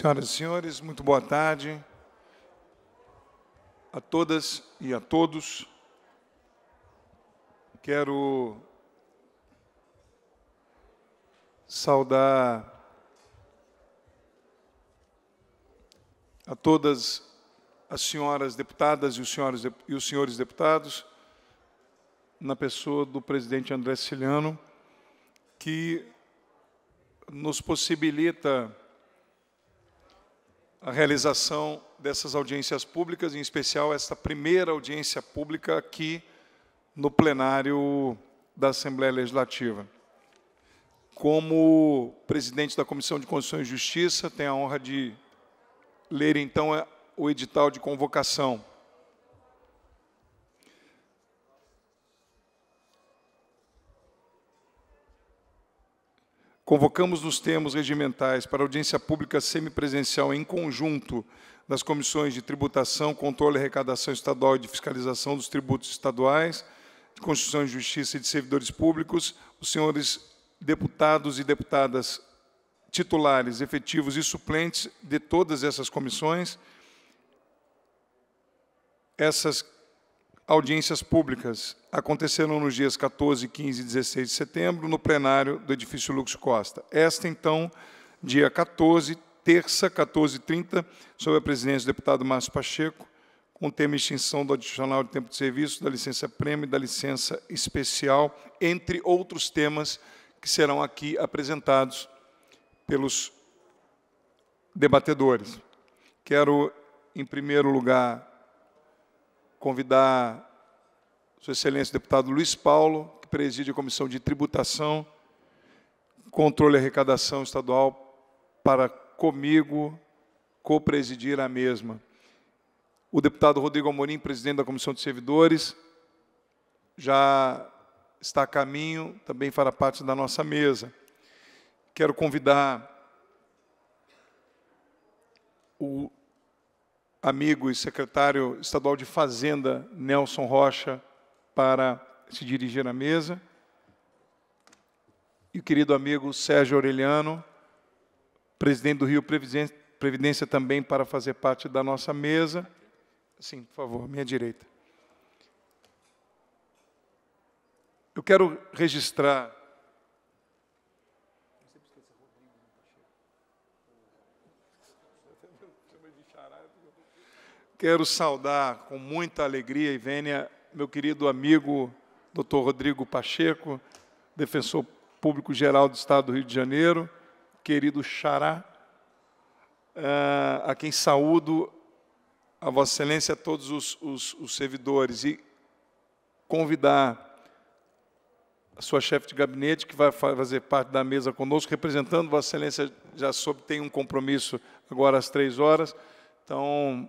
Senhoras e senhores, muito boa tarde a todas e a todos. Quero saudar a todas as senhoras deputadas e os senhores, e os senhores deputados, na pessoa do presidente André Ciliano, que nos possibilita a realização dessas audiências públicas, em especial esta primeira audiência pública aqui no plenário da Assembleia Legislativa. Como presidente da Comissão de Constituição e Justiça, tenho a honra de ler então o edital de convocação. Convocamos nos termos regimentais para audiência pública semipresencial em conjunto das comissões de tributação, controle e arrecadação estadual e de fiscalização dos tributos estaduais, de Constituição e Justiça e de servidores públicos, os senhores deputados e deputadas titulares, efetivos e suplentes de todas essas comissões, essas audiências públicas aconteceram nos dias 14, 15 e 16 de setembro, no plenário do edifício Lux Costa. Esta, então, dia 14, terça, 14h30, sob a presidência do deputado Márcio Pacheco, com o tema extinção do adicional de tempo de serviço, da licença prêmio e da licença especial, entre outros temas que serão aqui apresentados pelos debatedores. Quero, em primeiro lugar, convidar sua Excelência, o deputado Luiz Paulo, que preside a Comissão de Tributação, Controle e Arrecadação Estadual, para comigo co-presidir a mesma. O deputado Rodrigo Amorim, presidente da Comissão de Servidores, já está a caminho, também fará parte da nossa mesa. Quero convidar o amigo e secretário estadual de Fazenda, Nelson Rocha, para se dirigir à mesa. E o querido amigo Sérgio Aureliano, presidente do Rio Previdência, também para fazer parte da nossa mesa. Sim, por favor, minha direita. Eu quero registrar Quero saudar com muita alegria e vênia meu querido amigo Dr. Rodrigo Pacheco, defensor público geral do Estado do Rio de Janeiro, querido Xará, eh, a quem saúdo, a Vossa Excelência, a todos os, os, os servidores, e convidar a sua chefe de gabinete, que vai fazer parte da mesa conosco, representando Vossa Excelência, já soube, tem um compromisso agora às três horas. Então,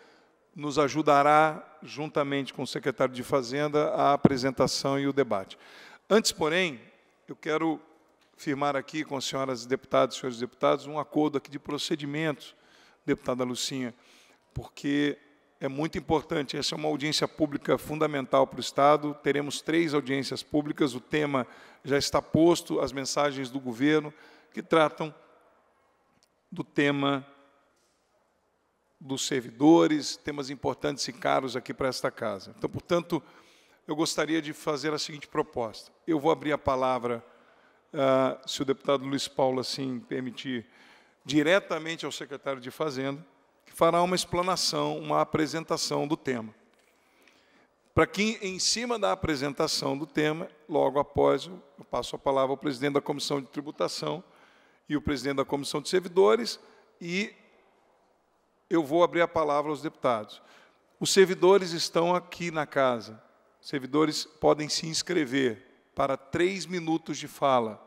nos ajudará, juntamente com o secretário de Fazenda, a apresentação e o debate. Antes, porém, eu quero firmar aqui com as senhoras deputadas e senhores deputados um acordo aqui de procedimentos, deputada Lucinha, porque é muito importante. Essa é uma audiência pública fundamental para o Estado. Teremos três audiências públicas. O tema já está posto, as mensagens do governo que tratam do tema dos servidores, temas importantes e caros aqui para esta casa. Então, portanto, eu gostaria de fazer a seguinte proposta. Eu vou abrir a palavra, uh, se o deputado Luiz Paulo assim permitir, diretamente ao secretário de Fazenda, que fará uma explanação, uma apresentação do tema. Para que, em cima da apresentação do tema, logo após, eu passo a palavra ao presidente da Comissão de Tributação e o presidente da Comissão de Servidores e eu vou abrir a palavra aos deputados. Os servidores estão aqui na casa. servidores podem se inscrever para três minutos de fala.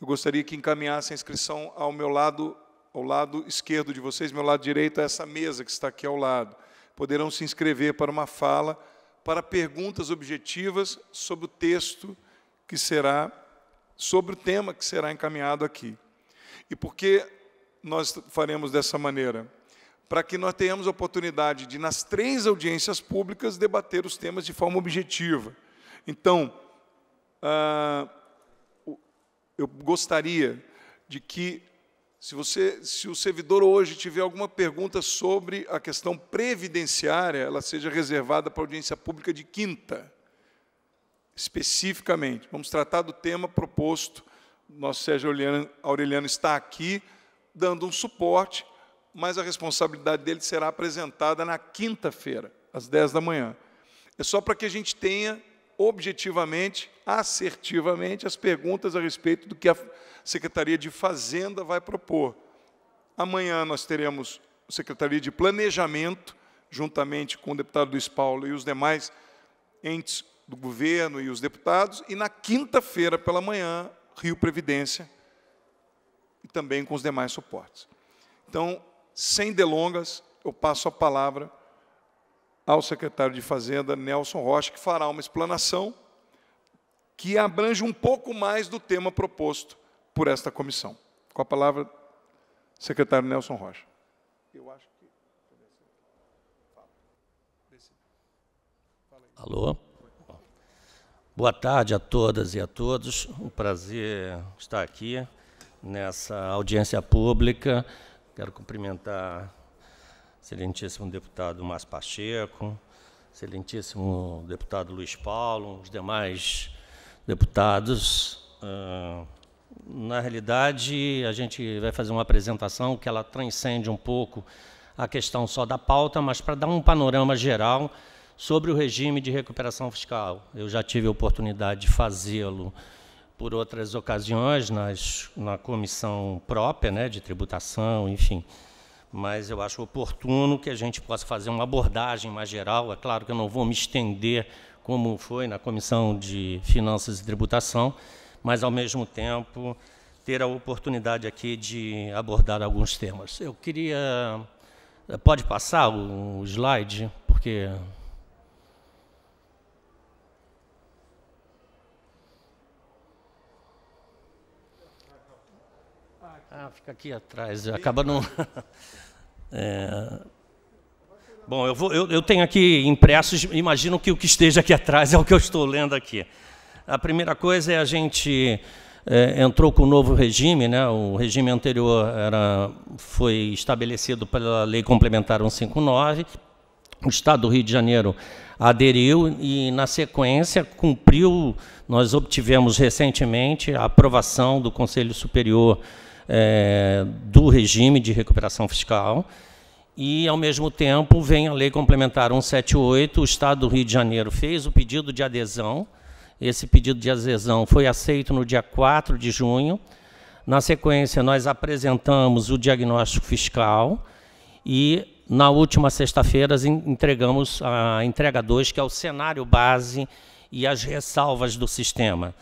Eu gostaria que encaminhassem a inscrição ao meu lado, ao lado esquerdo de vocês, meu lado direito, a é essa mesa que está aqui ao lado. Poderão se inscrever para uma fala, para perguntas objetivas sobre o texto que será, sobre o tema que será encaminhado aqui. E por que nós faremos dessa maneira? para que nós tenhamos a oportunidade de, nas três audiências públicas, debater os temas de forma objetiva. Então, ah, eu gostaria de que, se, você, se o servidor hoje tiver alguma pergunta sobre a questão previdenciária, ela seja reservada para a audiência pública de quinta, especificamente. Vamos tratar do tema proposto. Nosso Sérgio Aureliano, Aureliano está aqui dando um suporte mas a responsabilidade dele será apresentada na quinta-feira, às 10 da manhã. É só para que a gente tenha objetivamente, assertivamente, as perguntas a respeito do que a Secretaria de Fazenda vai propor. Amanhã nós teremos a Secretaria de Planejamento, juntamente com o deputado Luiz Paulo e os demais entes do governo e os deputados, e na quinta-feira pela manhã, Rio Previdência, e também com os demais suportes. Então, sem delongas, eu passo a palavra ao secretário de Fazenda, Nelson Rocha, que fará uma explanação que abrange um pouco mais do tema proposto por esta comissão. Com a palavra, secretário Nelson Rocha. Eu acho que. Alô? Boa tarde a todas e a todos. Um prazer estar aqui nessa audiência pública Quero cumprimentar excelentíssimo deputado Márcio Pacheco, excelentíssimo deputado Luiz Paulo, os demais deputados. Ah, na realidade, a gente vai fazer uma apresentação que ela transcende um pouco a questão só da pauta, mas para dar um panorama geral sobre o regime de recuperação fiscal. Eu já tive a oportunidade de fazê-lo por outras ocasiões nas, na comissão própria, né, de tributação, enfim. Mas eu acho oportuno que a gente possa fazer uma abordagem mais geral. É claro que eu não vou me estender como foi na comissão de finanças e tributação, mas ao mesmo tempo ter a oportunidade aqui de abordar alguns temas. Eu queria pode passar o slide porque Ah, fica aqui atrás, acaba não. É... Bom, eu, vou, eu, eu tenho aqui impressos, imagino que o que esteja aqui atrás é o que eu estou lendo aqui. A primeira coisa é a gente é, entrou com o novo regime, né? o regime anterior era, foi estabelecido pela Lei Complementar 159, o Estado do Rio de Janeiro aderiu e, na sequência, cumpriu. Nós obtivemos recentemente a aprovação do Conselho Superior é, do regime de recuperação fiscal. E, ao mesmo tempo, vem a Lei Complementar 178. O Estado do Rio de Janeiro fez o pedido de adesão. Esse pedido de adesão foi aceito no dia 4 de junho. Na sequência, nós apresentamos o diagnóstico fiscal e, na última sexta-feira, entregamos a entrega 2, que é o cenário base e as ressalvas do sistema,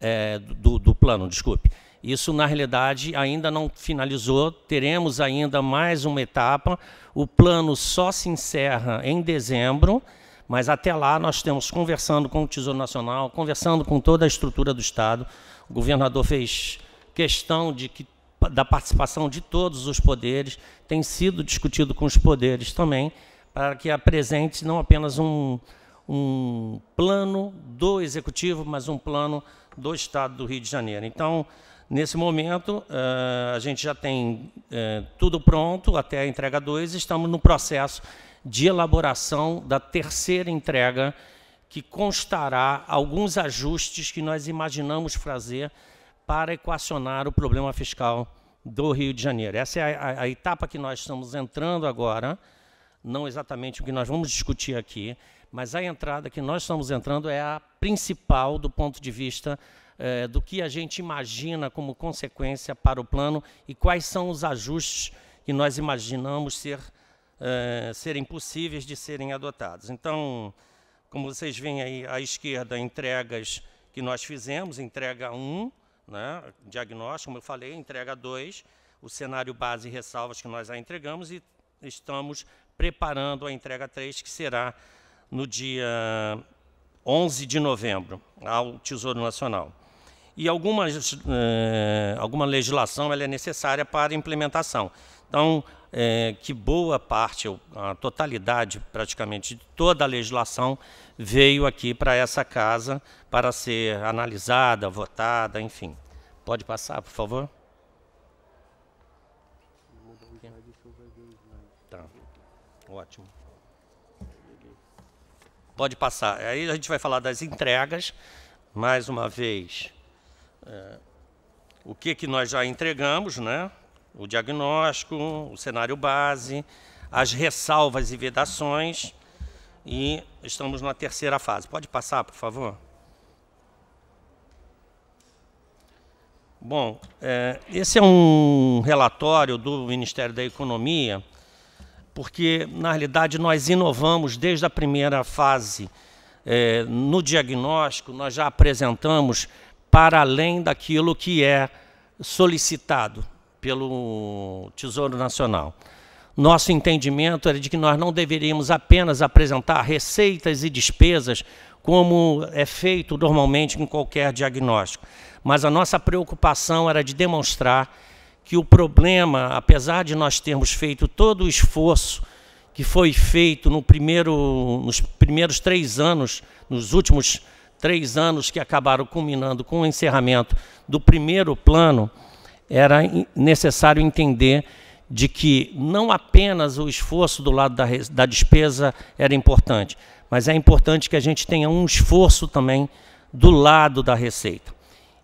é, do, do plano, desculpe. Isso, na realidade, ainda não finalizou. Teremos ainda mais uma etapa. O plano só se encerra em dezembro, mas até lá nós temos conversando com o Tesouro Nacional, conversando com toda a estrutura do Estado. O governador fez questão de que da participação de todos os poderes, tem sido discutido com os poderes também, para que apresente não apenas um, um plano do Executivo, mas um plano do Estado do Rio de Janeiro. Então, Nesse momento, eh, a gente já tem eh, tudo pronto até a entrega 2, estamos no processo de elaboração da terceira entrega, que constará alguns ajustes que nós imaginamos fazer para equacionar o problema fiscal do Rio de Janeiro. Essa é a, a, a etapa que nós estamos entrando agora, não exatamente o que nós vamos discutir aqui, mas a entrada que nós estamos entrando é a principal do ponto de vista eh, do que a gente imagina como consequência para o plano e quais são os ajustes que nós imaginamos ser, eh, serem possíveis de serem adotados. Então, como vocês veem aí à esquerda, entregas que nós fizemos, entrega 1, né, diagnóstico, como eu falei, entrega 2, o cenário base e ressalvas que nós já entregamos e estamos preparando a entrega 3, que será no dia 11 de novembro, ao Tesouro Nacional e alguma, eh, alguma legislação ela é necessária para implementação. Então, eh, que boa parte, a totalidade praticamente de toda a legislação veio aqui para essa casa para ser analisada, votada, enfim. Pode passar, por favor? Tá. Ótimo. Pode passar. Aí a gente vai falar das entregas, mais uma vez é, o que, que nós já entregamos, né? o diagnóstico, o cenário base, as ressalvas e vedações, e estamos na terceira fase. Pode passar, por favor? Bom, é, esse é um relatório do Ministério da Economia, porque, na realidade, nós inovamos desde a primeira fase. É, no diagnóstico, nós já apresentamos para além daquilo que é solicitado pelo Tesouro Nacional. Nosso entendimento era de que nós não deveríamos apenas apresentar receitas e despesas, como é feito normalmente em qualquer diagnóstico, mas a nossa preocupação era de demonstrar que o problema, apesar de nós termos feito todo o esforço que foi feito no primeiro, nos primeiros três anos, nos últimos três anos que acabaram culminando com o encerramento do primeiro plano, era necessário entender de que não apenas o esforço do lado da, da despesa era importante, mas é importante que a gente tenha um esforço também do lado da receita.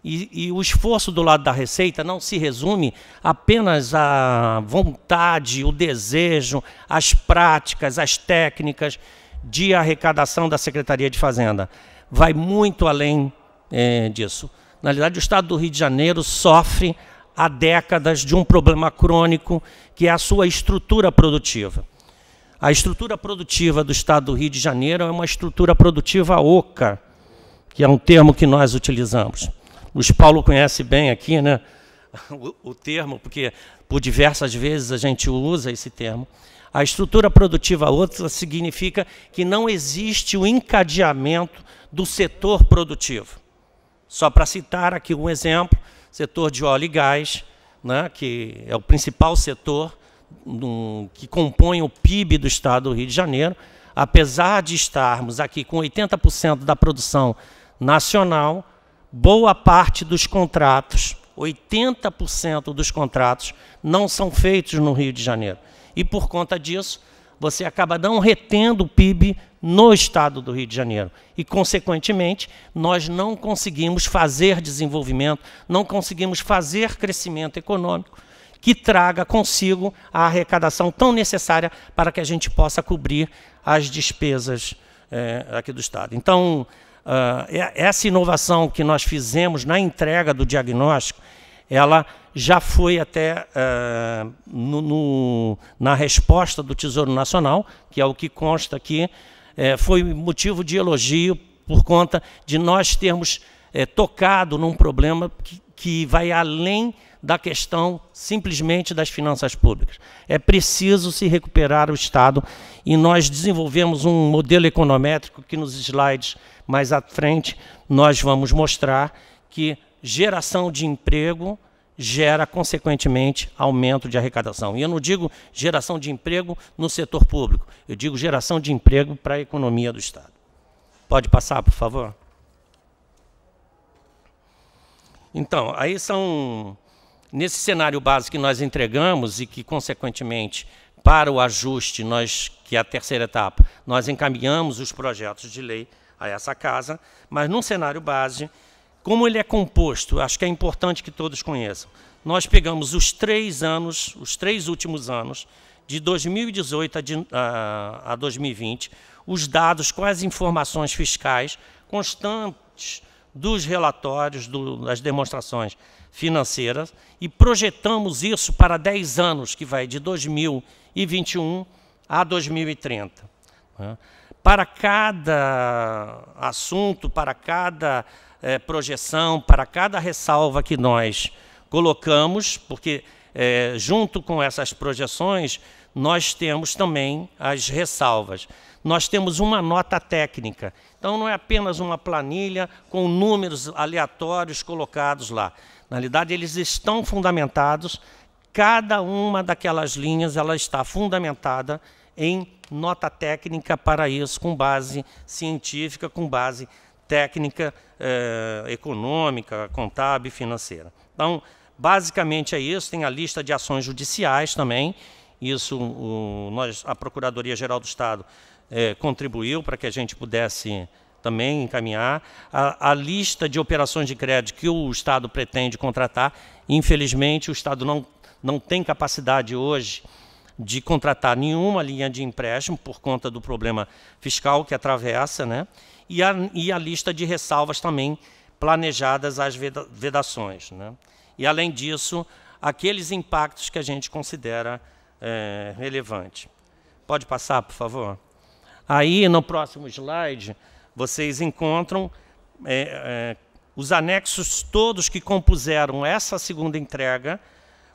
E, e, o esforço do lado da receita não se resume apenas à vontade, o desejo, as práticas, as técnicas de arrecadação da Secretaria de Fazenda vai muito além é, disso. Na realidade, o Estado do Rio de Janeiro sofre há décadas de um problema crônico que é a sua estrutura produtiva. A estrutura produtiva do Estado do Rio de Janeiro é uma estrutura produtiva oca, que é um termo que nós utilizamos. Os Paulo conhece bem aqui né, o, o termo, porque por diversas vezes a gente usa esse termo. A estrutura produtiva outra significa que não existe o encadeamento do setor produtivo. Só para citar aqui um exemplo, setor de óleo e gás, né, que é o principal setor no, que compõe o PIB do estado do Rio de Janeiro, apesar de estarmos aqui com 80% da produção nacional, boa parte dos contratos, 80% dos contratos, não são feitos no Rio de Janeiro. E por conta disso, você acaba não retendo o PIB no estado do Rio de Janeiro. E, consequentemente, nós não conseguimos fazer desenvolvimento, não conseguimos fazer crescimento econômico que traga consigo a arrecadação tão necessária para que a gente possa cobrir as despesas é, aqui do Estado. Então, uh, essa inovação que nós fizemos na entrega do diagnóstico, ela já foi até uh, no, no, na resposta do Tesouro Nacional, que é o que consta aqui, é, foi motivo de elogio por conta de nós termos é, tocado num problema que, que vai além da questão simplesmente das finanças públicas. É preciso se recuperar o Estado e nós desenvolvemos um modelo econométrico que nos slides mais à frente nós vamos mostrar que geração de emprego gera, consequentemente, aumento de arrecadação. E eu não digo geração de emprego no setor público, eu digo geração de emprego para a economia do Estado. Pode passar, por favor? Então, aí são. Nesse cenário básico que nós entregamos e que, consequentemente, para o ajuste, nós, que é a terceira etapa, nós encaminhamos os projetos de lei a essa casa, mas num cenário base como ele é composto, acho que é importante que todos conheçam. Nós pegamos os três anos, os três últimos anos, de 2018 a, 2020, os dados com as informações fiscais constantes dos relatórios do, das demonstrações financeiras e projetamos isso para 10 anos, que vai de 2021 a 2030 para cada assunto, para cada é, projeção, para cada ressalva que nós colocamos, porque é, junto com essas projeções nós temos também as ressalvas. Nós temos uma nota técnica, então não é apenas uma planilha com números aleatórios colocados lá. Na realidade, eles estão fundamentados, cada uma daquelas linhas ela está fundamentada em nota técnica para isso, com base científica, com base técnica eh, econômica, contábil e financeira. Então, basicamente é isso. Tem a lista de ações judiciais também. Isso o, nós, a Procuradoria-Geral do Estado eh, contribuiu para que a gente pudesse também encaminhar. A, a, lista de operações de crédito que o Estado pretende contratar, infelizmente, o Estado não, não tem capacidade hoje de contratar nenhuma linha de empréstimo por conta do problema fiscal que atravessa, né? e, a, e a lista de ressalvas também planejadas às vedações. Né? E, além disso, aqueles impactos que a gente considera é, relevante. Pode passar, por favor? Aí, no próximo slide, vocês encontram é, é, os anexos todos que compuseram essa segunda entrega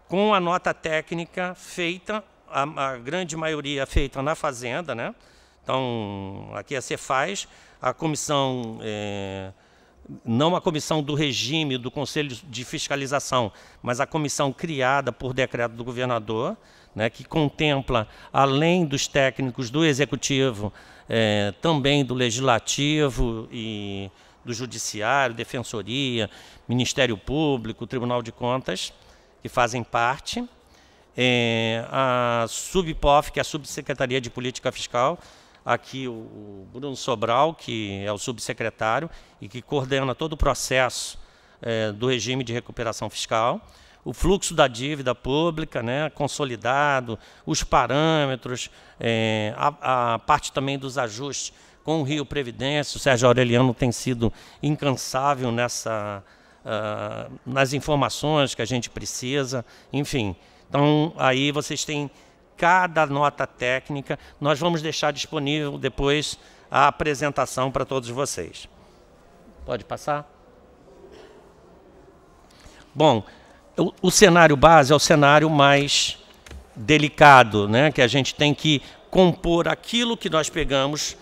com a nota técnica feita a, a grande maioria é feita na fazenda, né? Então, aqui a Cefaz, a comissão, é, não a comissão do regime do Conselho de Fiscalização, mas a comissão criada por decreto do governador, né, que contempla, além dos técnicos do Executivo, é, também do Legislativo e do Judiciário, Defensoria, Ministério Público, Tribunal de Contas, que fazem parte é, a SubPOF, que é a Subsecretaria de Política Fiscal, aqui o, Bruno Sobral, que é o subsecretário e que coordena todo o processo é, do regime de recuperação fiscal, o fluxo da dívida pública, né, consolidado, os parâmetros, é, a, a, parte também dos ajustes com o Rio Previdência. O Sérgio Aureliano tem sido incansável nessa, uh, nas informações que a gente precisa, enfim. Então, aí vocês têm cada nota técnica. Nós vamos deixar disponível depois a apresentação para todos vocês. Pode passar? Bom, o, o cenário base é o cenário mais delicado, né? que a gente tem que compor aquilo que nós pegamos.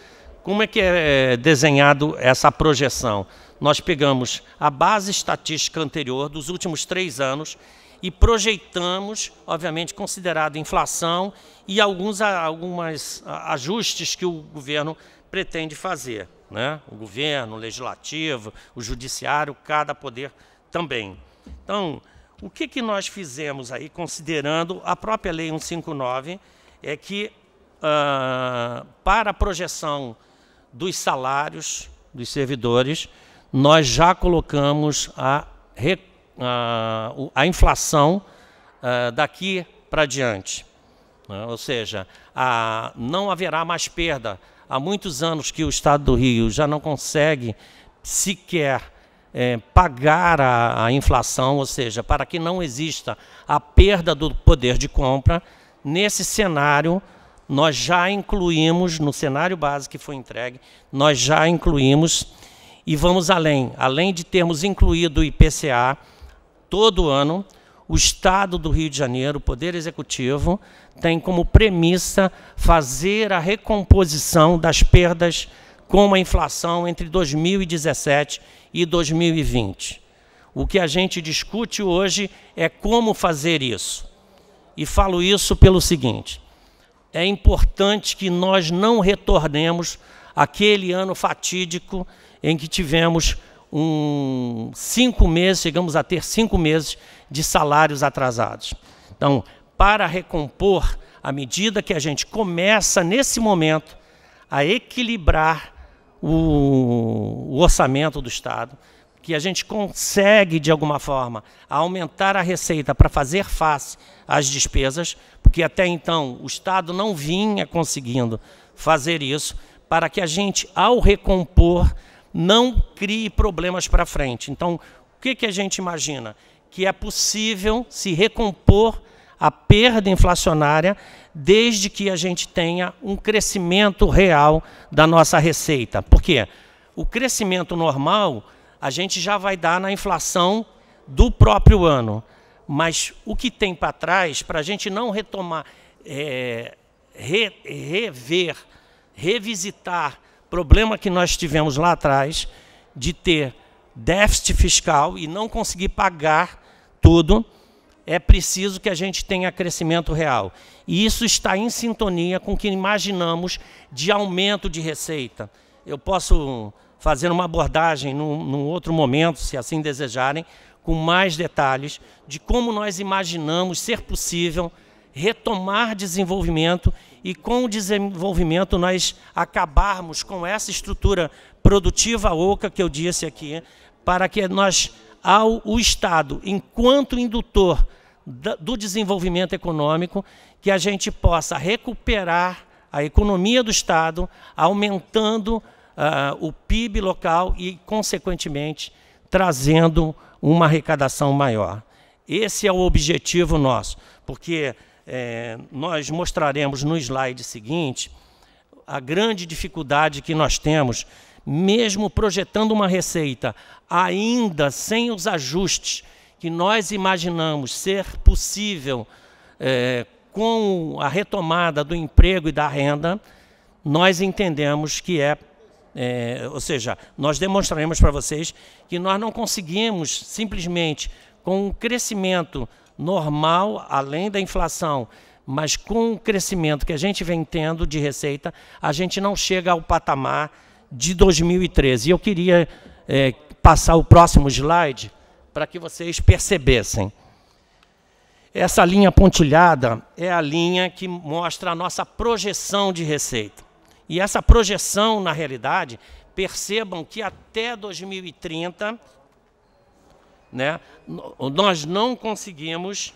Como é que é, é desenhado essa projeção? Nós pegamos a base estatística anterior dos últimos três anos e projetamos, obviamente, considerado inflação e alguns algumas ajustes que o governo pretende fazer. Né? O governo, o legislativo, o judiciário, cada poder também. Então, o que, que nós fizemos aí, considerando a própria Lei 159, é que uh, para a projeção dos salários dos servidores, nós já colocamos a recuperação ah, a, inflação ah, daqui para diante. Né? Ou seja, não haverá mais perda. Há muitos anos que o Estado do Rio já não consegue sequer é, pagar a, a, inflação, ou seja, para que não exista a perda do poder de compra, nesse cenário, nós já incluímos, no cenário base que foi entregue, nós já incluímos e vamos além. Além de termos incluído o IPCA, todo ano, o Estado do Rio de Janeiro, o Poder Executivo, tem como premissa fazer a recomposição das perdas com a inflação entre 2017 e 2020. O que a gente discute hoje é como fazer isso. E falo isso pelo seguinte: é importante que nós não retornemos àquele ano fatídico em que tivemos um cinco meses, chegamos a ter cinco meses de salários atrasados. Então, para recompor, à medida que a gente começa nesse momento a equilibrar o, o orçamento do Estado, que a gente consegue, de alguma forma, aumentar a receita para fazer face às despesas, porque até então o Estado não vinha conseguindo fazer isso, para que a gente, ao recompor, não crie problemas para frente. Então, o que, que a gente imagina? Que é possível se recompor a perda inflacionária desde que a gente tenha um crescimento real da nossa receita. Por quê? O crescimento normal a gente já vai dar na inflação do próprio ano. Mas o que tem para trás, para a gente não retomar, é, re, rever, revisitar problema que nós tivemos lá atrás de ter déficit fiscal e não conseguir pagar tudo, é preciso que a gente tenha crescimento real. E isso está em sintonia com o que imaginamos de aumento de receita. Eu posso fazer uma abordagem num, num outro momento, se assim desejarem, com mais detalhes de como nós imaginamos ser possível retomar desenvolvimento e com o desenvolvimento nós acabarmos com essa estrutura produtiva oca que eu disse aqui, para que nós, ao o Estado, enquanto indutor do desenvolvimento econômico, que a gente possa recuperar a economia do Estado, aumentando uh, o PIB local e, consequentemente, trazendo uma arrecadação maior. Esse é o objetivo nosso, porque é, nós mostraremos no slide seguinte a grande dificuldade que nós temos, mesmo projetando uma receita, ainda sem os ajustes que nós imaginamos ser possível é, com a retomada do emprego e da renda, nós entendemos que é, é ou seja, nós demonstraremos para vocês que nós não conseguimos simplesmente com o crescimento normal, além da inflação, mas com o crescimento que a gente vem tendo de receita, a gente não chega ao patamar de 2013. E eu queria é, passar o próximo slide para que vocês percebessem. Essa linha pontilhada é a linha que mostra a nossa projeção de receita. E essa projeção, na realidade, percebam que até 2030 né, nós não conseguimos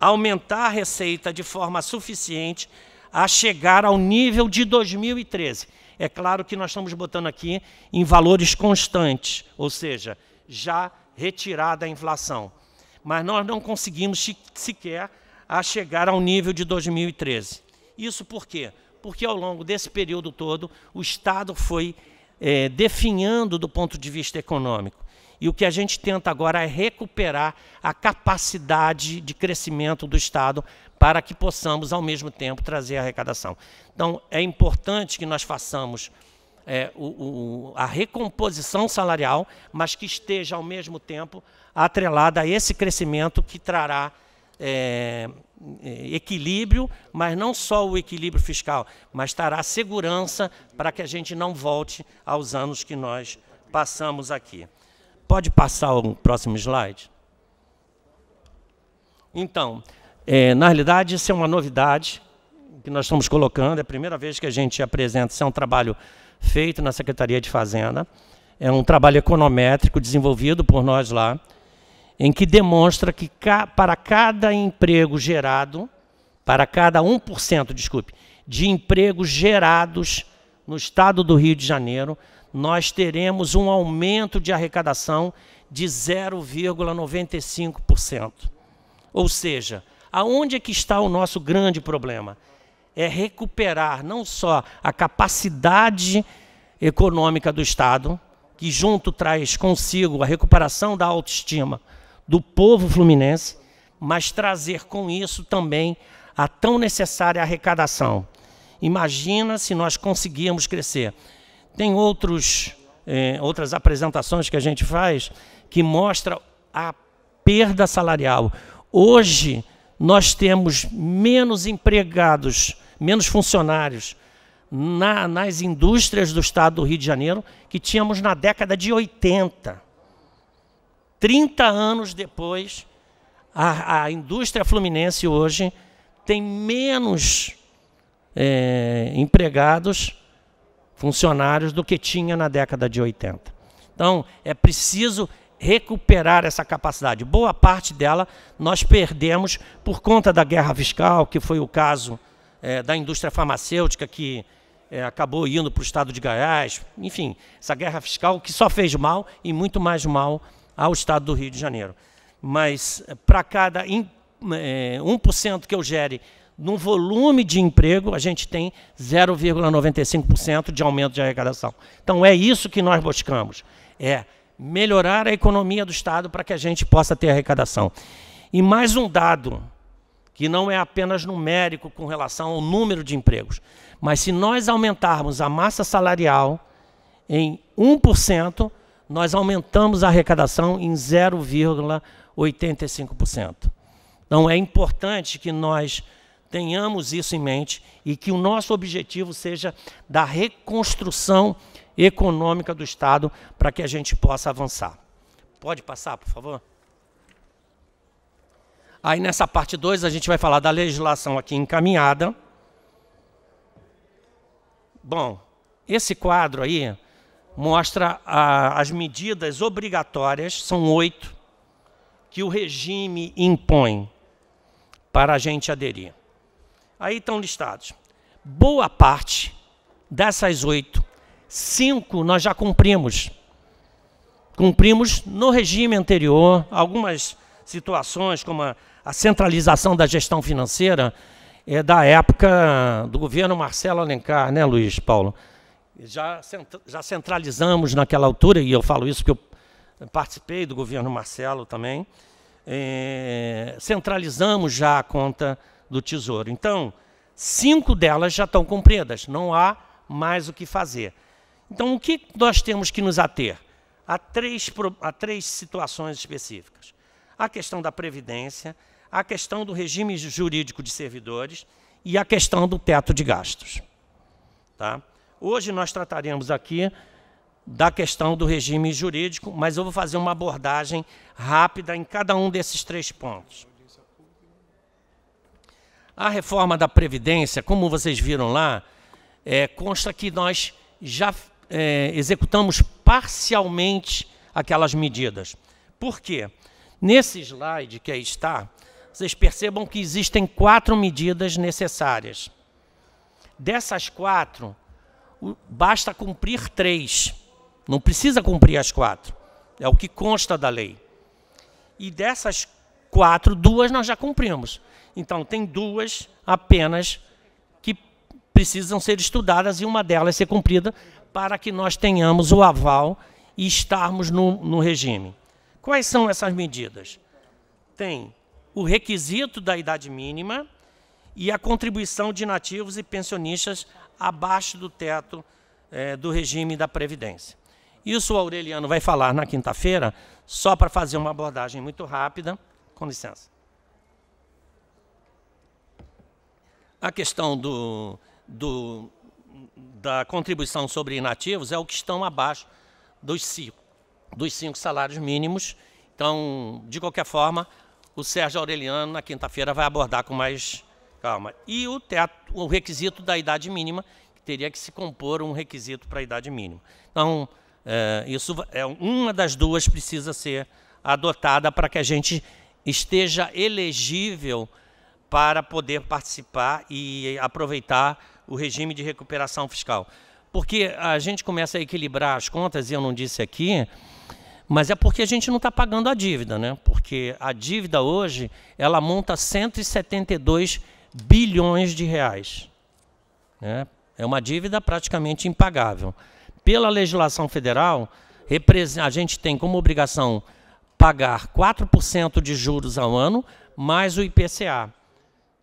aumentar a receita de forma suficiente a chegar ao nível de 2013. É claro que nós estamos botando aqui em valores constantes, ou seja, já retirada a inflação. Mas nós não conseguimos sequer a chegar ao nível de 2013. Isso por quê? Porque ao longo desse período todo o Estado foi é, definhando do ponto de vista econômico. E o que a gente tenta agora é recuperar a capacidade de crescimento do Estado para que possamos, ao mesmo tempo, trazer a arrecadação. Então, é importante que nós façamos é, o, o, a recomposição salarial, mas que esteja, ao mesmo tempo, atrelada a esse crescimento que trará é, é, equilíbrio, mas não só o equilíbrio fiscal, mas trará segurança para que a gente não volte aos anos que nós passamos aqui. Pode passar o próximo slide? Então, é, na realidade, isso é uma novidade que nós estamos colocando. É a primeira vez que a gente apresenta. Isso é um trabalho feito na Secretaria de Fazenda. É um trabalho econométrico desenvolvido por nós lá, em que demonstra que ca para cada emprego gerado, para cada 1%, desculpe, de empregos gerados no estado do Rio de Janeiro, nós teremos um aumento de arrecadação de 0,95%. Ou seja, aonde é que está o nosso grande problema? É recuperar não só a capacidade econômica do Estado, que junto traz consigo a recuperação da autoestima do povo fluminense, mas trazer com isso também a tão necessária arrecadação. Imagina se nós conseguirmos crescer tem outros, eh, outras apresentações que a gente faz que mostra a perda salarial. Hoje, nós temos menos empregados, menos funcionários na, nas indústrias do estado do Rio de Janeiro que tínhamos na década de 80. 30 anos depois, a, a indústria fluminense hoje tem menos é, empregados funcionários do que tinha na década de 80. Então, é preciso recuperar essa capacidade. Boa parte dela nós perdemos por conta da guerra fiscal, que foi o caso é, da indústria farmacêutica, que é, acabou indo para o estado de Goiás. Enfim, essa guerra fiscal que só fez mal e muito mais mal ao estado do Rio de Janeiro. Mas é, para cada in, é, 1% que eu gere no volume de emprego, a gente tem 0,95% de aumento de arrecadação. Então, é isso que nós buscamos: é melhorar a economia do Estado para que a gente possa ter arrecadação. E mais um dado, que não é apenas numérico com relação ao número de empregos, mas se nós aumentarmos a massa salarial em 1%, nós aumentamos a arrecadação em 0,85%. Então, é importante que nós tenhamos isso em mente e que o nosso objetivo seja da reconstrução econômica do Estado para que a gente possa avançar. Pode passar, por favor? Aí nessa parte 2 a gente vai falar da legislação aqui encaminhada. Bom, esse quadro aí mostra a, as medidas obrigatórias, são oito, que o regime impõe para a gente aderir. Aí estão listados. Boa parte dessas oito, cinco nós já cumprimos. Cumprimos no regime anterior, algumas situações, como a, a centralização da gestão financeira, é da época do governo Marcelo Alencar, né, Luiz Paulo? Já, já centralizamos naquela altura, e eu falo isso porque eu participei do governo Marcelo também, é, centralizamos já a conta do Tesouro. Então, cinco delas já estão cumpridas, não há mais o que fazer. Então, o que nós temos que nos ater? A três, há três situações específicas: a questão da previdência, a questão do regime jurídico de servidores e a questão do teto de gastos. Tá? Hoje nós trataremos aqui da questão do regime jurídico, mas eu vou fazer uma abordagem rápida em cada um desses três pontos. A reforma da Previdência, como vocês viram lá, é, consta que nós já é, executamos parcialmente aquelas medidas. Por quê? Nesse slide que aí está, vocês percebam que existem quatro medidas necessárias. Dessas quatro, basta cumprir três. Não precisa cumprir as quatro. É o que consta da lei. E dessas quatro, duas nós já cumprimos. Então, tem duas apenas que precisam ser estudadas e uma delas ser cumprida para que nós tenhamos o aval e estarmos no, no regime. Quais são essas medidas? Tem o requisito da idade mínima e a contribuição de nativos e pensionistas abaixo do teto é, do regime da Previdência. Isso o Aureliano vai falar na quinta-feira, só para fazer uma abordagem muito rápida. Com licença. A questão do, do, da contribuição sobre inativos é o que estão abaixo dos cinco, dos cinco salários mínimos. Então, de qualquer forma, o Sérgio Aureliano, na quinta-feira, vai abordar com mais calma. E o, teatro, o requisito da idade mínima, que teria que se compor um requisito para a idade mínima. Então, eh, é, isso é uma das duas precisa ser adotada para que a gente esteja elegível para poder participar e aproveitar o regime de recuperação fiscal. Porque a gente começa a equilibrar as contas, e eu não disse aqui, mas é porque a gente não está pagando a dívida, né? Porque a dívida hoje ela monta 172 bilhões de reais. Né? É uma dívida praticamente impagável. Pela legislação federal, a gente tem como obrigação pagar 4% de juros ao ano, mais o IPCA.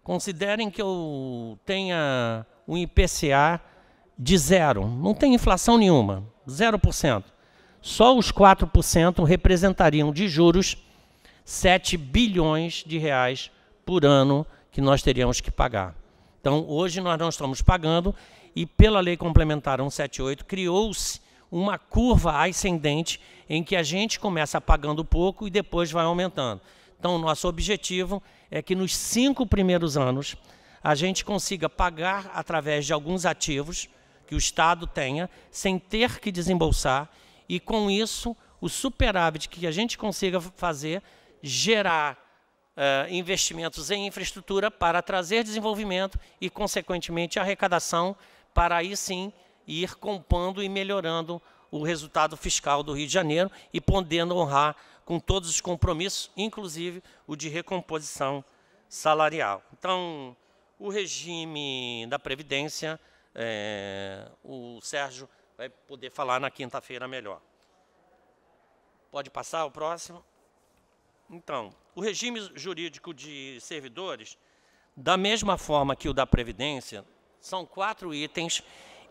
Considerem que eu tenha um IPCA de zero, não tem inflação nenhuma, 0%. Só os 4% representariam de juros 7 bilhões de reais por ano que nós teríamos que pagar. Então, hoje nós não estamos pagando e pela lei complementar 178 criou-se uma curva ascendente em que a gente começa pagando pouco e depois vai aumentando. Então, nosso objetivo é que nos cinco primeiros anos a gente consiga pagar através de alguns ativos que o Estado tenha, sem ter que desembolsar, e com isso o superávit que a gente consiga fazer gerar uh, investimentos em infraestrutura para trazer desenvolvimento e, consequentemente, arrecadação, para aí sim ir compondo e melhorando o resultado fiscal do Rio de Janeiro e podendo honrar com todos os compromissos, inclusive o de recomposição salarial. Então, o regime da Previdência, é, o Sérgio vai poder falar na quinta-feira melhor. Pode passar o próximo? Então, o regime jurídico de servidores, da mesma forma que o da Previdência, são quatro itens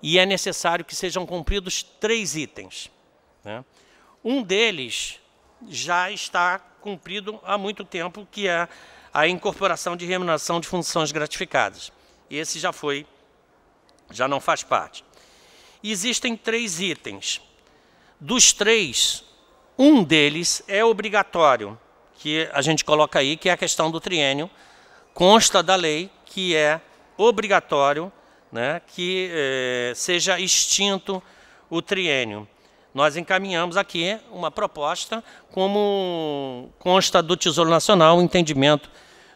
e é necessário que sejam cumpridos três itens. Né? Um deles já está cumprido há muito tempo, que é a incorporação de remuneração de funções gratificadas. Esse já foi, já não faz parte. Existem três itens. Dos três, um deles é obrigatório, que a gente coloca aí, que é a questão do triênio. Consta da lei que é obrigatório né, que eh, seja extinto o triênio nós encaminhamos aqui uma proposta, como consta do Tesouro Nacional, o entendimento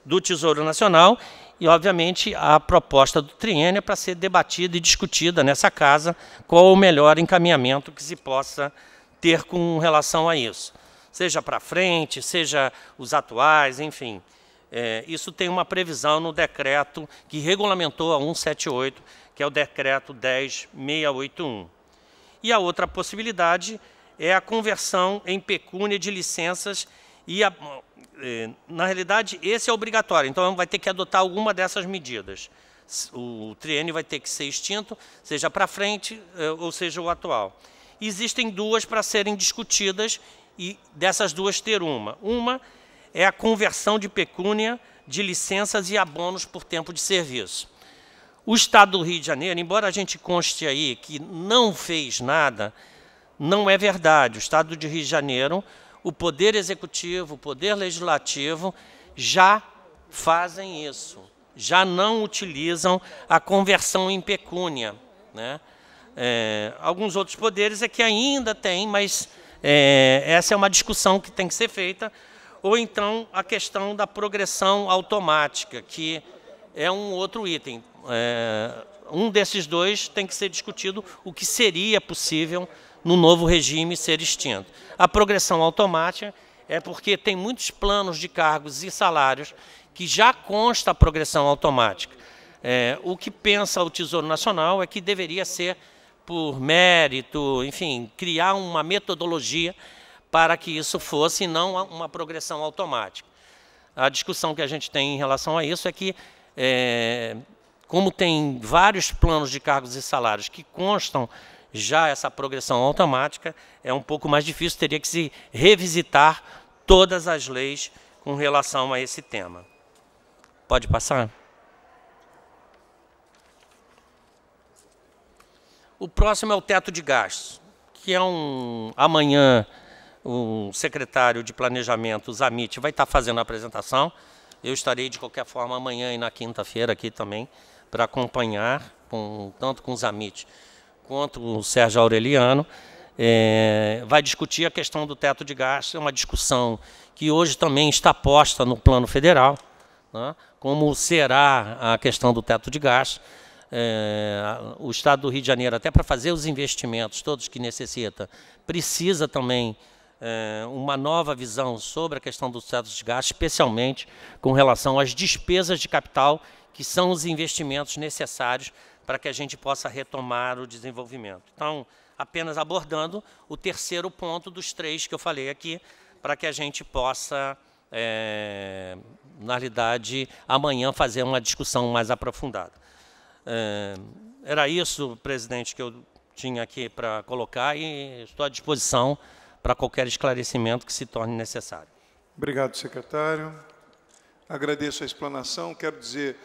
do Tesouro Nacional, e, obviamente, a proposta do triênio é para ser debatida e discutida nessa casa qual o melhor encaminhamento que se possa ter com relação a isso. Seja para frente, seja os atuais, enfim. É, isso tem uma previsão no decreto que regulamentou a 178, que é o decreto 10681. E a outra possibilidade é a conversão em pecúnia de licenças e a, é, na realidade esse é obrigatório. Então vai ter que adotar alguma dessas medidas. O triênio vai ter que ser extinto, seja para frente é, ou seja o atual. Existem duas para serem discutidas e dessas duas ter uma. Uma é a conversão de pecúnia de licenças e abonos por tempo de serviço. O Estado do Rio de Janeiro, embora a gente conste aí que não fez nada, não é verdade. O Estado de Rio de Janeiro, o Poder Executivo, o Poder Legislativo já fazem isso, já não utilizam a conversão em pecúnia. Né? É, alguns outros poderes é que ainda têm, mas é, essa é uma discussão que tem que ser feita, ou então a questão da progressão automática, que é um outro item é, um desses dois tem que ser discutido o que seria possível no novo regime ser extinto. A progressão automática é porque tem muitos planos de cargos e salários que já consta a progressão automática. É, o que pensa o Tesouro Nacional é que deveria ser por mérito, enfim, criar uma metodologia para que isso fosse não uma progressão automática. A discussão que a gente tem em relação a isso é que é, como tem vários planos de cargos e salários que constam já essa progressão automática, é um pouco mais difícil, teria que se revisitar todas as leis com relação a esse tema. Pode passar? O próximo é o teto de gastos, que é um amanhã o secretário de Planejamento, Zamit, vai estar fazendo a apresentação. Eu estarei de qualquer forma amanhã e na quinta-feira aqui também para acompanhar, com, tanto com o Zamit quanto o Sérgio Aureliano, é, vai discutir a questão do teto de gastos, é uma discussão que hoje também está posta no plano federal, né, como será a questão do teto de gastos. É, o Estado do Rio de Janeiro, até para fazer os investimentos todos que necessita, precisa também é, uma nova visão sobre a questão dos teto de gastos, especialmente com relação às despesas de capital que são os investimentos necessários para que a gente possa retomar o desenvolvimento. Então, apenas abordando o terceiro ponto dos três que eu falei aqui, para que a gente possa, é, na realidade, amanhã fazer uma discussão mais aprofundada. É, era isso, presidente, que eu tinha aqui para colocar e estou à disposição para qualquer esclarecimento que se torne necessário. Obrigado, secretário. Agradeço a explanação. Quero dizer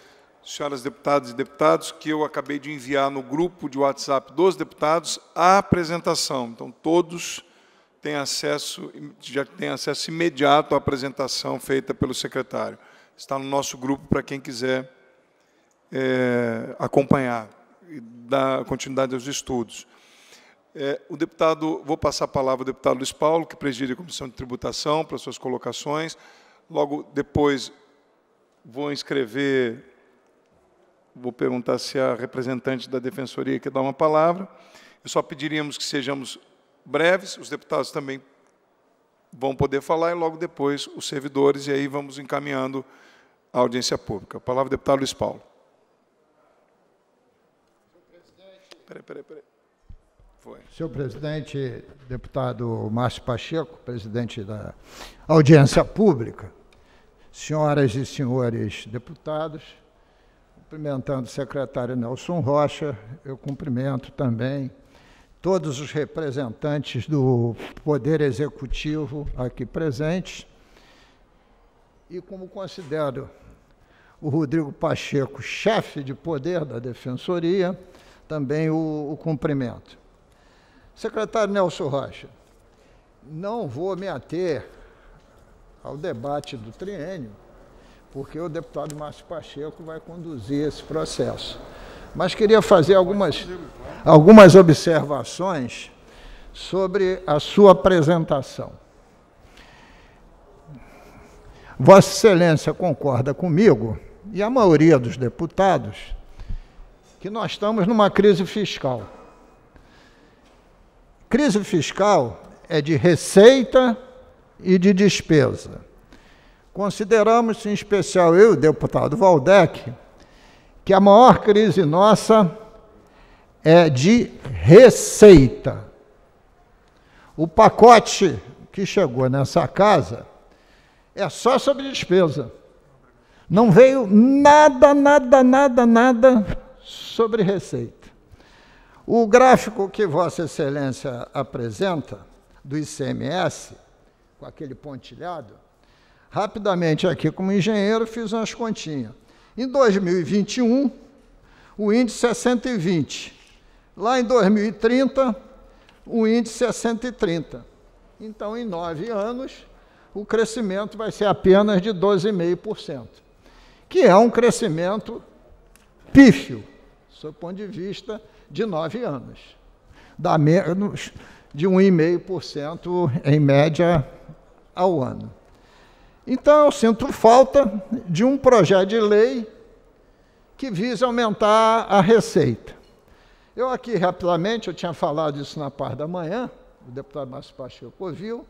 senhoras deputadas e deputados, que eu acabei de enviar no grupo de WhatsApp dos deputados a apresentação. Então, todos têm acesso, já têm acesso imediato à apresentação feita pelo secretário. Está no nosso grupo para quem quiser é, acompanhar e dar continuidade aos estudos. É, o deputado, vou passar a palavra ao deputado Luiz Paulo, que preside a Comissão de Tributação, para suas colocações. Logo depois, vou inscrever Vou perguntar se a representante da Defensoria quer dar uma palavra. Eu só pediríamos que sejamos breves, os deputados também vão poder falar, e logo depois os servidores, e aí vamos encaminhando a audiência pública. A palavra, deputado Luiz Paulo. Peraí, peraí, peraí. Foi. Senhor presidente, deputado Márcio Pacheco, presidente da audiência pública, senhoras e senhores deputados, cumprimentando o secretário Nelson Rocha, eu cumprimento também todos os representantes do Poder Executivo aqui presentes. E como considero o Rodrigo Pacheco chefe de poder da Defensoria, também o, o cumprimento. Secretário Nelson Rocha, não vou me ater ao debate do triênio, porque o deputado Márcio Pacheco vai conduzir esse processo. Mas queria fazer algumas, algumas observações sobre a sua apresentação. Vossa Excelência concorda comigo, e a maioria dos deputados, que nós estamos numa crise fiscal. Crise fiscal é de receita e de despesa. Consideramos, em especial eu, deputado Valdec, que a maior crise nossa é de receita. O pacote que chegou nessa casa é só sobre despesa. Não veio nada, nada, nada, nada sobre receita. O gráfico que Vossa Excelência apresenta do ICMS, com aquele pontilhado, Rapidamente aqui como engenheiro fiz umas continhas. Em 2021, o índice é 120. Lá em 2030, o índice é 130. Então, em nove anos, o crescimento vai ser apenas de 12,5%, que é um crescimento pífio, do ponto de vista de nove anos. Dá menos de 1,5% em média ao ano. Então, eu sinto falta de um projeto de lei que visa aumentar a receita. Eu aqui, rapidamente, eu tinha falado isso na parte da manhã, o deputado Márcio Pacheco ouviu.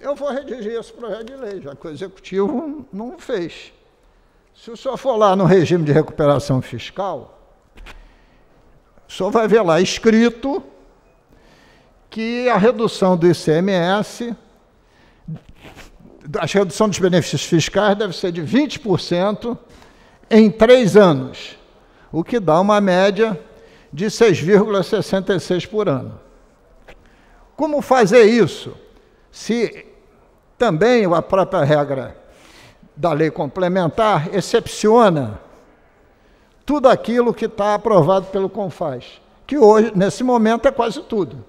Eu vou redigir esse projeto de lei, já que o Executivo não fez. Se o senhor for lá no regime de recuperação fiscal, o senhor vai ver lá escrito que a redução do ICMS a redução dos benefícios fiscais deve ser de 20% em três anos, o que dá uma média de 6,66 por ano. Como fazer isso? Se também a própria regra da lei complementar excepciona tudo aquilo que está aprovado pelo CONFAS, que hoje, nesse momento, é quase tudo.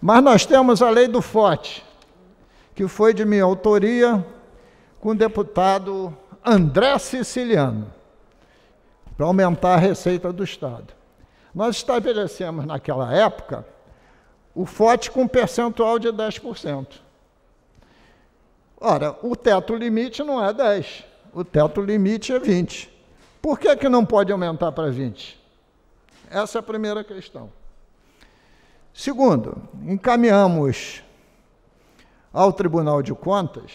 Mas nós temos a lei do FOTE, que foi de minha autoria com o deputado André Siciliano, para aumentar a receita do Estado. Nós estabelecemos naquela época o forte com percentual de 10%. Ora, o teto limite não é 10, o teto limite é 20. Por que, que não pode aumentar para 20? Essa é a primeira questão. Segundo, encaminhamos ao Tribunal de Contas,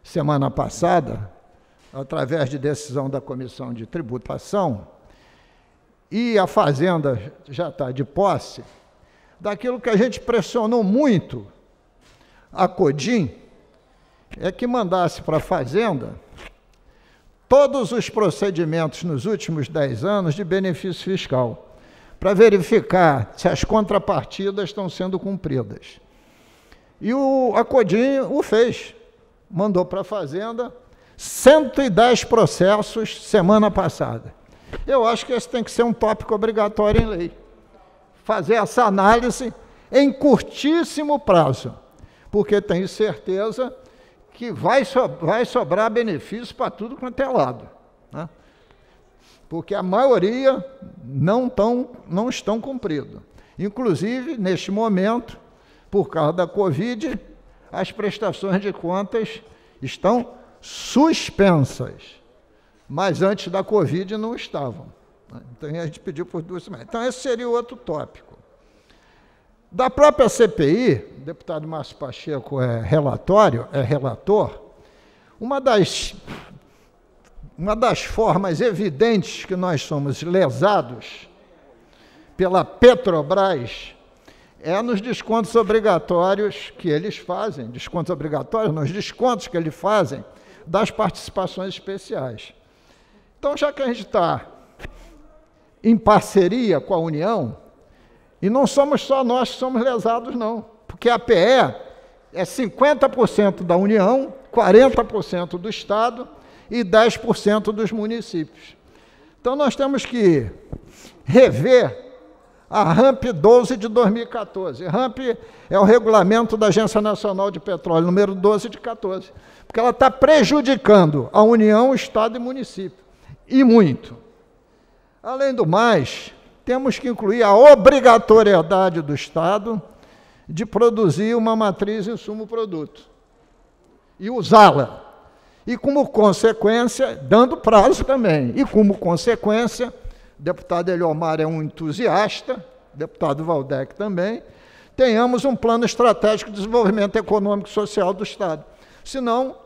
semana passada, através de decisão da Comissão de Tributação, e a Fazenda já está de posse, daquilo que a gente pressionou muito a Codim, é que mandasse para a Fazenda todos os procedimentos nos últimos dez anos de benefício fiscal, para verificar se as contrapartidas estão sendo cumpridas. E o Acodinho o fez. Mandou para a Fazenda 110 processos semana passada. Eu acho que esse tem que ser um tópico obrigatório em lei. Fazer essa análise em curtíssimo prazo, porque tenho certeza que vai, so vai sobrar benefício para tudo quanto é lado. Né? Porque a maioria não, tão, não estão cumprido. Inclusive, neste momento, por causa da Covid, as prestações de contas estão suspensas. Mas antes da Covid não estavam. Então a gente pediu por duas semanas. Então esse seria outro tópico. Da própria CPI, o deputado Márcio Pacheco é relatório, é relator, uma das, uma das formas evidentes que nós somos lesados pela Petrobras é nos descontos obrigatórios que eles fazem, descontos obrigatórios, nos descontos que eles fazem das participações especiais. Então, já que a gente está em parceria com a União, e não somos só nós que somos lesados, não, porque a PE é 50% da União, 40% do Estado e 10% dos municípios. Então, nós temos que rever a RAMP 12 de 2014. RAMP é o regulamento da Agência Nacional de Petróleo, número 12 de 14, porque ela está prejudicando a União, o Estado e município, e muito. Além do mais, temos que incluir a obrigatoriedade do Estado de produzir uma matriz insumo-produto e usá-la. E como consequência, dando prazo também, e como consequência, o deputado Eliomar é um entusiasta, o deputado Valdec também, tenhamos um plano estratégico de desenvolvimento econômico e social do Estado. Senão,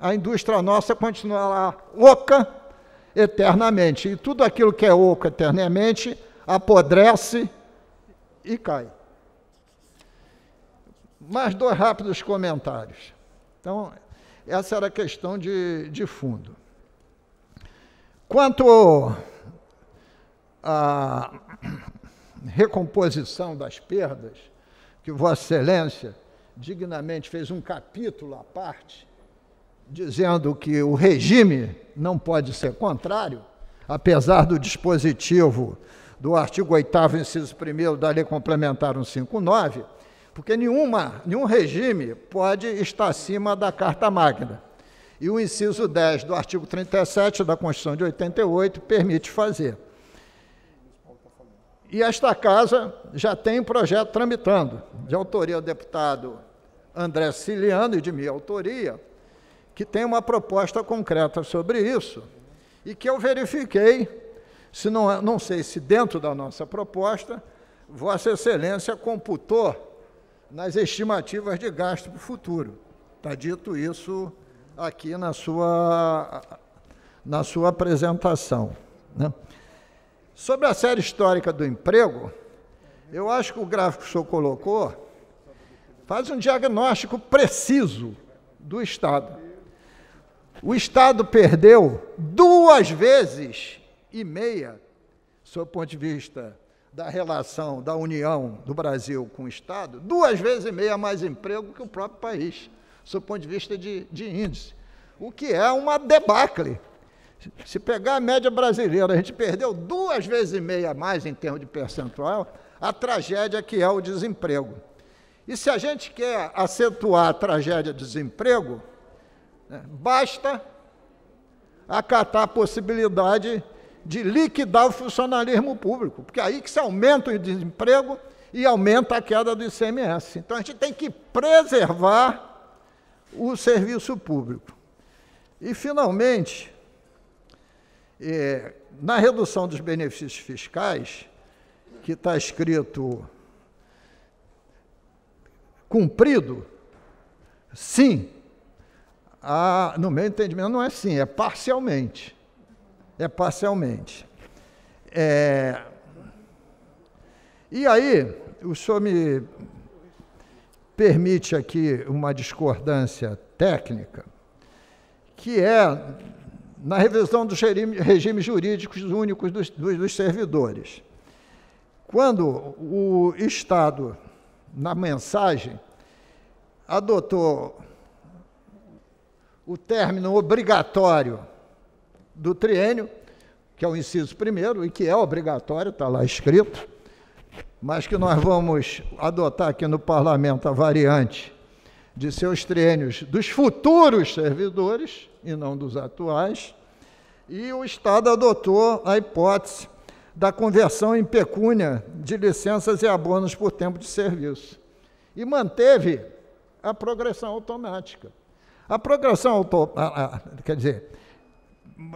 a indústria nossa continuará oca eternamente. E tudo aquilo que é oco eternamente apodrece e cai. Mais dois rápidos comentários. Então, essa era a questão de, de fundo. Quanto a recomposição das perdas, que Vossa Excelência dignamente fez um capítulo à parte, dizendo que o regime não pode ser contrário, apesar do dispositivo do artigo 8 inciso 1 da Lei Complementar 159, porque nenhuma, nenhum regime pode estar acima da Carta Magna. E o inciso 10 do artigo 37 da Constituição de 88 permite fazer. E esta casa já tem projeto tramitando, de autoria do deputado André Ciliano e de minha autoria, que tem uma proposta concreta sobre isso, e que eu verifiquei, se não, não sei se dentro da nossa proposta, Vossa Excelência computou nas estimativas de gasto para o futuro. Está dito isso aqui na sua, na sua apresentação. Né? Sobre a série histórica do emprego, eu acho que o gráfico que o senhor colocou faz um diagnóstico preciso do Estado. O Estado perdeu duas vezes e meia, sob o ponto de vista da relação da União do Brasil com o Estado, duas vezes e meia mais emprego que o próprio país, sob o ponto de vista de, de índice, o que é uma debacle. Se pegar a média brasileira, a gente perdeu duas vezes e meia a mais em termos de percentual, a tragédia que é o desemprego. E se a gente quer acentuar a tragédia do desemprego, né, basta acatar a possibilidade de liquidar o funcionalismo público, porque é aí que se aumenta o desemprego e aumenta a queda do ICMS. Então a gente tem que preservar o serviço público. E finalmente, é, na redução dos benefícios fiscais, que está escrito cumprido, sim, a, no meu entendimento não é sim, é parcialmente. É parcialmente. É, e aí, o senhor me permite aqui uma discordância técnica, que é na revisão dos regimes jurídicos únicos dos, dos, dos servidores. Quando o Estado, na mensagem, adotou o término obrigatório do triênio, que é o inciso primeiro, e que é obrigatório, está lá escrito, mas que nós vamos adotar aqui no parlamento a variante de seus triênios dos futuros servidores, e não dos atuais, e o Estado adotou a hipótese da conversão em pecúnia de licenças e abonos por tempo de serviço. E manteve a progressão automática. A progressão automática, quer dizer,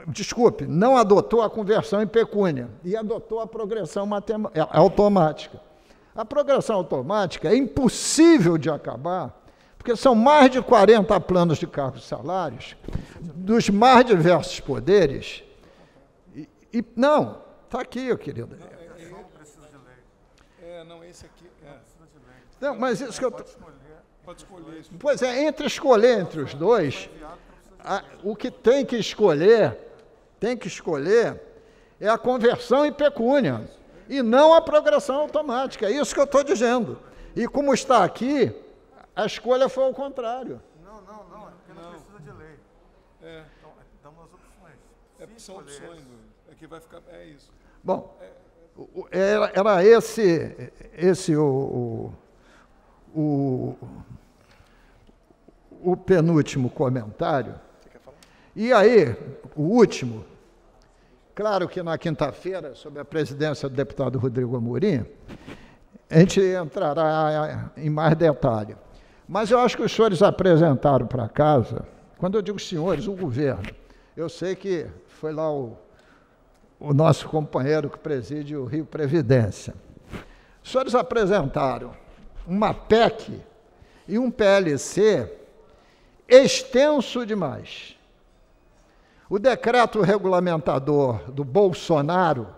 desculpe, não adotou a conversão em pecúnia e adotou a progressão é, automática. A progressão automática é impossível de acabar porque são mais de 40 planos de cargos e salários, dos mais diversos poderes. E, e não, está aqui, querido. Não, é, é, é, não, esse aqui. É. Não, mas isso que eu. Pode escolher, pode escolher. Pois é, entre escolher entre os dois, a, o que tem que escolher, tem que escolher, é a conversão em pecúnia, e não a progressão automática. É isso que eu estou dizendo. E como está aqui, a escolha foi ao contrário. Não, não, não, é porque não, não precisa de lei. É. Então, é, damos as opções. É, são escolher. opções, é que vai ficar, é isso. Bom, é, era, era, esse, esse o, o, o, o penúltimo comentário. Você quer falar? E aí, o último, Claro que na quinta-feira, sob a presidência do deputado Rodrigo Amorim, a gente entrará em mais detalhe. Mas eu acho que os senhores apresentaram para casa, quando eu digo senhores, o governo. Eu sei que foi lá o, o nosso companheiro que preside o Rio Previdência. Os senhores apresentaram uma PEC e um PLC extenso demais. O decreto regulamentador do Bolsonaro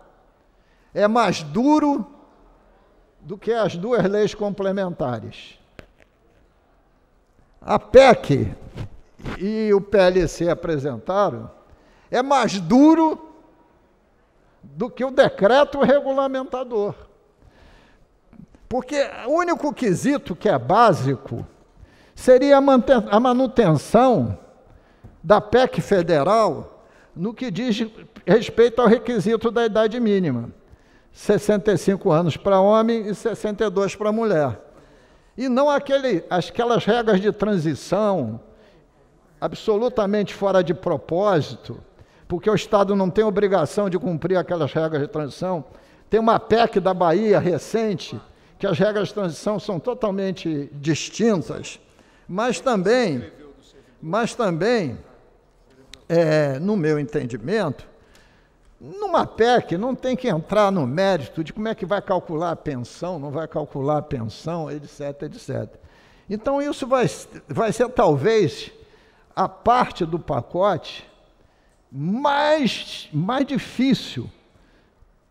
é mais duro do que as duas leis complementares a PEC e o PLC apresentaram é mais duro do que o decreto regulamentador. Porque o único quesito que é básico seria a manutenção da PEC federal no que diz respeito ao requisito da idade mínima: 65 anos para homem e 62 para mulher. E não aquele, aquelas regras de transição absolutamente fora de propósito, porque o Estado não tem obrigação de cumprir aquelas regras de transição. Tem uma PEC da Bahia recente, que as regras de transição são totalmente distintas, mas também, mas também, é, no meu entendimento, numa PEC não tem que entrar no mérito de como é que vai calcular a pensão, não vai calcular a pensão, etc, etc. Então isso vai, vai ser talvez a parte do pacote mais, mais difícil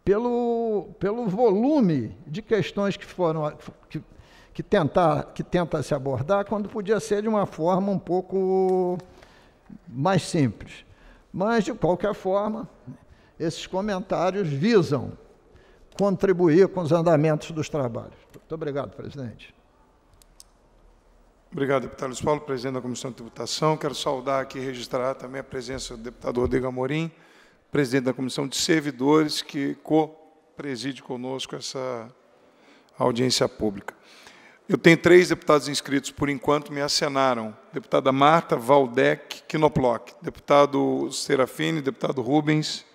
pelo, pelo volume de questões que foram que, que, tentar, que tenta se abordar, quando podia ser de uma forma um pouco mais simples. Mas, de qualquer forma, esses comentários visam contribuir com os andamentos dos trabalhos. Muito obrigado, presidente. Obrigado, deputado Luiz Paulo, presidente da Comissão de Tributação. Quero saudar aqui e registrar também a presença do deputado Rodrigo Amorim, presidente da Comissão de Servidores, que co-preside conosco essa audiência pública. Eu tenho três deputados inscritos, por enquanto, me acenaram. Deputada Marta Valdec Kinoplock, deputado Serafine, deputado Rubens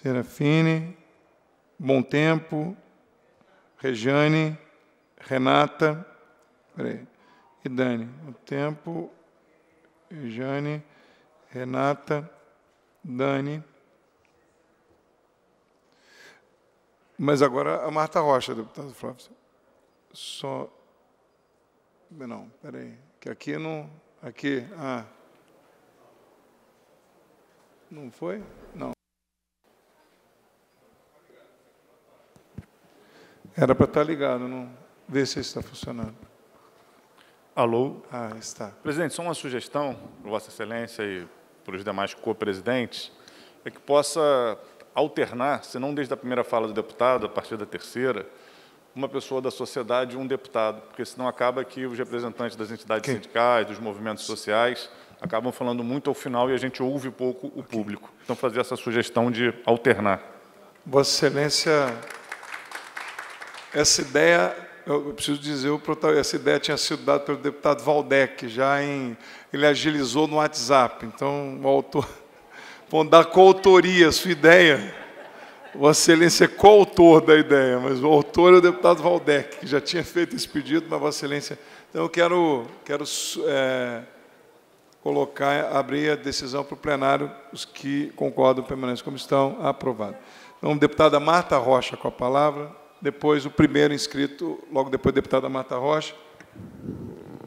Serafine, Bom Tempo, Rejane, Renata, peraí, e Dani. Bom Tempo, Rejane, Renata, Dani. Mas agora a Marta Rocha, deputado Flávio. Só. Não, peraí. Que aqui não. Aqui. Ah. Não foi? Não. Era para estar tá ligado, não ver se está funcionando. Alô? Ah, está. Presidente, só uma sugestão, Vossa Excelência e para os demais co-presidentes, é que possa alternar, se não desde a primeira fala do deputado, a partir da terceira, uma pessoa da sociedade e um deputado, porque senão acaba que os representantes das entidades sindicais, dos movimentos sociais, acabam falando muito ao final e a gente ouve pouco o okay. público. Então, fazer essa sugestão de alternar. Vossa Excelência essa ideia, eu preciso dizer, essa ideia tinha sido dada pelo deputado Valdec, já em. Ele agilizou no WhatsApp. Então, o autor. Vão dar coautoria à sua ideia. Vossa Excelência é coautor da ideia, mas o autor é o deputado Valdec, que já tinha feito esse pedido, mas Vossa Excelência. Então, eu quero, quero é, colocar, abrir a decisão para o plenário. Os que concordam permanecem como estão, aprovado. Então, deputada Marta Rocha, com a palavra depois o primeiro inscrito, logo depois o deputada Marta Rocha,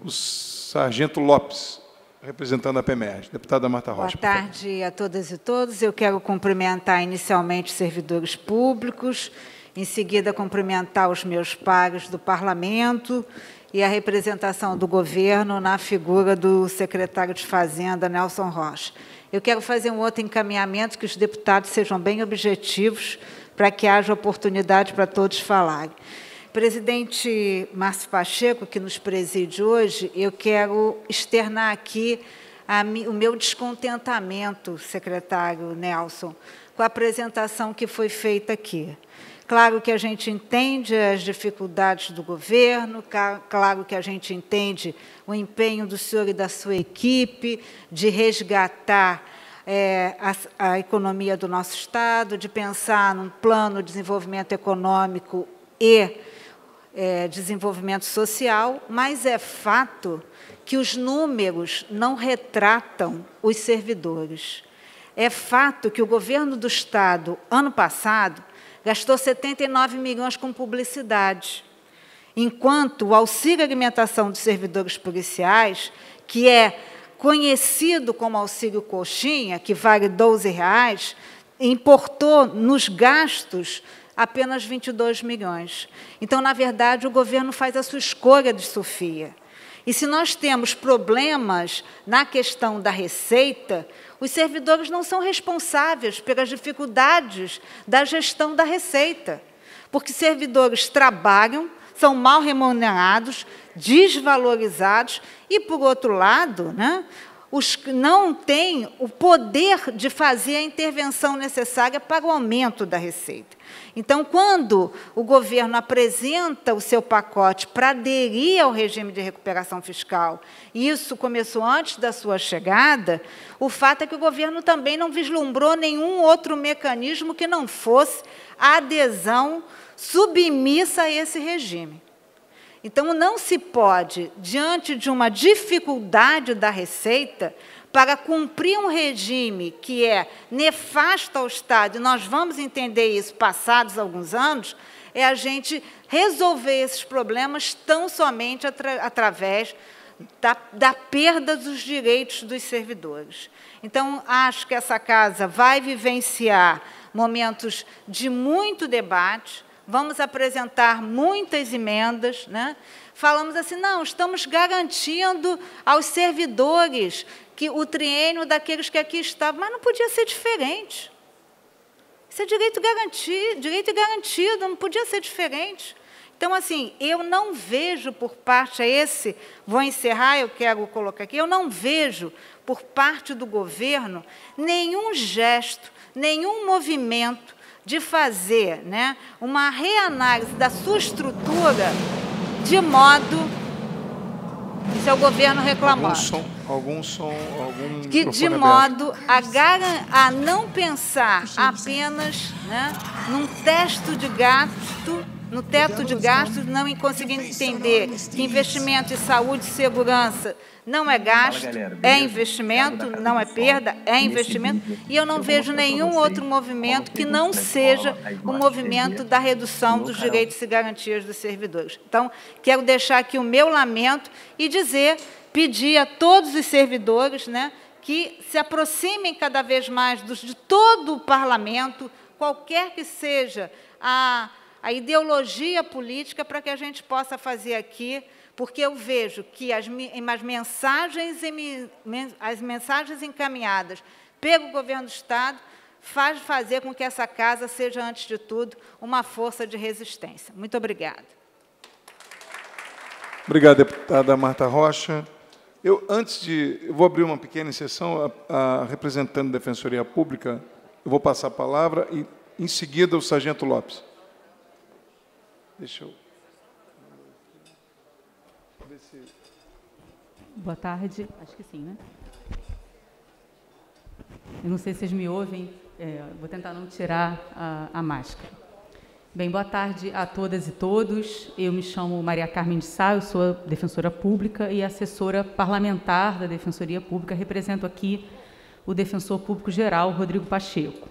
o sargento Lopes, representando a PMERG. Deputada Marta Rocha. Boa tarde a todas e todos. Eu quero cumprimentar inicialmente os servidores públicos, em seguida cumprimentar os meus pares do Parlamento e a representação do governo na figura do secretário de Fazenda, Nelson Rocha. Eu quero fazer um outro encaminhamento, que os deputados sejam bem objetivos, para que haja oportunidade para todos falarem. Presidente Márcio Pacheco, que nos preside hoje, eu quero externar aqui a, o meu descontentamento, secretário Nelson, com a apresentação que foi feita aqui. Claro que a gente entende as dificuldades do governo, claro que a gente entende o empenho do senhor e da sua equipe de resgatar é, a, a, economia do nosso Estado, de pensar num plano de desenvolvimento econômico e é, desenvolvimento social, mas é fato que os números não retratam os servidores. É fato que o governo do Estado, ano passado, gastou 79 milhões com publicidade, enquanto o auxílio alimentação dos servidores policiais, que é conhecido como auxílio coxinha, que vale R$ 12,00, importou nos gastos apenas 22 milhões. Então, na verdade, o governo faz a sua escolha de Sofia. E se nós temos problemas na questão da receita, os servidores não são responsáveis pelas dificuldades da gestão da receita, porque servidores trabalham são mal remunerados, desvalorizados, e, por outro lado, né, os que não têm o poder de fazer a intervenção necessária para o aumento da receita. Então, quando o governo apresenta o seu pacote para aderir ao regime de recuperação fiscal, e isso começou antes da sua chegada, o fato é que o governo também não vislumbrou nenhum outro mecanismo que não fosse a adesão submissa a esse regime. Então, não se pode, diante de uma dificuldade da receita, para cumprir um regime que é nefasto ao Estado, e nós vamos entender isso passados alguns anos, é a gente resolver esses problemas tão somente atra através da, da, perda dos direitos dos servidores. Então, acho que essa casa vai vivenciar momentos de muito debate, vamos apresentar muitas emendas, né? Falamos assim, não, estamos garantindo aos servidores que o triênio daqueles que aqui estavam, mas não podia ser diferente. Isso é direito garantido, direito garantido, não podia ser diferente. Então, assim, eu não vejo por parte, a é esse, vou encerrar, eu quero colocar aqui, eu não vejo por parte do governo nenhum gesto, nenhum movimento de fazer né, uma reanálise da sua estrutura de modo. Isso é o governo reclamando. Algum som, algum som, algum que de modo a, a, não pensar apenas né, num teste de gasto no teto de gastos, não conseguindo entender que investimento em saúde e segurança não é gasto, é investimento, não é perda, é investimento. E eu não vejo nenhum outro movimento que não seja tá o movimento da redução dos direitos e garantias dos servidores. Então, quero deixar aqui o meu lamento e dizer, pedir a todos os servidores, né, que se aproximem cada vez mais dos, de todo o parlamento, qualquer que seja a a ideologia política para que a gente possa fazer aqui, porque eu vejo que as, as mensagens, as mensagens encaminhadas pelo governo do Estado faz fazer com que essa casa seja, antes de tudo, uma força de resistência. Muito obrigada. Obrigado, deputada Marta Rocha. Eu, antes de... Eu vou abrir uma pequena exceção a, a representante da Defensoria Pública, eu vou passar a palavra e, em seguida, o Sargento Lopes. Deixa eu. Hum, boa tarde, acho que sim, né? Eu não sei se vocês me ouvem, é, vou tentar não tirar a, a máscara. Bem, boa tarde a todas e todos. Eu me chamo Maria Carmen de Sá, eu sou defensora pública e assessora parlamentar da Defensoria Pública. Represento aqui o defensor público geral, Rodrigo Pacheco.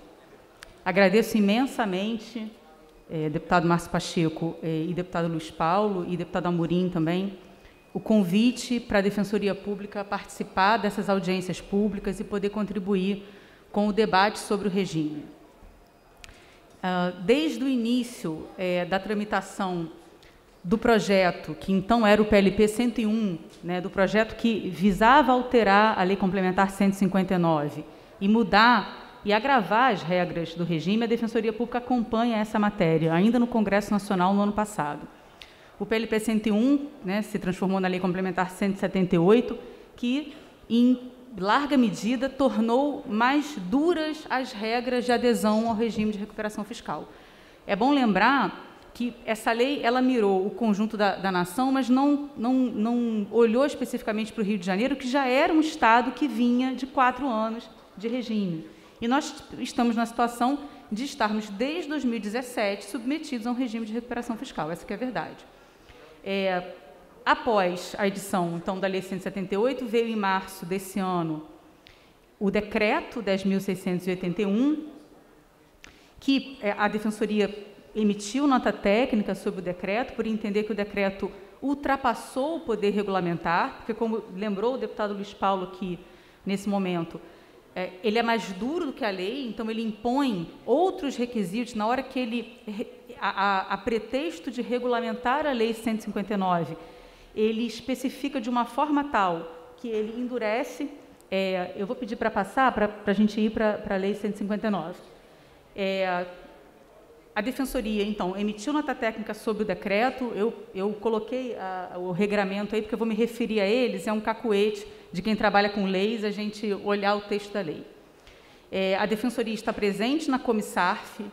Agradeço imensamente é, deputado Márcio Pacheco é, e deputado Luiz Paulo e deputado Amorim também, o convite para a Defensoria Pública participar dessas audiências públicas e poder contribuir com o debate sobre o regime. Ah, desde o início é, da tramitação do projeto, que então era o PLP 101, né, do projeto que visava alterar a Lei Complementar 159 e mudar e agravar as regras do regime, a Defensoria Pública acompanha essa matéria, ainda no Congresso Nacional no ano passado. O PLP 101 né, se transformou na Lei Complementar 178, que, em larga medida, tornou mais duras as regras de adesão ao regime de recuperação fiscal. É bom lembrar que essa lei ela mirou o conjunto da, da nação, mas não, não, não olhou especificamente para o Rio de Janeiro, que já era um Estado que vinha de quatro anos de regime. E nós estamos na situação de estarmos, desde 2017, submetidos a um regime de recuperação fiscal. Essa que é a verdade. É, após a edição então, da Lei 178, veio em março desse ano o decreto 10.681, que é, a Defensoria emitiu nota técnica sobre o decreto, por entender que o decreto ultrapassou o poder regulamentar, porque, como lembrou o deputado Luiz Paulo aqui, nesse momento, é, ele é mais duro do que a lei, então ele impõe outros requisitos na hora que ele, a, a, a pretexto de regulamentar a Lei 159, ele especifica de uma forma tal que ele endurece. É, eu vou pedir para passar, para a gente ir para a Lei 159. É, a Defensoria, então, emitiu nota técnica sobre o decreto, eu, eu coloquei a, o regramento aí, porque eu vou me referir a eles, é um cacuete de quem trabalha com leis, a gente olhar o texto da lei. É, a Defensoria está presente na Comissarf,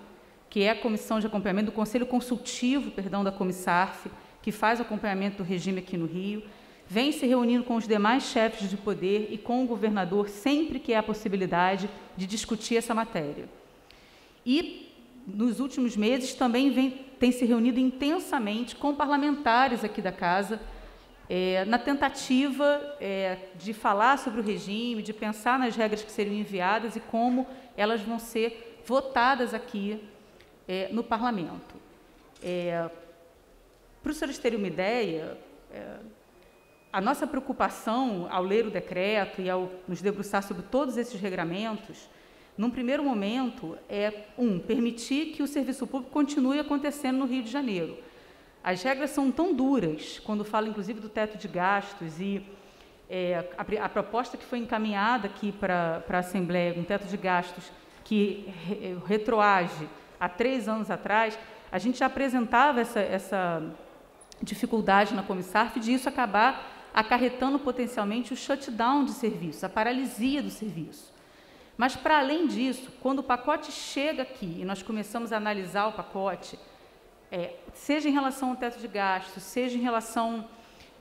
que é a Comissão de Acompanhamento do Conselho Consultivo, perdão, da Comissarf, que faz o acompanhamento do regime aqui no Rio, vem se reunindo com os demais chefes de poder e com o governador sempre que há possibilidade de discutir essa matéria. E, nos últimos meses, também vem, tem se reunido intensamente com parlamentares aqui da Casa, é, na tentativa é, de falar sobre o regime, de pensar nas regras que seriam enviadas e como elas vão ser votadas aqui é, no parlamento. É, para os senhores terem uma ideia, é, a nossa preocupação ao ler o decreto e ao nos debruçar sobre todos esses regramentos, num primeiro momento, é, um, permitir que o serviço público continue acontecendo no Rio de Janeiro. As regras são tão duras, quando fala inclusive do teto de gastos e é, a, a, proposta que foi encaminhada aqui para a Assembleia, um teto de gastos que re, é, retroage há três anos atrás, a gente já apresentava essa, essa dificuldade na Comissarf de isso acabar acarretando potencialmente o shutdown de serviços, a paralisia do serviço. Mas, para além disso, quando o pacote chega aqui e nós começamos a analisar o pacote, é, seja em relação ao teto de gastos, seja em relação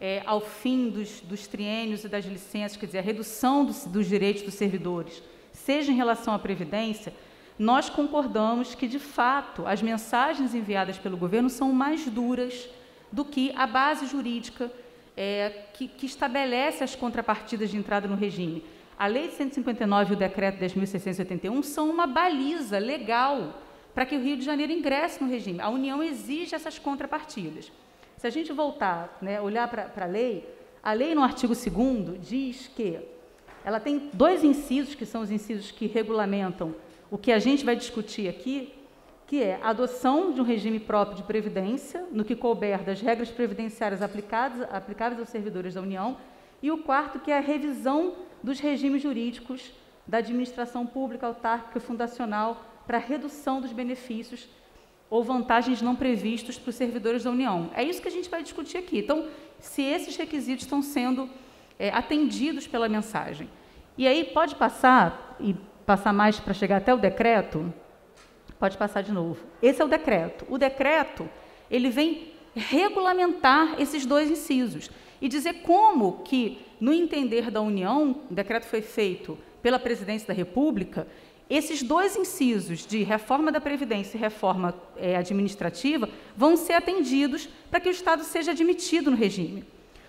é, ao fim dos, dos triênios e das licenças, quer dizer, a redução dos, dos direitos dos servidores, seja em relação à Previdência, nós concordamos que, de fato, as mensagens enviadas pelo governo são mais duras do que a base jurídica é, que, que, estabelece as contrapartidas de entrada no regime. A Lei 159 e o Decreto 10.681 são uma baliza legal para que o Rio de Janeiro ingresse no regime. A União exige essas contrapartidas. Se a gente voltar, né, olhar para a lei, a lei no artigo 2 diz que ela tem dois incisos, que são os incisos que regulamentam o que a gente vai discutir aqui, que é a adoção de um regime próprio de previdência, no que couber das regras previdenciárias aplicadas, aplicáveis aos servidores da União, e o quarto, que é a revisão dos regimes jurídicos da administração pública, autárquica e fundacional para redução dos benefícios ou vantagens não previstos para os servidores da União. É isso que a gente vai discutir aqui. Então, se esses requisitos estão sendo é, atendidos pela mensagem. E aí, pode passar, e passar mais para chegar até o decreto? Pode passar de novo. Esse é o decreto. O decreto, ele vem regulamentar esses dois incisos e dizer como que, no entender da União, o decreto foi feito pela Presidência da República, esses dois incisos de reforma da Previdência e reforma é, administrativa vão ser atendidos para que o Estado seja admitido no regime.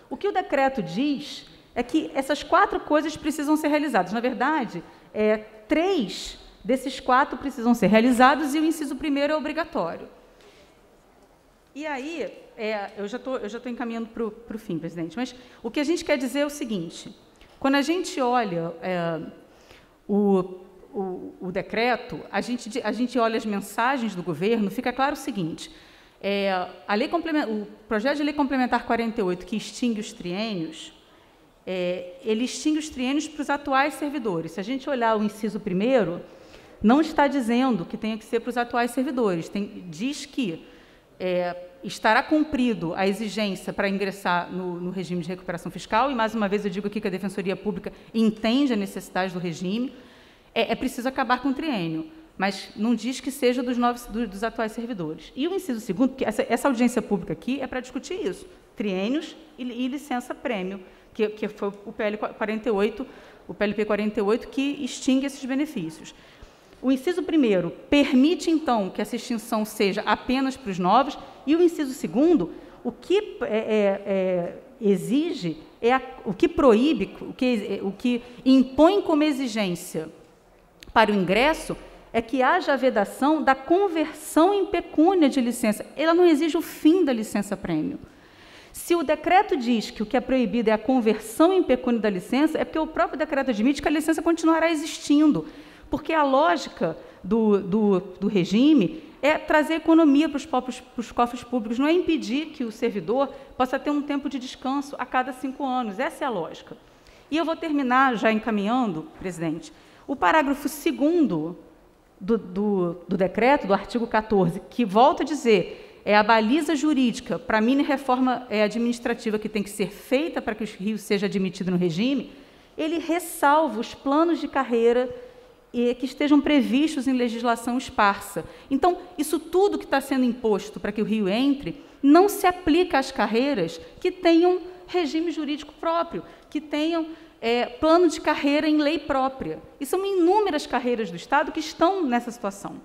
O que o decreto diz é que essas quatro coisas precisam ser realizadas. Na verdade, é, três desses quatro precisam ser realizados e o inciso primeiro é obrigatório. E aí, é, eu já estou encaminhando para o fim, presidente, mas o que a gente quer dizer é o seguinte: quando a gente olha é, o o, o decreto, a gente, a gente olha as mensagens do governo, fica claro o seguinte: é, a lei o projeto de lei complementar 48, que extingue os triênios, é, ele extingue os triênios para os atuais servidores. Se a gente olhar o inciso primeiro, não está dizendo que tenha que ser para os atuais servidores. Tem, diz que é, estará cumprido a exigência para ingressar no, no regime de recuperação fiscal, e mais uma vez eu digo aqui que a Defensoria Pública entende a necessidade do regime, é, é preciso acabar com o triênio, mas não diz que seja dos, novos, do, dos atuais servidores. E o inciso segundo, que essa, essa audiência pública aqui é para discutir isso, triênios e, e licença-prêmio, que, que foi o PL 48, o PLP 48 que extingue esses benefícios. O inciso primeiro permite, então, que essa extinção seja apenas para os novos, e o inciso segundo, o que é, é, é exige, é a, o que proíbe, o que, o que impõe como exigência para o ingresso é que haja a vedação da conversão em pecúnia de licença. Ela não exige o fim da licença-prêmio. Se o decreto diz que o que é proibido é a conversão em pecúnia da licença, é porque o próprio decreto admite que a licença continuará existindo. Porque a lógica do, do, do regime é trazer economia para os, próprios, para os cofres públicos, não é impedir que o servidor possa ter um tempo de descanso a cada cinco anos. Essa é a lógica. E eu vou terminar já encaminhando, presidente, o parágrafo 2 do, do, do, decreto, do artigo 14, que volta a dizer é a baliza jurídica para a mini reforma é administrativa que tem que ser feita para que o Rio seja admitido no regime, ele ressalva os planos de carreira e que estejam previstos em legislação esparsa. Então, isso tudo que está sendo imposto para que o Rio entre não se aplica às carreiras que tenham regime jurídico próprio, que tenham é, plano de carreira em lei própria. E são inúmeras carreiras do Estado que estão nessa situação.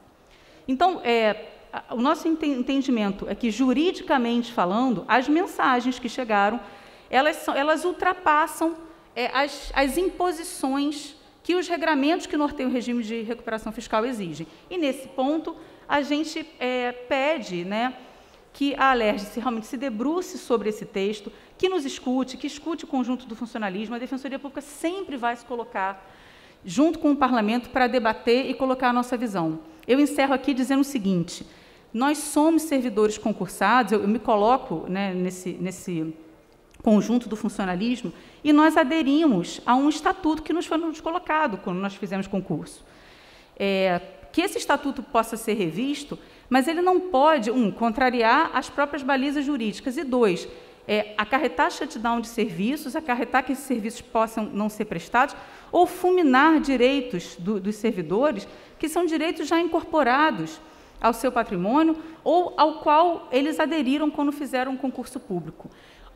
Então, é, o nosso entendimento é que, juridicamente falando, as mensagens que chegaram, elas, são, elas ultrapassam é, as, as, imposições que os regramentos que norteiam o regime de recuperação fiscal exigem. E, nesse ponto, a gente é, pede né, que a Alerj realmente se debruce sobre esse texto, que nos escute, que escute o conjunto do funcionalismo, a Defensoria Pública sempre vai se colocar junto com o parlamento para debater e colocar a nossa visão. Eu encerro aqui dizendo o seguinte: nós somos servidores concursados, eu, eu me coloco né, nesse, nesse conjunto do funcionalismo, e nós aderimos a um estatuto que nos foi nos colocado quando nós fizemos concurso. É, que esse estatuto possa ser revisto, mas ele não pode, um, contrariar as próprias balizas jurídicas, e dois, é, acarretar shutdown de serviços, acarretar que esses serviços possam não ser prestados, ou fulminar direitos do, dos servidores, que são direitos já incorporados ao seu patrimônio ou ao qual eles aderiram quando fizeram um concurso público.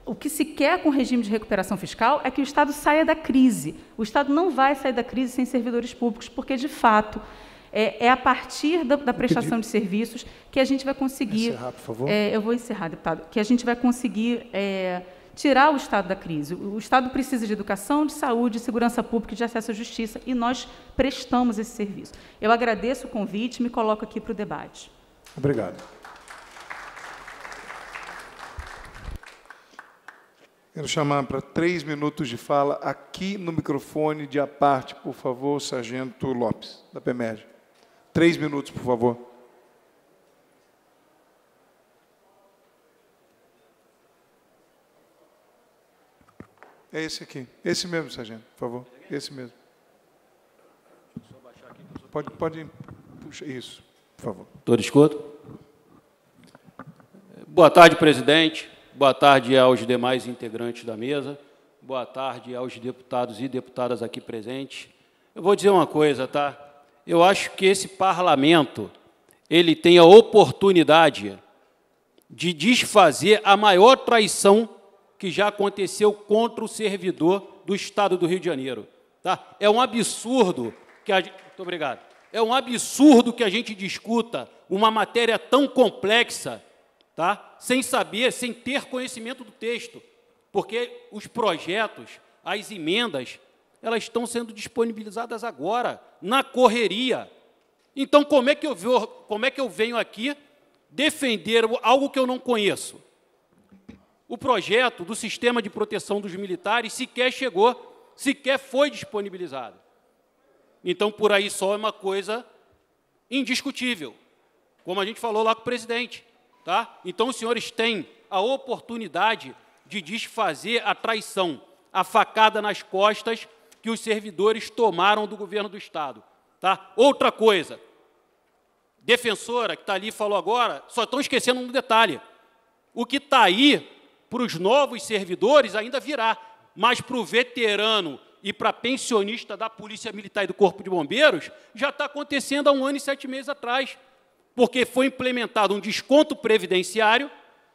O que se quer com o regime de recuperação fiscal é que o Estado saia da crise. O Estado não vai sair da crise sem servidores públicos, porque, de fato, é, é a partir da, da prestação de serviços que a gente vai conseguir. Encerrar, por favor. É, eu vou encerrar, deputado. Que a gente vai conseguir é, tirar o Estado da crise. O Estado precisa de educação, de saúde, de segurança pública, de acesso à justiça e nós prestamos esse serviço. Eu agradeço o convite e me coloco aqui para o debate. Obrigado. Quero chamar para três minutos de fala aqui no microfone de aparte, por favor, Sargento Lopes, da PEMERG. Três minutos, por favor. É esse aqui. Esse mesmo, sargento, por favor. Esse mesmo. Pode, pode puxar isso, por favor. Todo escudo. Boa tarde, presidente. Boa tarde aos demais integrantes da mesa. Boa tarde aos deputados e deputadas aqui presentes. Eu vou dizer uma coisa, tá? eu acho que esse parlamento ele tem a oportunidade de desfazer a maior traição que já aconteceu contra o servidor do Estado do Rio de Janeiro. Tá? É um absurdo que a... Muito obrigado. É um absurdo que a gente discuta uma matéria tão complexa, tá? sem saber, sem ter conhecimento do texto, porque os projetos, as emendas, elas estão sendo disponibilizadas agora, na correria. Então, como é que eu, como é que eu venho aqui defender algo que eu não conheço? O projeto do sistema de proteção dos militares sequer chegou, sequer foi disponibilizado. Então, por aí só é uma coisa indiscutível, como a gente falou lá com o presidente. Tá? Então, os senhores têm a oportunidade de desfazer a traição, a facada nas costas que os servidores tomaram do governo do Estado. Tá? Outra coisa, defensora que está ali falou agora, só estão esquecendo um detalhe. O que está aí para os novos servidores ainda virá, mas para o veterano e para pensionista da Polícia Militar e do Corpo de Bombeiros já está acontecendo há um ano e sete meses atrás, porque foi implementado um desconto previdenciário,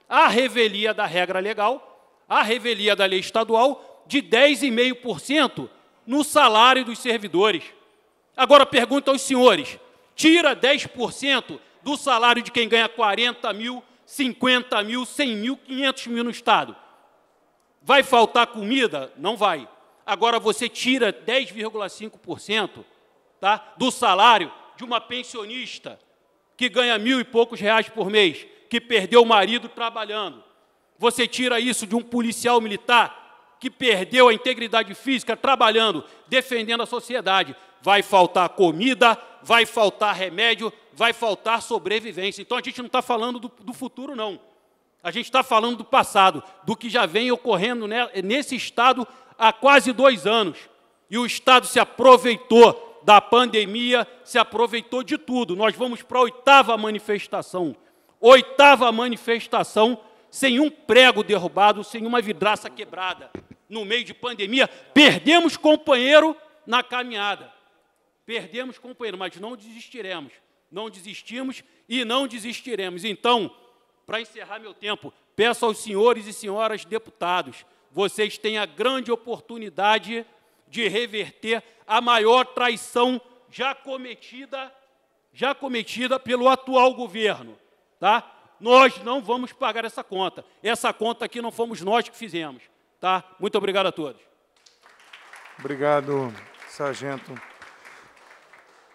a revelia da regra legal, a revelia da lei estadual, de 10,5% no salário dos servidores. Agora pergunto aos senhores: tira 10% do salário de quem ganha 40 mil, 50 mil, 100 mil, 500 mil no Estado. Vai faltar comida? Não vai. Agora você tira 10,5% tá, do salário de uma pensionista que ganha mil e poucos reais por mês, que perdeu o marido trabalhando. Você tira isso de um policial militar que perdeu a integridade física trabalhando, defendendo a sociedade. Vai faltar comida, vai faltar remédio, vai faltar sobrevivência. Então a gente não está falando do, do, futuro, não. A gente está falando do passado, do que já vem ocorrendo né, nesse Estado há quase dois anos. E o Estado se aproveitou da pandemia, se aproveitou de tudo. Nós vamos para a oitava manifestação. Oitava manifestação sem um prego derrubado, sem uma vidraça quebrada no meio de pandemia, perdemos companheiro na caminhada. Perdemos companheiro, mas não desistiremos. Não desistimos e não desistiremos. Então, para encerrar meu tempo, peço aos senhores e senhoras deputados, vocês têm a grande oportunidade de reverter a maior traição já cometida, já cometida pelo atual governo, tá? Nós não vamos pagar essa conta. Essa conta aqui não fomos nós que fizemos. Tá? Muito obrigado a todos. Obrigado, sargento.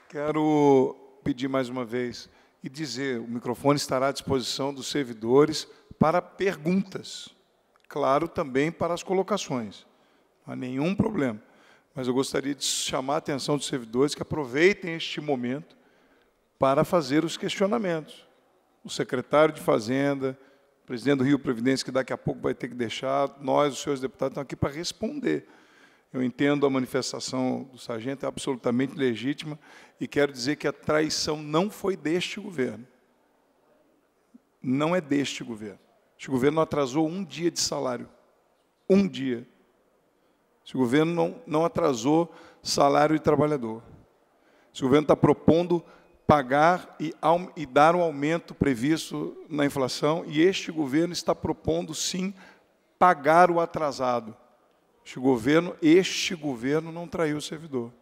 Quero pedir mais uma vez e dizer, o microfone estará à disposição dos servidores para perguntas. Claro, também para as colocações. Não há nenhum problema. Mas eu gostaria de chamar a atenção dos servidores que aproveitem este momento para fazer os questionamentos. O secretário de Fazenda, presidente do Rio Previdência, que daqui a pouco vai ter que deixar, nós, os senhores deputados, estamos aqui para responder. Eu entendo a manifestação do sargento, é absolutamente legítima, e quero dizer que a traição não foi deste governo. Não é deste governo. Este governo atrasou um dia de salário. Um dia. Este governo não, não atrasou salário de trabalhador. Este governo está propondo pagar e, e, dar o aumento previsto na inflação, e este governo está propondo, sim, pagar o atrasado. Este governo, este governo não traiu o servidor.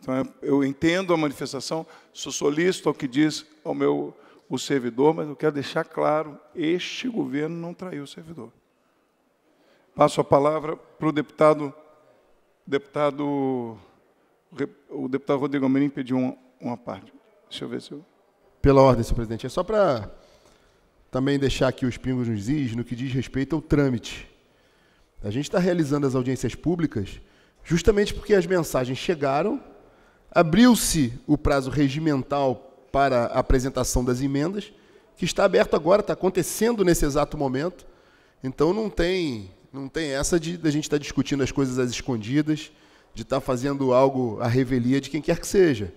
Então, é, eu entendo a manifestação, sou solícito ao que diz ao meu, o servidor, mas eu quero deixar claro, este governo não traiu o servidor. Passo a palavra para o deputado, deputado o deputado Rodrigo Amorim pediu uma parte. Deixa eu ver se eu... Pela ordem, senhor presidente. É só para também deixar aqui os pingos nos is no que diz respeito ao trâmite. A gente está realizando as audiências públicas justamente porque as mensagens chegaram, abriu-se o prazo regimental para a apresentação das emendas, que está aberto agora, está acontecendo nesse exato momento. Então não tem, não tem essa de, de a gente estar tá discutindo as coisas às escondidas, de estar tá fazendo algo à revelia de quem quer que seja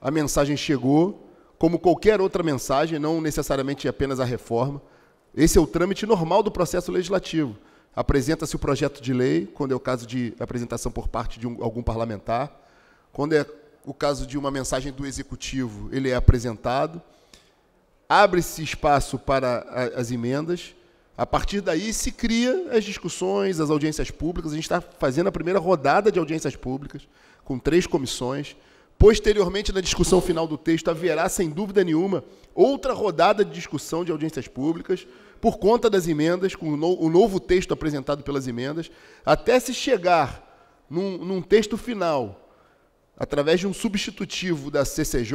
a mensagem chegou, como qualquer outra mensagem, não necessariamente apenas a reforma. Esse é o trâmite normal do processo legislativo. Apresenta-se o projeto de lei, quando é o caso de apresentação por parte de um, algum parlamentar. Quando é o caso de uma mensagem do executivo, ele é apresentado. Abre-se espaço para a, as emendas. A partir daí se cria as discussões, as audiências públicas. A gente está fazendo a primeira rodada de audiências públicas, com três comissões. Posteriormente, na discussão final do texto, haverá, sem dúvida nenhuma, outra rodada de discussão de audiências públicas, por conta das emendas, com o novo texto apresentado pelas emendas, até se chegar num, num texto final, através de um substitutivo da CCJ,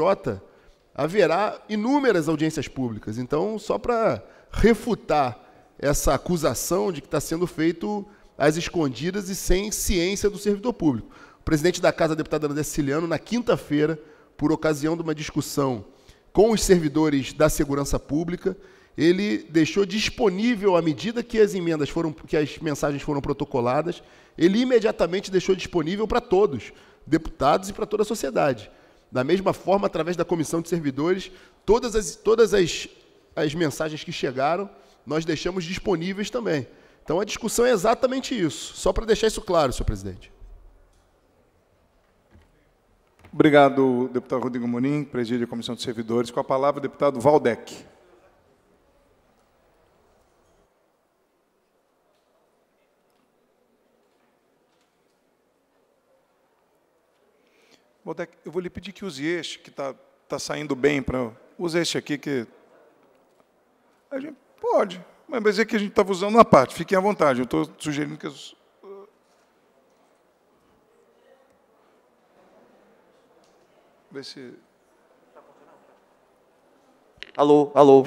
haverá inúmeras audiências públicas. Então, só para refutar essa acusação de que está sendo feito às escondidas e sem ciência do servidor público. O presidente da Casa, deputada André Ciliano, na quinta-feira, por ocasião de uma discussão com os servidores da segurança pública, ele deixou disponível, à medida que as emendas foram, que as mensagens foram protocoladas, ele imediatamente deixou disponível para todos, deputados e para toda a sociedade. Da mesma forma, através da comissão de servidores, todas as, todas as, as mensagens que chegaram, nós deixamos disponíveis também. Então a discussão é exatamente isso. Só para deixar isso claro, senhor presidente. Obrigado, deputado Rodrigo Morim, presidente da Comissão de Servidores. Com a palavra, o deputado Valdec. Valdec, eu vou lhe pedir que use este, que está tá saindo bem. para use este aqui, que... A gente pode, mas é que a gente estava usando uma parte. Fiquem à vontade, eu estou sugerindo que as se. Alô, alô.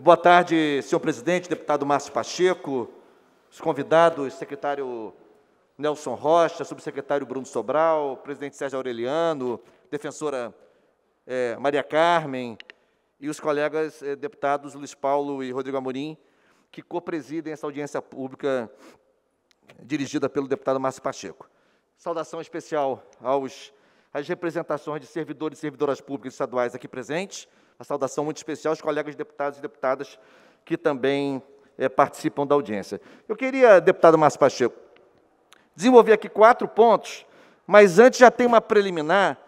Boa tarde, senhor presidente, deputado Márcio Pacheco, os convidados, secretário Nelson Rocha, subsecretário Bruno Sobral, presidente Sérgio Aureliano, defensora é, Maria Carmen e os colegas é, deputados Luiz Paulo e Rodrigo Amorim, que co-presidem essa audiência pública dirigida pelo deputado Márcio Pacheco. Saudação especial aos as representações de servidores e servidoras públicas estaduais aqui presentes, a saudação muito especial aos colegas deputados e deputadas que também é, participam da audiência. Eu queria, deputado Márcio Pacheco, desenvolver aqui quatro pontos, mas antes já tem uma preliminar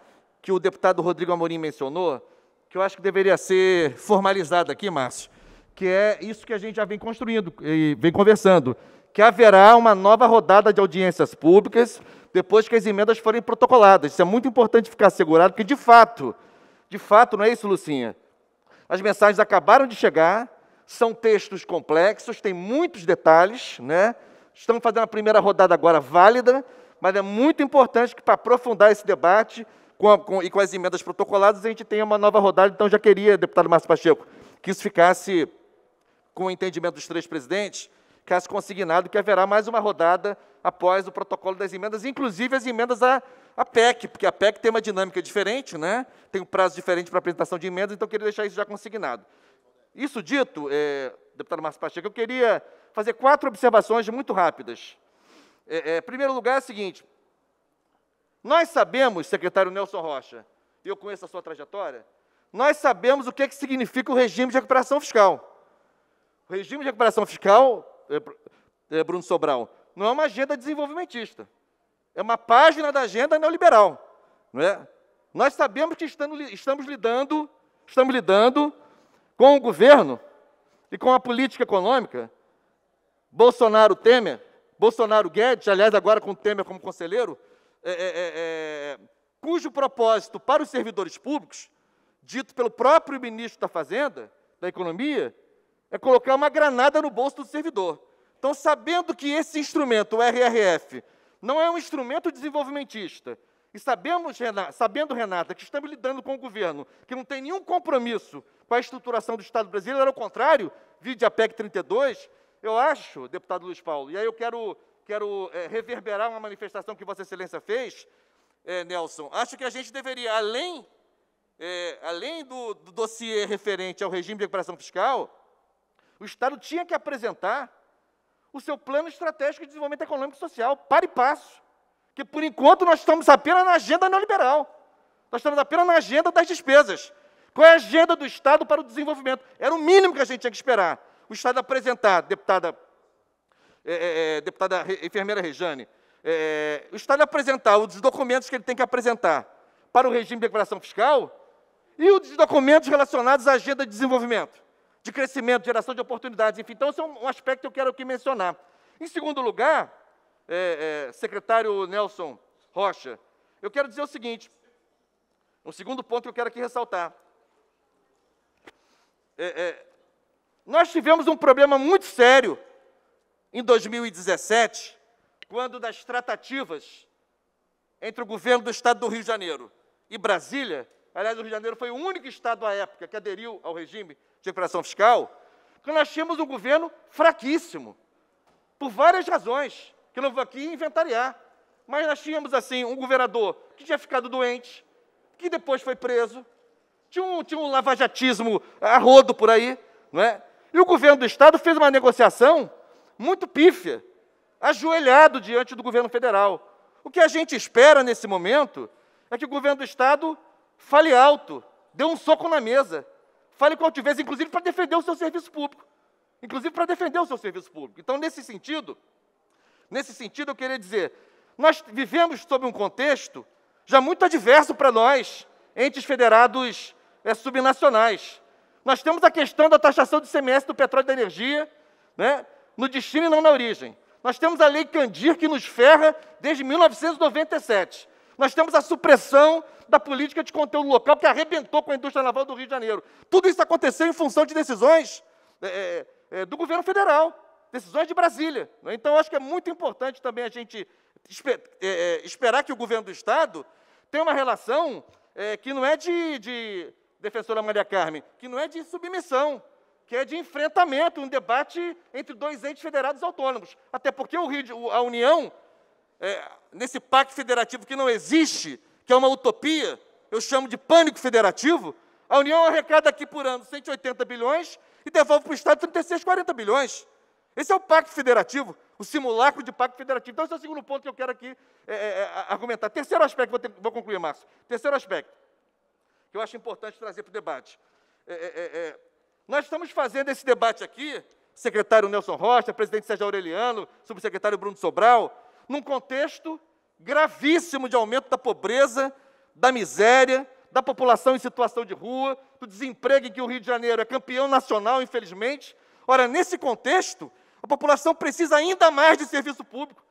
que o deputado Rodrigo Amorim mencionou, que eu acho que deveria ser formalizada aqui, Márcio, que é isso que a gente já vem construindo e vem conversando, que haverá uma nova rodada de audiências públicas depois que as emendas forem protocoladas. Isso é muito importante ficar assegurado, porque de fato, de fato não é isso, Lucinha. As mensagens acabaram de chegar, são textos complexos, tem muitos detalhes, né? Estamos fazendo a primeira rodada agora válida, mas é muito importante que para aprofundar esse debate com a, com, e com as emendas protocoladas a gente tenha uma nova rodada. Então já queria, deputado Márcio Pacheco, que isso ficasse com o entendimento dos três presidentes caso consignado, que haverá mais uma rodada após o protocolo das emendas, inclusive as emendas à, à PEC, porque a PEC tem uma dinâmica diferente, né? tem um prazo diferente para apresentação de emendas, então eu queria deixar isso já consignado. Isso dito, é, deputado Márcio Pacheco, eu queria fazer quatro observações muito rápidas. É, é, primeiro lugar é o seguinte, nós sabemos, secretário Nelson Rocha, e eu conheço a sua trajetória, nós sabemos o que, é que significa o regime de recuperação fiscal. O regime de recuperação fiscal é, é Bruno Sobral, não é uma agenda desenvolvimentista. É uma página da agenda neoliberal. Não é? Nós sabemos que estamos, lidando, estamos lidando com o governo e com a política econômica. Bolsonaro Temer, Bolsonaro Guedes, aliás, agora com Temer como conselheiro, é, é, é, é, cujo propósito para os servidores públicos, dito pelo próprio ministro da Fazenda, da Economia, é colocar uma granada no bolso do servidor. Então, sabendo que esse instrumento, o RRF, não é um instrumento desenvolvimentista, e sabemos, Renata, sabendo, Renata, que estamos lidando com o um governo que não tem nenhum compromisso com a estruturação do Estado brasileiro, ao contrário, vide a PEC 32, eu acho, deputado Luiz Paulo, e aí eu quero, quero é, reverberar uma manifestação que Vossa Excelência fez, é, Nelson, acho que a gente deveria, além, é, além do, do dossiê referente ao regime de recuperação fiscal, o Estado tinha que apresentar o seu plano estratégico de desenvolvimento econômico e social, para e passo. Que por enquanto nós estamos apenas na agenda neoliberal. Nós estamos apenas na agenda das despesas. Qual é a agenda do Estado para o desenvolvimento? Era o mínimo que a gente tinha que esperar. O Estado apresentar, deputada, é, é, é deputada enfermeira Rejane, é, é, o Estado apresentar os documentos que ele tem que apresentar para o regime de declaração fiscal e os documentos relacionados à agenda de desenvolvimento de crescimento, geração de oportunidades, enfim. Então, esse é um, aspecto que eu quero aqui mencionar. Em segundo lugar, é, é, secretário Nelson Rocha, eu quero dizer o seguinte, um segundo ponto que eu quero aqui ressaltar. É, é nós tivemos um problema muito sério em 2017, quando das tratativas entre o governo do Estado do Rio de Janeiro e Brasília, aliás, o Rio de Janeiro foi o único estado à época que aderiu ao regime de recuperação fiscal, que nós tínhamos um governo fraquíssimo, por várias razões, que não vou aqui inventariar. Mas nós tínhamos, assim, um governador que tinha ficado doente, que depois foi preso, tinha um, tinha um lavajatismo a rodo por aí, não é? E o governo do Estado fez uma negociação muito pífia, ajoelhado diante do governo federal. O que a gente espera nesse momento é que o governo do Estado Fale alto, dê um soco na mesa. Fale com altivez, inclusive para defender o seu serviço público. Inclusive para defender o seu serviço público. Então, nesse sentido, nesse sentido eu queria dizer, nós vivemos sob um contexto já muito adverso para nós, entes federados é, subnacionais. Nós temos a questão da taxação de CMS do petróleo e da energia, né, no destino e não na origem. Nós temos a Lei Candir, que nos ferra desde 1997. Nós temos a supressão da política de conteúdo local, que arrebentou com a indústria naval do Rio de Janeiro. Tudo isso aconteceu em função de decisões é, é, é do governo federal, decisões de Brasília. Né? Então, acho que é muito importante também a gente esper, é, é, esperar que o governo do Estado tenha uma relação é, que não é de, de, defensora Maria Carmen, que não é de submissão, que é de enfrentamento, um debate entre dois entes federados autônomos. Até porque o Rio de, a União é, nesse pacto federativo que não existe, que é uma utopia, eu chamo de pânico federativo, a União arrecada aqui por ano 180 bilhões e devolve para o Estado 36, 40 bilhões. Esse é o pacto federativo, o simulacro de pacto federativo. Então, esse é o segundo ponto que eu quero aqui é, é, é argumentar. Terceiro aspecto, vou, ter, vou, concluir, Márcio. Terceiro aspecto, que eu acho importante trazer para o debate. É, é, é, nós estamos fazendo esse debate aqui, secretário Nelson Rocha, presidente Sérgio Aureliano, subsecretário Bruno Sobral, num contexto gravíssimo de aumento da pobreza, da miséria, da população em situação de rua, do desemprego em que o Rio de Janeiro é campeão nacional, infelizmente. Ora, nesse contexto, a população precisa ainda mais de serviço público,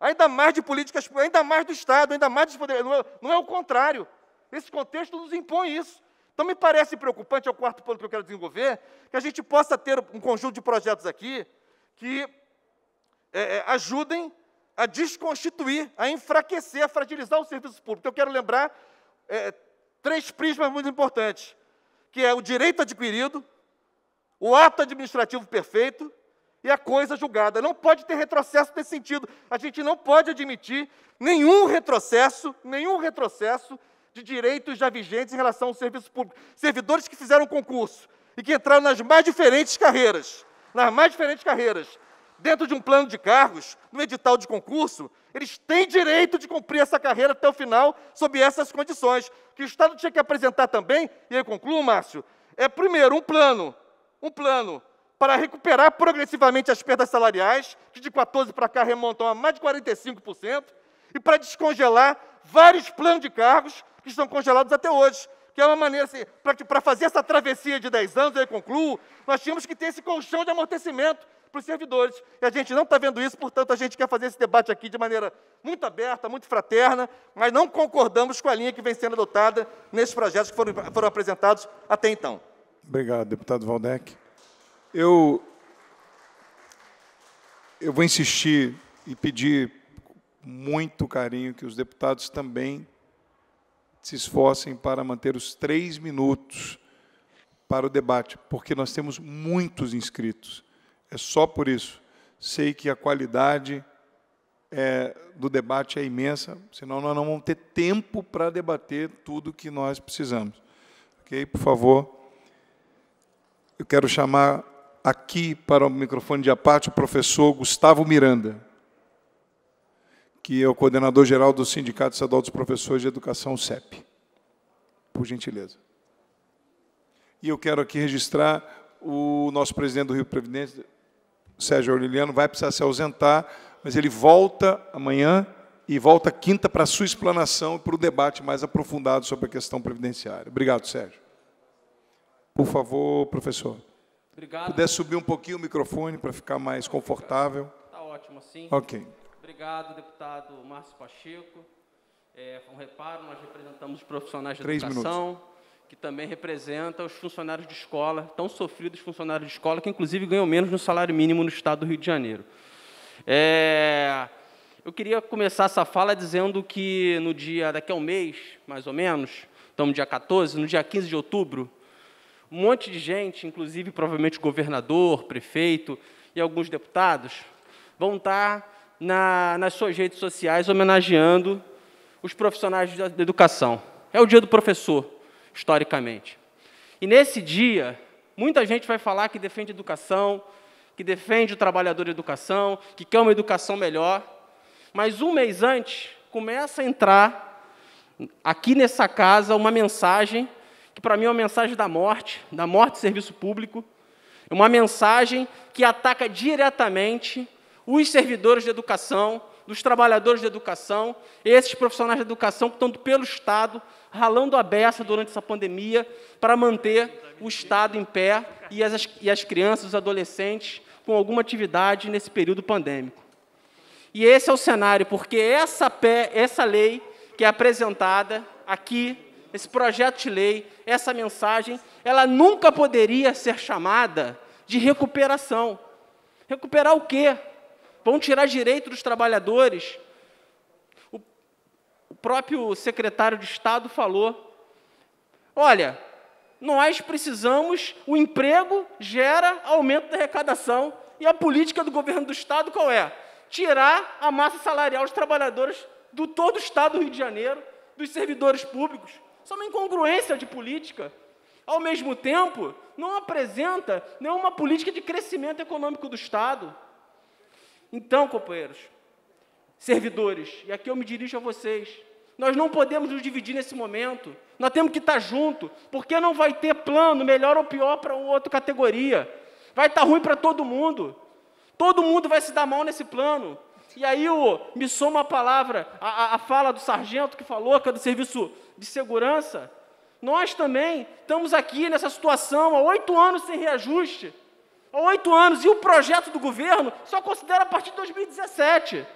ainda mais de políticas públicas, ainda mais do Estado, ainda mais dos poderes. Não, é, não é o contrário. Esse contexto nos impõe isso. Então, me parece preocupante, é o quarto ponto que eu quero desenvolver, que a gente possa ter um conjunto de projetos aqui que é, é ajudem a desconstituir, a enfraquecer, a fragilizar o serviço público. Eu quero lembrar é, três prismas muito importantes, que é o direito adquirido, o ato administrativo perfeito e a coisa julgada. Não pode ter retrocesso nesse sentido. A gente não pode admitir nenhum retrocesso, nenhum retrocesso de direitos já vigentes em relação ao serviço público. Servidores que fizeram concurso e que entraram nas mais diferentes carreiras, nas mais diferentes carreiras, dentro de um plano de cargos, no edital de concurso, eles têm direito de cumprir essa carreira até o final, sob essas condições. Que o Estado tinha que apresentar também, e eu concluo, Márcio, é primeiro um plano, um plano para recuperar progressivamente as perdas salariais, que de 14 para cá remontam a mais de 45%, e para descongelar vários planos de cargos que estão congelados até hoje que é uma maneira, assim, para fazer essa travessia de 10 anos, eu concluo, nós tínhamos que ter esse colchão de amortecimento para os servidores. E a gente não está vendo isso, portanto, a gente quer fazer esse debate aqui de maneira muito aberta, muito fraterna, mas não concordamos com a linha que vem sendo adotada nesses projetos que foram, foram apresentados até então. Obrigado, deputado Valdec. Eu, eu vou insistir e pedir muito carinho que os deputados também se esforcem para manter os três minutos para o debate, porque nós temos muitos inscritos. É só por isso. Sei que a qualidade é, do debate é imensa, senão nós não vamos ter tempo para debater tudo que nós precisamos. Ok? Por favor, eu quero chamar aqui para o microfone de aparte o professor Gustavo Miranda, que é o coordenador-geral do Sindicato Estadual dos Professores de Educação, CEP. Por gentileza. E eu quero aqui registrar o nosso presidente do Rio Previdência, Sérgio Aureliano vai precisar se ausentar, mas ele volta amanhã e volta quinta para a sua explanação e para o debate mais aprofundado sobre a questão previdenciária. Obrigado, Sérgio. Por favor, professor. Obrigado. Puder subir um pouquinho o microfone para ficar mais confortável. Está ótimo, sim. Ok. Obrigado, deputado Márcio Pacheco. É, um reparo, nós representamos os profissionais da Três educação. Minutos que também representa os funcionários de escola, tão sofridos funcionários de escola, que inclusive ganham menos no salário mínimo no estado do Rio de Janeiro. É, eu queria começar essa fala dizendo que no dia, daqui a um mês, mais ou menos, estamos dia 14, no dia 15 de outubro, um monte de gente, inclusive provavelmente governador, prefeito e alguns deputados, vão estar na, nas suas redes sociais homenageando os profissionais da educação. É o dia do professor historicamente. E nesse dia, muita gente vai falar que defende educação, que defende o trabalhador de educação, que quer uma educação melhor, mas um mês antes começa a entrar aqui nessa casa uma mensagem que para mim é uma mensagem da morte, da morte do serviço público, é uma mensagem que ataca diretamente os servidores de educação, dos trabalhadores de educação, esses profissionais de educação que estão pelo Estado ralando a beça durante essa pandemia para manter o Estado em pé e as, e as crianças, os adolescentes, com alguma atividade nesse período pandêmico. E esse é o cenário, porque essa, pé, essa lei que é apresentada aqui, esse projeto de lei, essa mensagem, ela nunca poderia ser chamada de recuperação. Recuperar o quê? Vão tirar direito dos trabalhadores o próprio secretário de Estado falou: olha, nós precisamos, o emprego gera aumento da arrecadação, e a política do governo do Estado qual é? Tirar a massa salarial dos trabalhadores do todo o Estado do Rio de Janeiro, dos servidores públicos. Isso é uma incongruência de política. Ao mesmo tempo, não apresenta nenhuma política de crescimento econômico do Estado. Então, companheiros, servidores, e aqui eu me dirijo a vocês. Nós não podemos nos dividir nesse momento. Nós temos que estar junto, porque não vai ter plano melhor ou pior para outra categoria. Vai estar ruim para todo mundo. Todo mundo vai se dar mal nesse plano. E aí o, me soma a palavra, a, a fala do sargento que falou, que é do serviço de segurança. Nós também estamos aqui nessa situação há oito anos sem reajuste. Há oito anos, e o projeto do governo só considera a partir de 2017.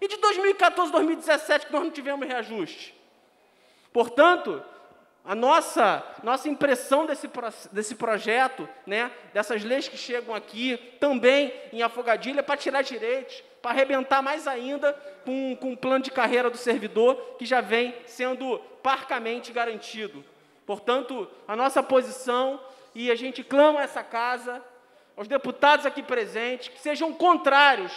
E de 2014 2017 que nós não tivemos reajuste. Portanto, a nossa, nossa impressão desse, desse projeto, né, dessas leis que chegam aqui, também em Afogadilha, é para tirar direitos, para arrebentar mais ainda com, com o plano de carreira do servidor, que já vem sendo parcamente garantido. Portanto, a nossa posição, e a gente clama a essa casa, aos deputados aqui presentes, que sejam contrários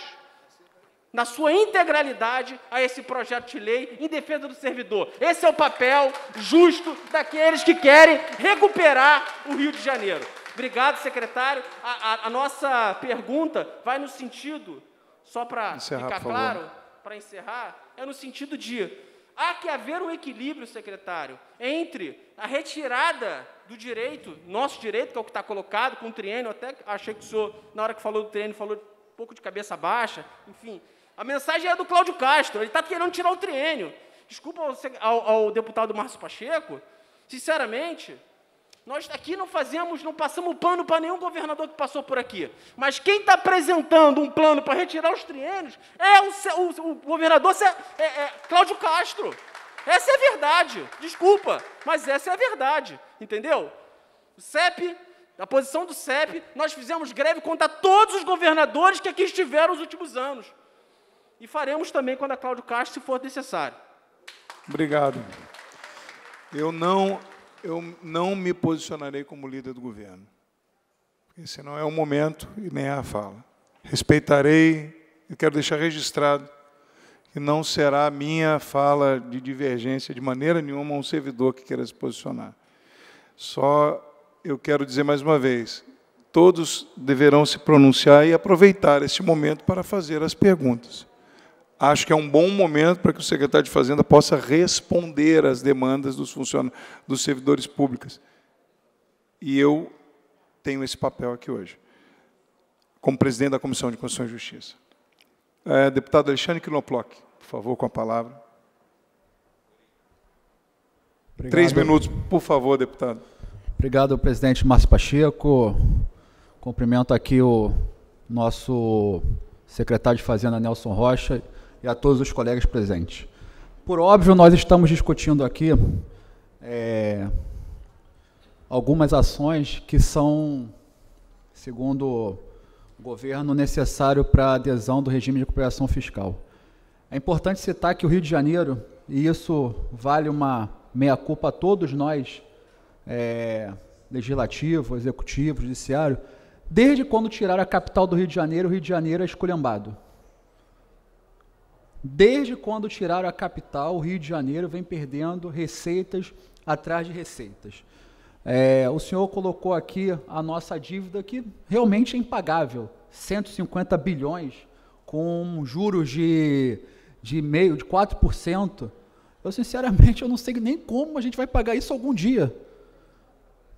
na sua integralidade a esse projeto de lei em defesa do servidor. Esse é o papel justo daqueles que querem recuperar o Rio de Janeiro. Obrigado, secretário. A, a, a nossa pergunta vai no sentido, só para ficar claro, para encerrar, é no sentido de há que haver um equilíbrio, secretário, entre a retirada do direito, nosso direito, que é o que está colocado, com o triênio, até achei que o senhor, na hora que falou do triênio, falou um pouco de cabeça baixa, enfim, a mensagem é do Cláudio Castro, ele está querendo tirar o triênio. Desculpa ao, ao, deputado Márcio Pacheco, sinceramente, nós aqui não fazemos, não passamos pano para nenhum governador que passou por aqui. Mas quem está apresentando um plano para retirar os triênios é o, o, o governador é, é, Cláudio Castro. Essa é a verdade. Desculpa, mas essa é a verdade. Entendeu? O CEP, a posição do CEP, nós fizemos greve contra todos os governadores que aqui estiveram nos últimos anos e faremos também quando a Cláudio Castro, se for necessário. Obrigado. Eu não, eu não me posicionarei como líder do governo. Esse não é o momento e nem é a fala. Respeitarei, eu quero deixar registrado que não será a minha fala de divergência de maneira nenhuma a um servidor que queira se posicionar. Só eu quero dizer mais uma vez, todos deverão se pronunciar e aproveitar este momento para fazer as perguntas acho que é um bom momento para que o secretário de Fazenda possa responder às demandas dos funcionários, dos servidores públicos. E eu tenho esse papel aqui hoje, como presidente da Comissão de Constituição e Justiça. É, deputado Alexandre Quiloploc, por favor, com a palavra. Obrigado. Três minutos, por favor, deputado. Obrigado, presidente Márcio Pacheco. Cumprimento aqui o nosso secretário de Fazenda, Nelson Rocha, e a todos os colegas presentes. Por óbvio, nós estamos discutindo aqui é, algumas ações que são, segundo o governo, necessário para a adesão do regime de cooperação fiscal. É importante citar que o Rio de Janeiro, e isso vale uma meia-culpa a todos nós, é, legislativo, executivo, judiciário, desde quando tiraram a capital do Rio de Janeiro, o Rio de Janeiro é esculhambado. Desde quando tiraram a capital, o Rio de Janeiro vem perdendo receitas atrás de receitas. É, o senhor colocou aqui a nossa dívida que realmente é impagável, 150 bilhões com juros de de meio, de 4%. Eu sinceramente eu não sei nem como a gente vai pagar isso algum dia.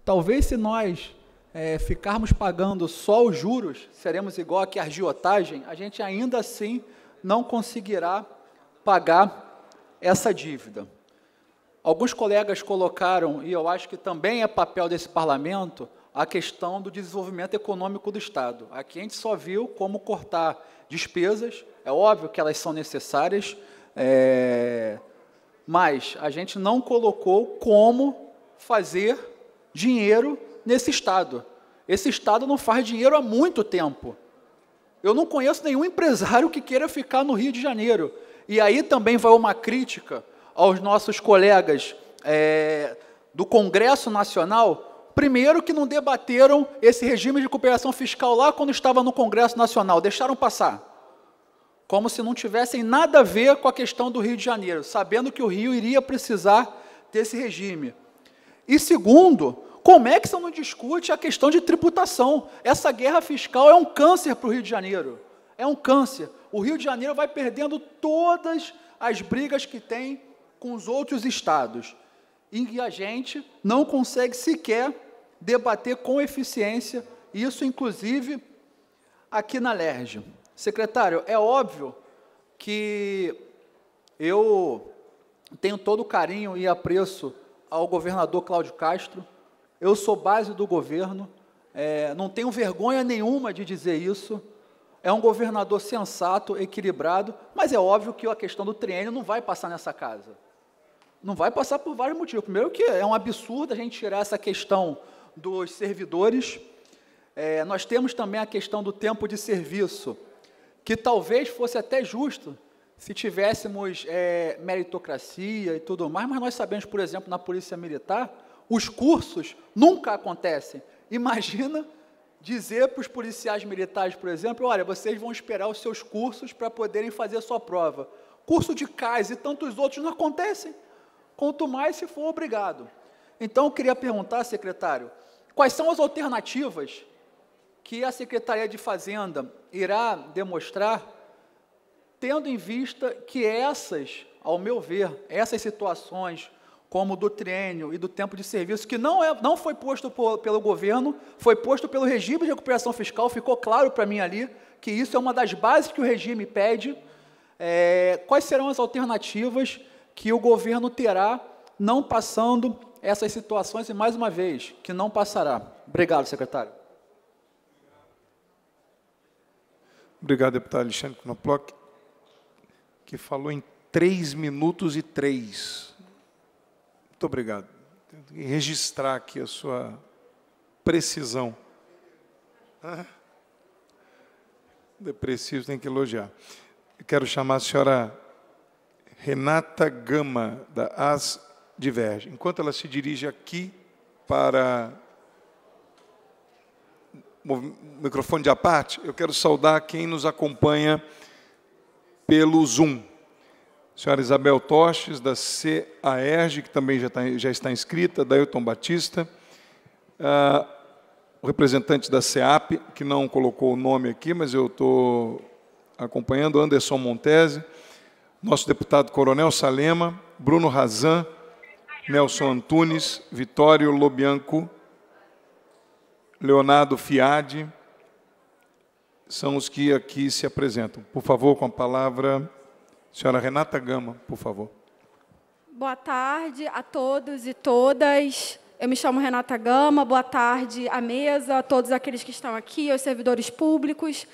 Talvez se nós é, ficarmos pagando só os juros, seremos igual aqui a agiotagem, a gente ainda assim não conseguirá pagar essa dívida. Alguns colegas colocaram, e eu acho que também é papel desse parlamento, a questão do desenvolvimento econômico do Estado. Aqui a gente só viu como cortar despesas, é óbvio que elas são necessárias, é, mas a gente não colocou como fazer dinheiro nesse Estado. Esse Estado não faz dinheiro há muito tempo. Eu não conheço nenhum empresário que queira ficar no Rio de Janeiro. E aí também vai uma crítica aos nossos colegas é, do Congresso Nacional. Primeiro, que não debateram esse regime de cooperação fiscal lá quando estava no Congresso Nacional, deixaram passar. Como se não tivessem nada a ver com a questão do Rio de Janeiro, sabendo que o Rio iria precisar desse regime. E segundo, como é que você não discute a questão de tributação? Essa guerra fiscal é um câncer para o Rio de Janeiro. É um câncer. O Rio de Janeiro vai perdendo todas as brigas que tem com os outros estados. E a gente não consegue sequer debater com eficiência, isso inclusive aqui na LERJ. Secretário, é óbvio que eu tenho todo o carinho e apreço ao governador Cláudio Castro, eu sou base do governo, é, não tenho vergonha nenhuma de dizer isso. É um governador sensato, equilibrado, mas é óbvio que a questão do triênio não vai passar nessa casa. Não vai passar por vários motivos. Primeiro que é um absurdo a gente tirar essa questão dos servidores. É, nós temos também a questão do tempo de serviço, que talvez fosse até justo se tivéssemos é, meritocracia e tudo mais, mas nós sabemos, por exemplo, na Polícia Militar, os cursos nunca acontecem. Imagina dizer para os policiais militares, por exemplo, olha, vocês vão esperar os seus cursos para poderem fazer a sua prova. Curso de CAIS e tantos outros não acontecem, quanto mais se for obrigado. Então, eu queria perguntar, secretário, quais são as alternativas que a Secretaria de Fazenda irá demonstrar, tendo em vista que essas, ao meu ver, essas situações como do triênio e do tempo de serviço, que não, é, não foi posto por, pelo governo, foi posto pelo regime de recuperação fiscal, ficou claro para mim ali que isso é uma das bases que o regime pede. É, quais serão as alternativas que o governo terá não passando essas situações e, mais uma vez, que não passará? Obrigado, secretário. Obrigado, deputado Alexandre Knoploch, que falou em 3 minutos e 3. Muito obrigado. Tenho que registrar aqui a sua precisão. depressivo é tem que elogiar. Eu quero chamar a senhora Renata Gama, da As Diverge. Enquanto ela se dirige aqui para o microfone de aparte, eu quero saudar quem nos acompanha pelo Zoom senhora Isabel Toches da CAERG, que também já, tá já está inscrita, da Ailton Batista, ah, o representante da CEAP, que não colocou o nome aqui, mas eu estou acompanhando, Anderson Montese, nosso deputado Coronel Salema, Bruno Razan, Nelson Antunes, Vitório Lobianco, Leonardo Fiade, são os que aqui se apresentam. Por favor, com a palavra Senhora Renata Gama, por favor. Boa tarde a todos e todas. Eu me chamo Renata Gama. Boa tarde à mesa, a todos aqueles que estão aqui, aos servidores públicos.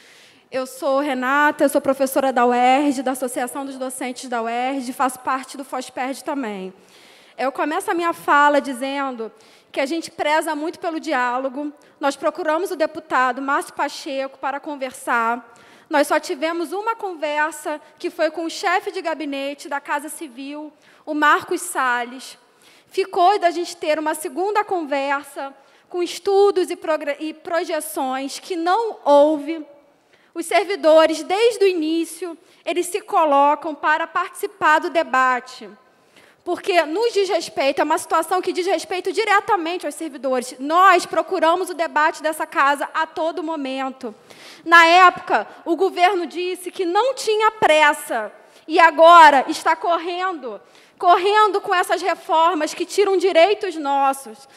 Eu sou Renata, eu sou professora da UERJ, da Associação dos Docentes da UERJ, faço parte do FOSPERD também. Eu começo a minha fala dizendo que a gente preza muito pelo diálogo. Nós procuramos o deputado Márcio Pacheco para conversar nós só tivemos uma conversa que foi com o chefe de gabinete da Casa Civil, o Marcos Salles. Ficou da gente ter uma segunda conversa com estudos e, e projeções que não houve. Os servidores, desde o início, eles se colocam para participar do debate. Porque nos diz respeito, é uma situação que diz respeito diretamente aos servidores. Nós procuramos o debate dessa casa a todo momento. Na época, o governo disse que não tinha pressa e agora está correndo correndo com essas reformas que tiram direitos nossos.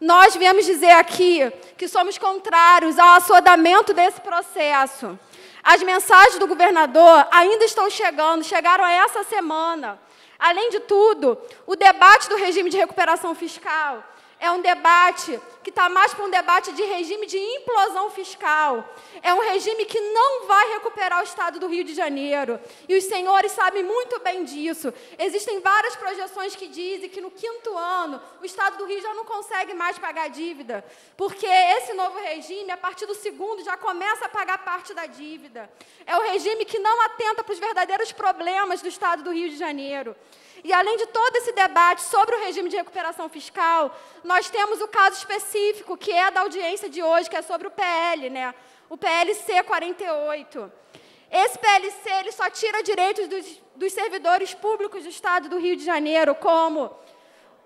Nós viemos dizer aqui que somos contrários ao assodamento desse processo. As mensagens do governador ainda estão chegando, chegaram essa semana. Além de tudo, o debate do regime de recuperação fiscal, é um debate que está mais para um debate de regime de implosão fiscal. É um regime que não vai recuperar o Estado do Rio de Janeiro. E os senhores sabem muito bem disso. Existem várias projeções que dizem que no quinto ano o Estado do Rio já não consegue mais pagar dívida, porque esse novo regime, a partir do segundo, já começa a pagar parte da dívida. É o regime que não atenta para os verdadeiros problemas do Estado do Rio de Janeiro. E além de todo esse debate sobre o regime de recuperação fiscal, nós temos o caso específico, que é da audiência de hoje, que é sobre o PL, né? o PLC 48. Esse PLC ele só tira direitos dos, dos servidores públicos do Estado do Rio de Janeiro, como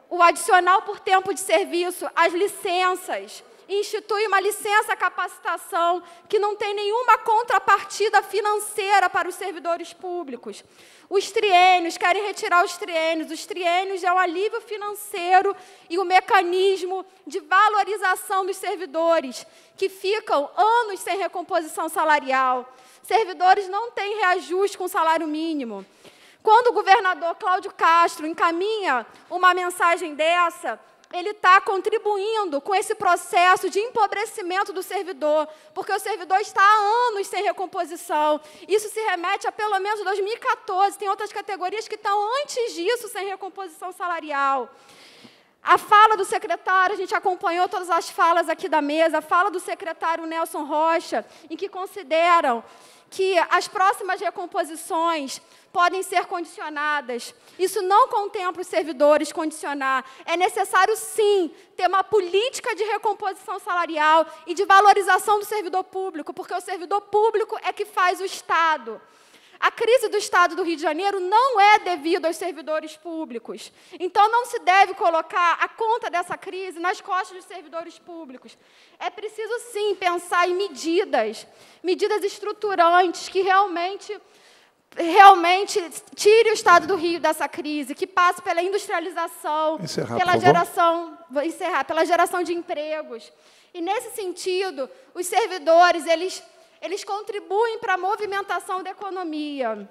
o adicional por tempo de serviço, as licenças, institui uma licença capacitação que não tem nenhuma contrapartida financeira para os servidores públicos. Os triênios, querem retirar os triênios. Os triênios é o alívio financeiro e o mecanismo de valorização dos servidores, que ficam anos sem recomposição salarial. Servidores não têm reajuste com salário mínimo. Quando o governador Cláudio Castro encaminha uma mensagem dessa, ele está contribuindo com esse processo de empobrecimento do servidor, porque o servidor está há anos sem recomposição. Isso se remete a pelo menos 2014, tem outras categorias que estão antes disso sem recomposição salarial. A fala do secretário, a gente acompanhou todas as falas aqui da mesa, a fala do secretário Nelson Rocha, em que consideram que as próximas recomposições podem ser condicionadas. Isso não contempla os servidores condicionar. É necessário, sim, ter uma política de recomposição salarial e de valorização do servidor público, porque o servidor público é que faz o Estado. A crise do Estado do Rio de Janeiro não é devido aos servidores públicos. Então, não se deve colocar a conta dessa crise nas costas dos servidores públicos. É preciso, sim, pensar em medidas, medidas estruturantes que realmente realmente tire o Estado do Rio dessa crise, que passe pela industrialização, encerrar, pela geração, vou encerrar, pela geração de empregos. E nesse sentido, os servidores, eles eles contribuem para a movimentação da economia.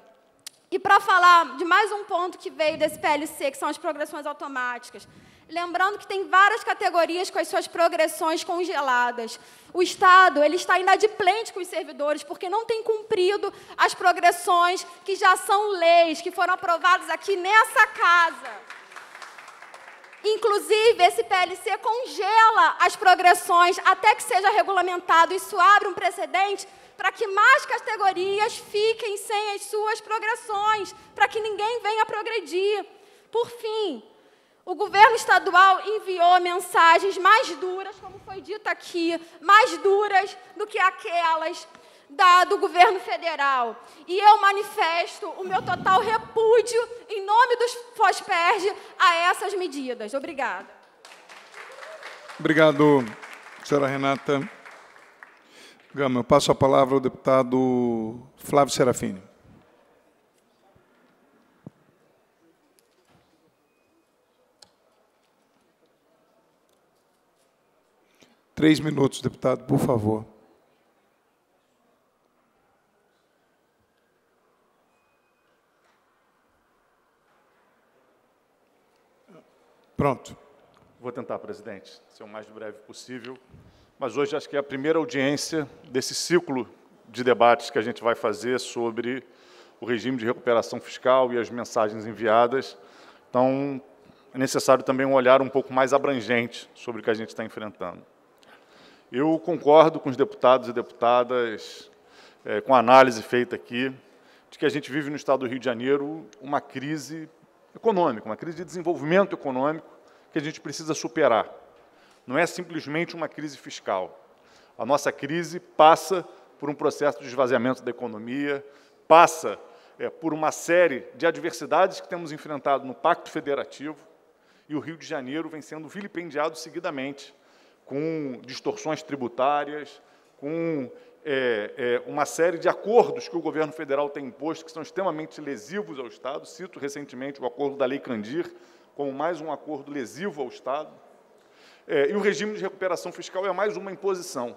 E para falar de mais um ponto que veio desse PLC, que são as progressões automáticas. Lembrando que tem várias categorias com as suas progressões congeladas. O Estado ele está inadimplente com os servidores porque não tem cumprido as progressões que já são leis, que foram aprovadas aqui nessa casa. Inclusive, esse PLC congela as progressões até que seja regulamentado. Isso abre um precedente para que mais categorias fiquem sem as suas progressões, para que ninguém venha progredir. Por fim, o governo estadual enviou mensagens mais duras, como foi dito aqui, mais duras do que aquelas da, do governo federal. E eu manifesto o meu total repúdio, em nome dos FOSPERD, a essas medidas. Obrigada. Obrigado, senhora Renata. Gama, eu passo a palavra ao deputado Flávio Serafini. Três minutos, deputado, por favor. Pronto. Vou tentar, presidente, ser o mais breve possível. Mas hoje acho que é a primeira audiência desse ciclo de debates que a gente vai fazer sobre o regime de recuperação fiscal e as mensagens enviadas. Então, é necessário também um olhar um pouco mais abrangente sobre o que a gente está enfrentando. Eu concordo com os deputados e deputadas, é, com a análise feita aqui, de que a gente vive no estado do Rio de Janeiro uma crise econômica, uma crise de desenvolvimento econômico que a gente precisa superar. Não é simplesmente uma crise fiscal. A nossa crise passa por um processo de esvaziamento da economia, passa é, por uma série de adversidades que temos enfrentado no Pacto Federativo, e o Rio de Janeiro vem sendo vilipendiado seguidamente, com distorções tributárias, com é, é, uma série de acordos que o governo federal tem imposto, que são extremamente lesivos ao Estado. Cito recentemente o acordo da Lei Candir, como mais um acordo lesivo ao Estado. É, e o regime de recuperação fiscal é mais uma imposição.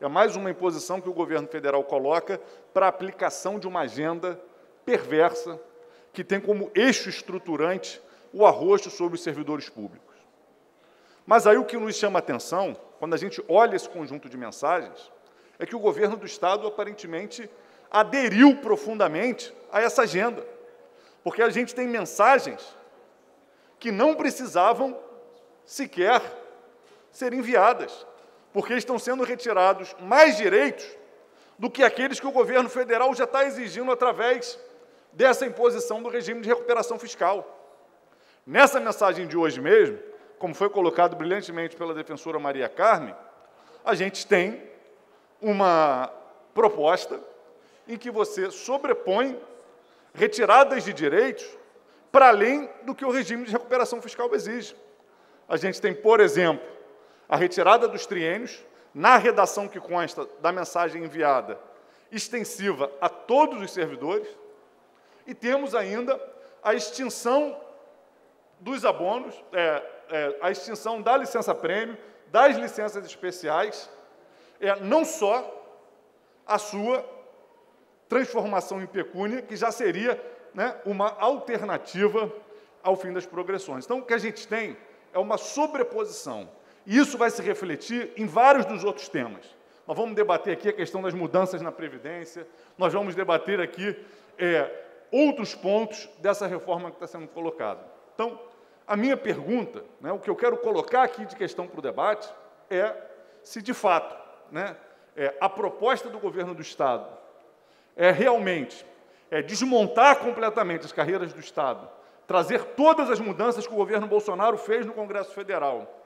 É mais uma imposição que o governo federal coloca para a aplicação de uma agenda perversa, que tem como eixo estruturante o arroxo sobre os servidores públicos. Mas aí o que nos chama atenção, quando a gente olha esse conjunto de mensagens, é que o governo do Estado aparentemente aderiu profundamente a essa agenda, porque a gente tem mensagens que não precisavam sequer ser enviadas, porque estão sendo retirados mais direitos do que aqueles que o governo federal já está exigindo através dessa imposição do regime de recuperação fiscal. Nessa mensagem de hoje mesmo, como foi colocado brilhantemente pela defensora Maria Carmen, a gente tem uma proposta em que você sobrepõe retiradas de direitos para além do que o regime de recuperação fiscal exige. A gente tem, por exemplo, a retirada dos triênios, na redação que consta da mensagem enviada, extensiva a todos os servidores, e temos ainda a extinção dos abonos, é, é, a extinção da licença-prêmio, das licenças especiais, é não só a sua transformação em pecúnia, que já seria né, uma alternativa ao fim das progressões. Então, o que a gente tem é uma sobreposição. E isso vai se refletir em vários dos outros temas. Nós vamos debater aqui a questão das mudanças na Previdência, nós vamos debater aqui é, outros pontos dessa reforma que está sendo colocada. Então, a minha pergunta, né, o que eu quero colocar aqui de questão para o debate, é se de fato né, é, a proposta do governo do Estado é realmente é desmontar completamente as carreiras do Estado, trazer todas as mudanças que o governo Bolsonaro fez no Congresso Federal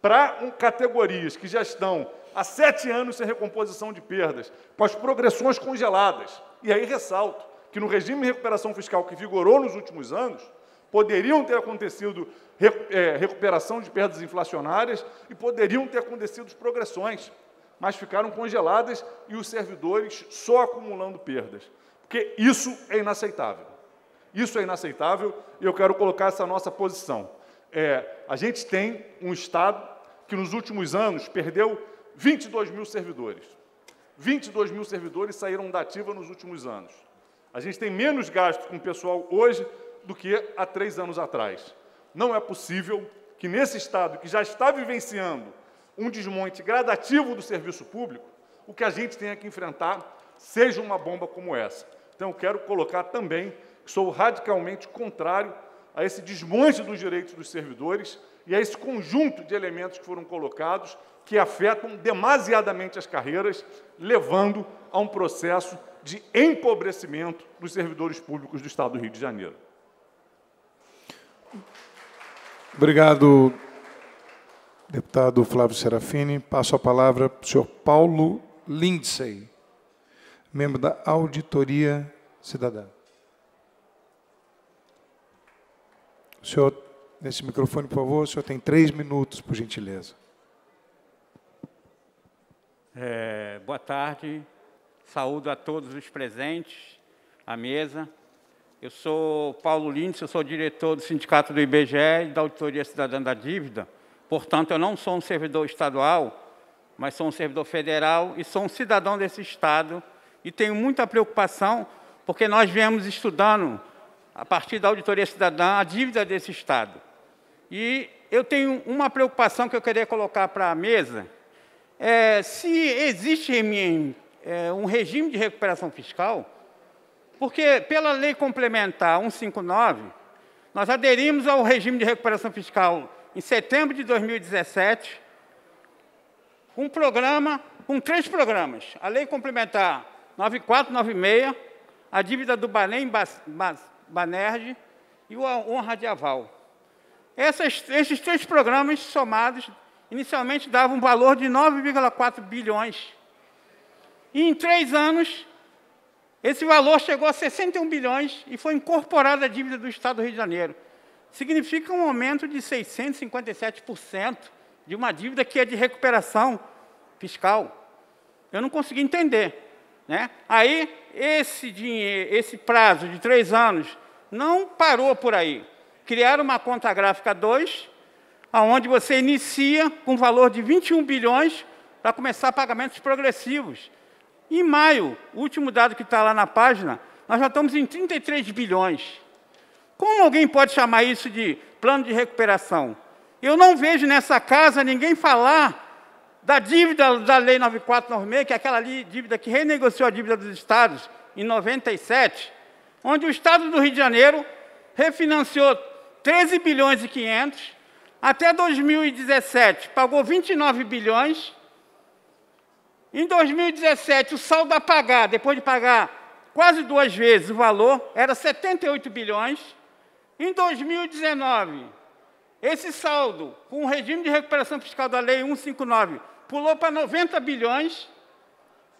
para um, categorias que já estão há sete anos sem recomposição de perdas, com as progressões congeladas. E aí ressalto que no regime de recuperação fiscal que vigorou nos últimos anos, poderiam ter acontecido é, recuperação de perdas inflacionárias e poderiam ter acontecido progressões mas ficaram congeladas e os servidores só acumulando perdas. Porque isso é inaceitável. Isso é inaceitável e eu quero colocar essa nossa posição. É, a gente tem um Estado que nos últimos anos perdeu 22 mil servidores. 22 mil servidores saíram da ativa nos últimos anos. A gente tem menos gasto com o pessoal hoje do que há três anos atrás. Não é possível que nesse Estado, que já está vivenciando um desmonte gradativo do serviço público, o que a gente tenha que enfrentar seja uma bomba como essa. Então, eu quero colocar também que sou radicalmente contrário a esse desmonte dos direitos dos servidores e a esse conjunto de elementos que foram colocados que afetam demasiadamente as carreiras, levando a um processo de empobrecimento dos servidores públicos do Estado do Rio de Janeiro. Obrigado, Deputado Flávio Serafini, passo a palavra para o senhor Paulo Lindsay, membro da Auditoria Cidadã. O senhor, nesse microfone, por favor, o senhor tem três minutos, por gentileza. É, boa tarde, saúdo a todos os presentes à mesa. Eu sou Paulo Lindsey. eu sou diretor do Sindicato do IBGE e da Auditoria Cidadã da Dívida. Portanto, eu não sou um servidor estadual, mas sou um servidor federal e sou um cidadão desse Estado e tenho muita preocupação porque nós viemos estudando, a partir da auditoria cidadã, a dívida desse Estado. E eu tenho uma preocupação que eu queria colocar para a mesa. É, se existe é, um regime de recuperação fiscal, porque pela lei complementar 159, nós aderimos ao regime de recuperação fiscal em setembro de 2017, um programa, com três programas, a Lei Complementar 9496, a dívida do Banem Banerj e o Honra de Aval. Essas, esses três programas somados inicialmente davam um valor de 9,4 bilhões. E em três anos, esse valor chegou a 61 bilhões e foi incorporado à dívida do Estado do Rio de Janeiro significa um aumento de 657% de uma dívida que é de recuperação fiscal. Eu não consegui entender. Né? Aí, esse, dinheiro, esse prazo de três anos não parou por aí. Criaram uma conta gráfica 2, onde você inicia com valor de 21 bilhões para começar pagamentos progressivos. Em maio, o último dado que está lá na página, nós já estamos em 33 bilhões. Como alguém pode chamar isso de plano de recuperação? Eu não vejo nessa casa ninguém falar da dívida da Lei 9496, que é aquela ali, dívida que renegociou a dívida dos estados em 97, onde o estado do Rio de Janeiro refinanciou 13 bilhões e 500, até 2017 pagou 29 bilhões. Em 2017, o saldo a pagar, depois de pagar quase duas vezes o valor, era 78 bilhões. Em 2019, esse saldo, com o regime de recuperação fiscal da Lei 159, pulou para 90 bilhões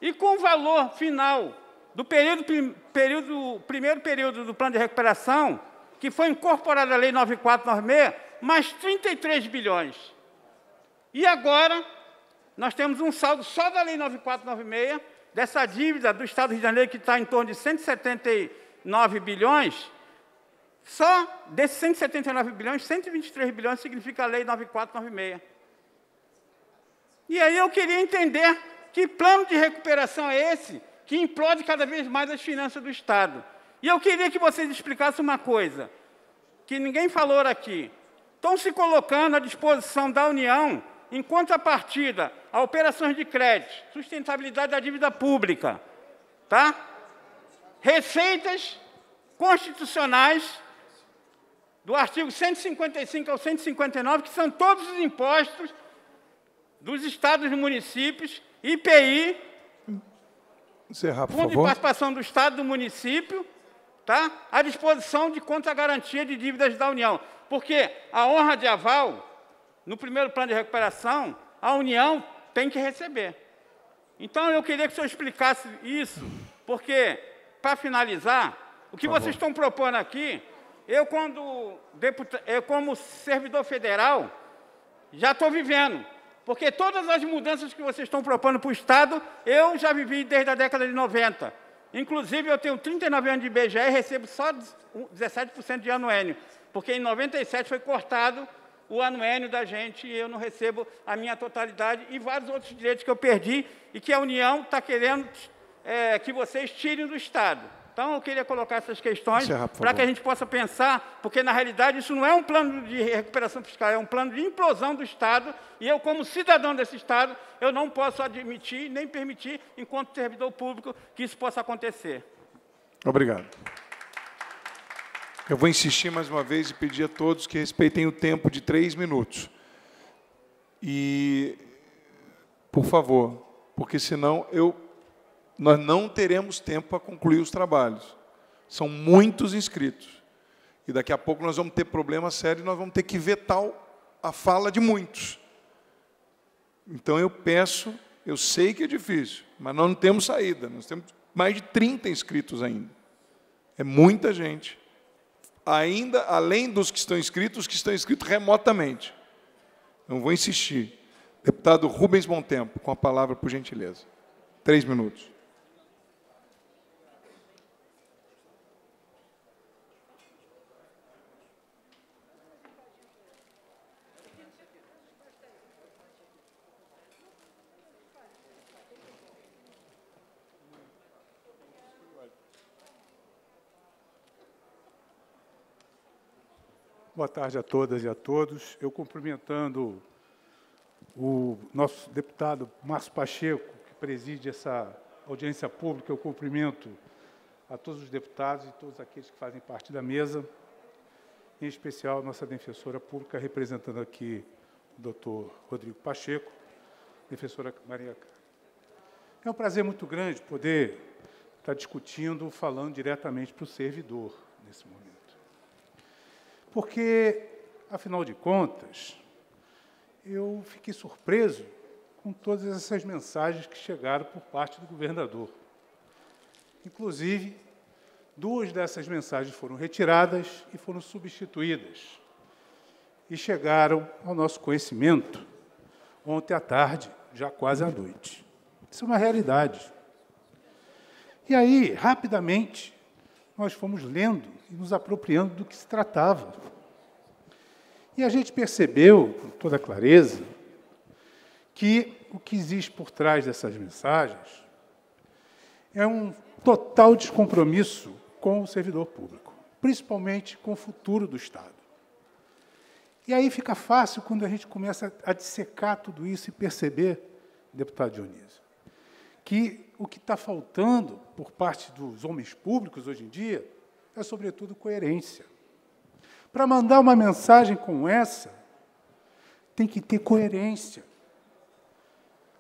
e com o valor final do período, período, primeiro período do plano de recuperação, que foi incorporado à Lei 9496, mais 33 bilhões. E agora, nós temos um saldo só da Lei 9496, dessa dívida do Estado Rio de Janeiro, que está em torno de 179 bilhões, só desses 179 bilhões, 123 bilhões significa a lei 9496. E aí eu queria entender que plano de recuperação é esse que implode cada vez mais as finanças do Estado. E eu queria que vocês explicassem uma coisa, que ninguém falou aqui. Estão se colocando à disposição da União, em contrapartida, a operações de crédito, sustentabilidade da dívida pública, tá? receitas constitucionais do artigo 155 ao 159, que são todos os impostos dos estados e municípios, IPI, Encerrar, Fundo de Participação do Estado do Município, tá? à disposição de conta garantia de dívidas da União. Porque a honra de aval, no primeiro plano de recuperação, a União tem que receber. Então, eu queria que o senhor explicasse isso, porque, para finalizar, o que vocês estão propondo aqui eu, quando eu como servidor federal, já estou vivendo. Porque todas as mudanças que vocês estão propondo para o Estado, eu já vivi desde a década de 90. Inclusive, eu tenho 39 anos de IBGE e recebo só 17% de anuênio, porque em 97 foi cortado o anuênio da gente e eu não recebo a minha totalidade e vários outros direitos que eu perdi e que a União está querendo é, que vocês tirem do Estado. Então, eu queria colocar essas questões para que a gente possa pensar, porque, na realidade, isso não é um plano de recuperação fiscal, é um plano de implosão do Estado, e eu, como cidadão desse Estado, eu não posso admitir nem permitir, enquanto servidor público, que isso possa acontecer. Obrigado. Eu vou insistir mais uma vez e pedir a todos que respeitem o tempo de três minutos. E, por favor, porque senão eu nós não teremos tempo para concluir os trabalhos. São muitos inscritos. E daqui a pouco nós vamos ter problema sério e nós vamos ter que vetar a fala de muitos. Então eu peço, eu sei que é difícil, mas nós não temos saída. Nós temos mais de 30 inscritos ainda. É muita gente. Ainda além dos que estão inscritos, os que estão inscritos remotamente. Não vou insistir. Deputado Rubens Montempo, com a palavra, por gentileza. Três minutos. tarde a todas e a todos. Eu cumprimentando o nosso deputado Márcio Pacheco, que preside essa audiência pública, eu cumprimento a todos os deputados e todos aqueles que fazem parte da mesa, em especial a nossa defensora pública, representando aqui o doutor Rodrigo Pacheco, defensora Maria É um prazer muito grande poder estar discutindo, falando diretamente para o servidor nesse momento porque, afinal de contas, eu fiquei surpreso com todas essas mensagens que chegaram por parte do governador. Inclusive, duas dessas mensagens foram retiradas e foram substituídas. E chegaram ao nosso conhecimento ontem à tarde, já quase à noite. Isso é uma realidade. E aí, rapidamente, nós fomos lendo e nos apropriando do que se tratava. E a gente percebeu, com toda clareza, que o que existe por trás dessas mensagens é um total descompromisso com o servidor público, principalmente com o futuro do Estado. E aí fica fácil quando a gente começa a dissecar tudo isso e perceber, deputado Dionísio, que o que está faltando por parte dos homens públicos hoje em dia é, sobretudo, coerência. Para mandar uma mensagem como essa, tem que ter coerência.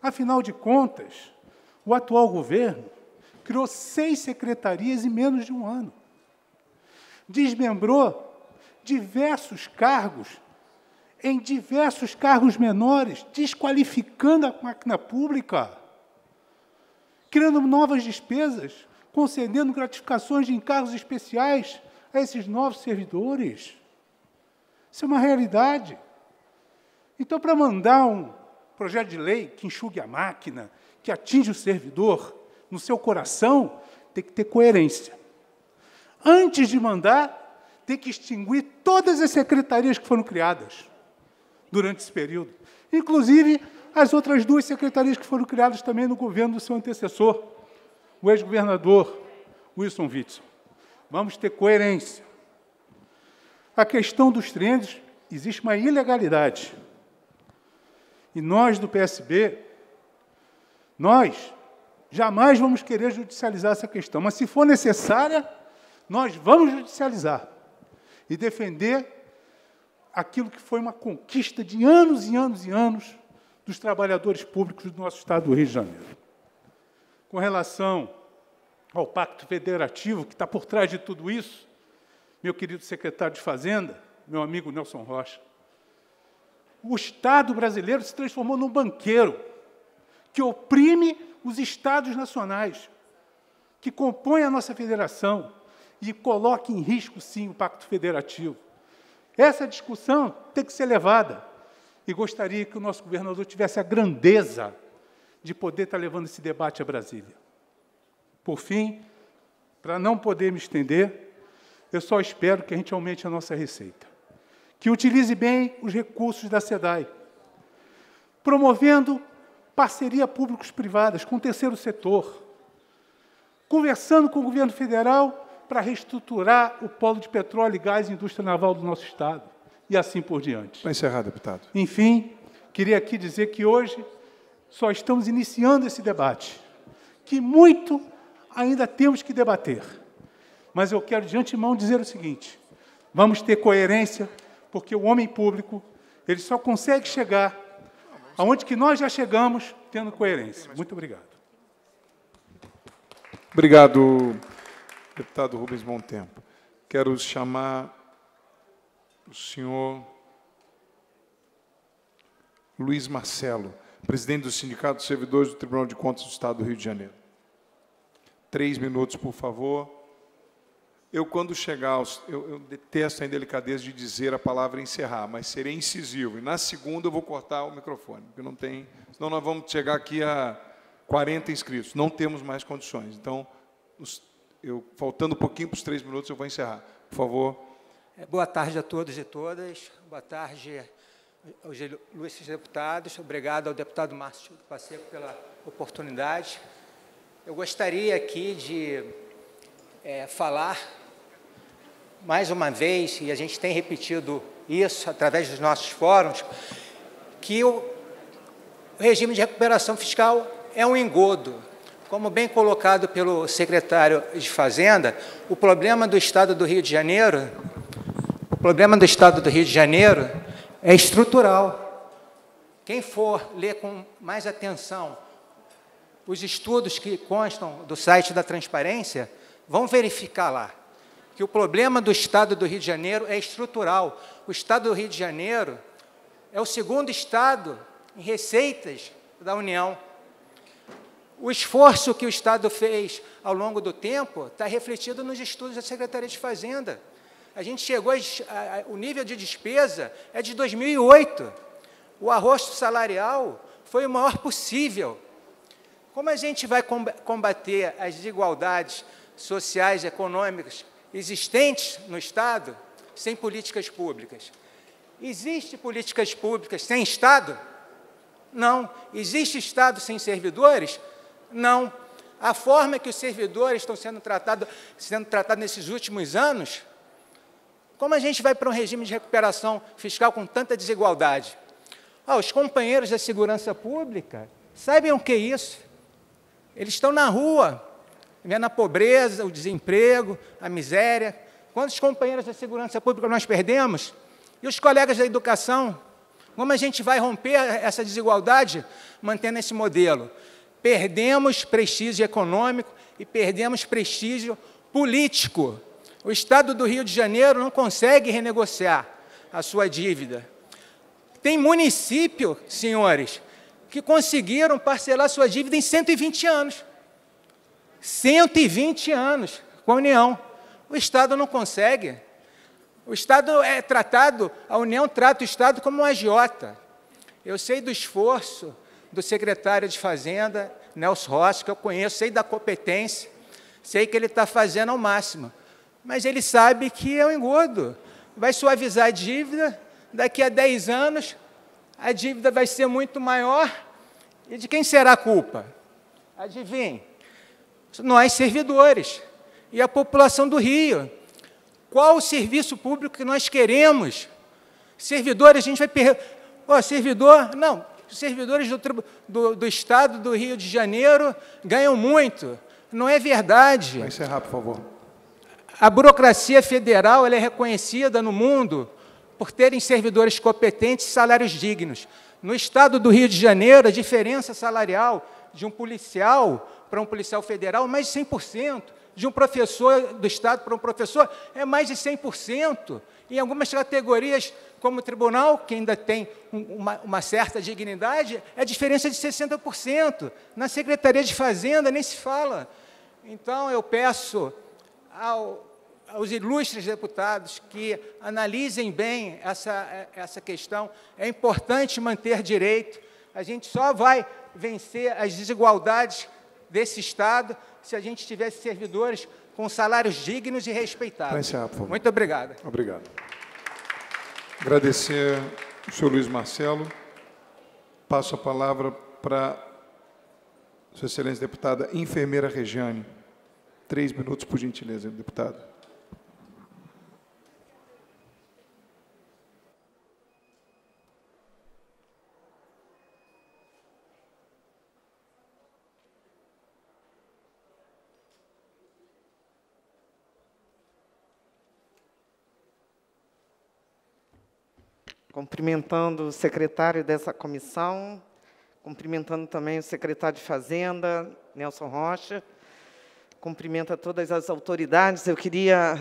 Afinal de contas, o atual governo criou seis secretarias em menos de um ano. Desmembrou diversos cargos em diversos cargos menores, desqualificando a máquina pública criando novas despesas, concedendo gratificações de encargos especiais a esses novos servidores. Isso é uma realidade. Então, para mandar um projeto de lei que enxugue a máquina, que atinge o servidor no seu coração, tem que ter coerência. Antes de mandar, tem que extinguir todas as secretarias que foram criadas durante esse período, inclusive as outras duas secretarias que foram criadas também no governo do seu antecessor, o ex-governador Wilson Witson. Vamos ter coerência. A questão dos trens, existe uma ilegalidade. E nós do PSB, nós jamais vamos querer judicializar essa questão, mas se for necessária, nós vamos judicializar e defender aquilo que foi uma conquista de anos e anos e anos dos trabalhadores públicos do nosso Estado do Rio de Janeiro. Com relação ao Pacto Federativo, que está por trás de tudo isso, meu querido secretário de Fazenda, meu amigo Nelson Rocha, o Estado brasileiro se transformou num banqueiro que oprime os Estados nacionais, que compõem a nossa federação e coloca em risco, sim, o Pacto Federativo. Essa discussão tem que ser levada e gostaria que o nosso governador tivesse a grandeza de poder estar levando esse debate a Brasília. Por fim, para não poder me estender, eu só espero que a gente aumente a nossa receita, que utilize bem os recursos da SEDAI, promovendo parceria públicos-privadas com o terceiro setor, conversando com o governo federal para reestruturar o polo de petróleo e gás e indústria naval do nosso Estado, e assim por diante. Para encerrar, deputado. Enfim, queria aqui dizer que hoje só estamos iniciando esse debate, que muito ainda temos que debater. Mas eu quero de antemão dizer o seguinte: vamos ter coerência, porque o homem público ele só consegue chegar aonde que nós já chegamos tendo coerência. Muito obrigado. Obrigado, deputado Rubens Montempo. Quero chamar o senhor Luiz Marcelo, presidente do Sindicato dos Servidores do Tribunal de Contas do Estado do Rio de Janeiro. Três minutos, por favor. Eu, quando chegar, aos, eu, eu detesto a indelicadeza de dizer a palavra encerrar, mas serei incisivo. E na segunda eu vou cortar o microfone, porque não tem. Senão nós vamos chegar aqui a 40 inscritos. Não temos mais condições. Então, os, eu, faltando um pouquinho para os três minutos, eu vou encerrar. Por favor. É, boa tarde a todos e todas. Boa tarde aos ilustres deputados. Obrigado ao deputado Márcio Pacheco pela oportunidade. Eu gostaria aqui de é, falar mais uma vez, e a gente tem repetido isso através dos nossos fóruns, que o regime de recuperação fiscal é um engodo. Como bem colocado pelo secretário de Fazenda, o problema do Estado do Rio de Janeiro problema do Estado do Rio de Janeiro é estrutural. Quem for ler com mais atenção os estudos que constam do site da Transparência, vão verificar lá que o problema do Estado do Rio de Janeiro é estrutural. O Estado do Rio de Janeiro é o segundo Estado em receitas da União. O esforço que o Estado fez ao longo do tempo está refletido nos estudos da Secretaria de Fazenda. A gente chegou, a, a, o nível de despesa é de 2008. O arrosto salarial foi o maior possível. Como a gente vai combater as desigualdades sociais, econômicas existentes no Estado sem políticas públicas? Existem políticas públicas sem Estado? Não. Existe Estado sem servidores? Não. A forma que os servidores estão sendo tratados, sendo tratados nesses últimos anos como a gente vai para um regime de recuperação fiscal com tanta desigualdade? Ah, os companheiros da segurança pública sabem o que é isso. Eles estão na rua, vendo né, a pobreza, o desemprego, a miséria. Quantos companheiros da segurança pública nós perdemos? E os colegas da educação? Como a gente vai romper essa desigualdade mantendo esse modelo? Perdemos prestígio econômico e perdemos prestígio político. O Estado do Rio de Janeiro não consegue renegociar a sua dívida. Tem município, senhores, que conseguiram parcelar sua dívida em 120 anos. 120 anos com a União. O Estado não consegue. O Estado é tratado, a União trata o Estado como um agiota. Eu sei do esforço do secretário de Fazenda, Nelson Rossi, que eu conheço, sei da competência, sei que ele está fazendo ao máximo mas ele sabe que é um engodo. Vai suavizar a dívida, daqui a 10 anos a dívida vai ser muito maior. E de quem será a culpa? Adivinhe. Nós, servidores, e a população do Rio. Qual o serviço público que nós queremos? Servidores, a gente vai perder. Oh, servidor, não, servidores do, do, do Estado do Rio de Janeiro ganham muito. Não é verdade. Vai encerrar, por favor. A burocracia federal é reconhecida no mundo por terem servidores competentes e salários dignos. No estado do Rio de Janeiro, a diferença salarial de um policial para um policial federal é mais de 100%, de um professor do estado para um professor é mais de 100%. Em algumas categorias, como o tribunal, que ainda tem uma, uma certa dignidade, é diferença de 60%. Na Secretaria de Fazenda nem se fala. Então, eu peço ao, aos ilustres deputados que analisem bem essa, essa questão. É importante manter direito. A gente só vai vencer as desigualdades desse Estado se a gente tivesse servidores com salários dignos e respeitados. Muito obrigado. Obrigado. Agradecer o senhor Luiz Marcelo. Passo a palavra para Sua Excelência Deputada Enfermeira Regiane. Três minutos, por gentileza, deputado. cumprimentando o secretário dessa comissão, cumprimentando também o secretário de Fazenda, Nelson Rocha, Cumprimento a todas as autoridades. Eu queria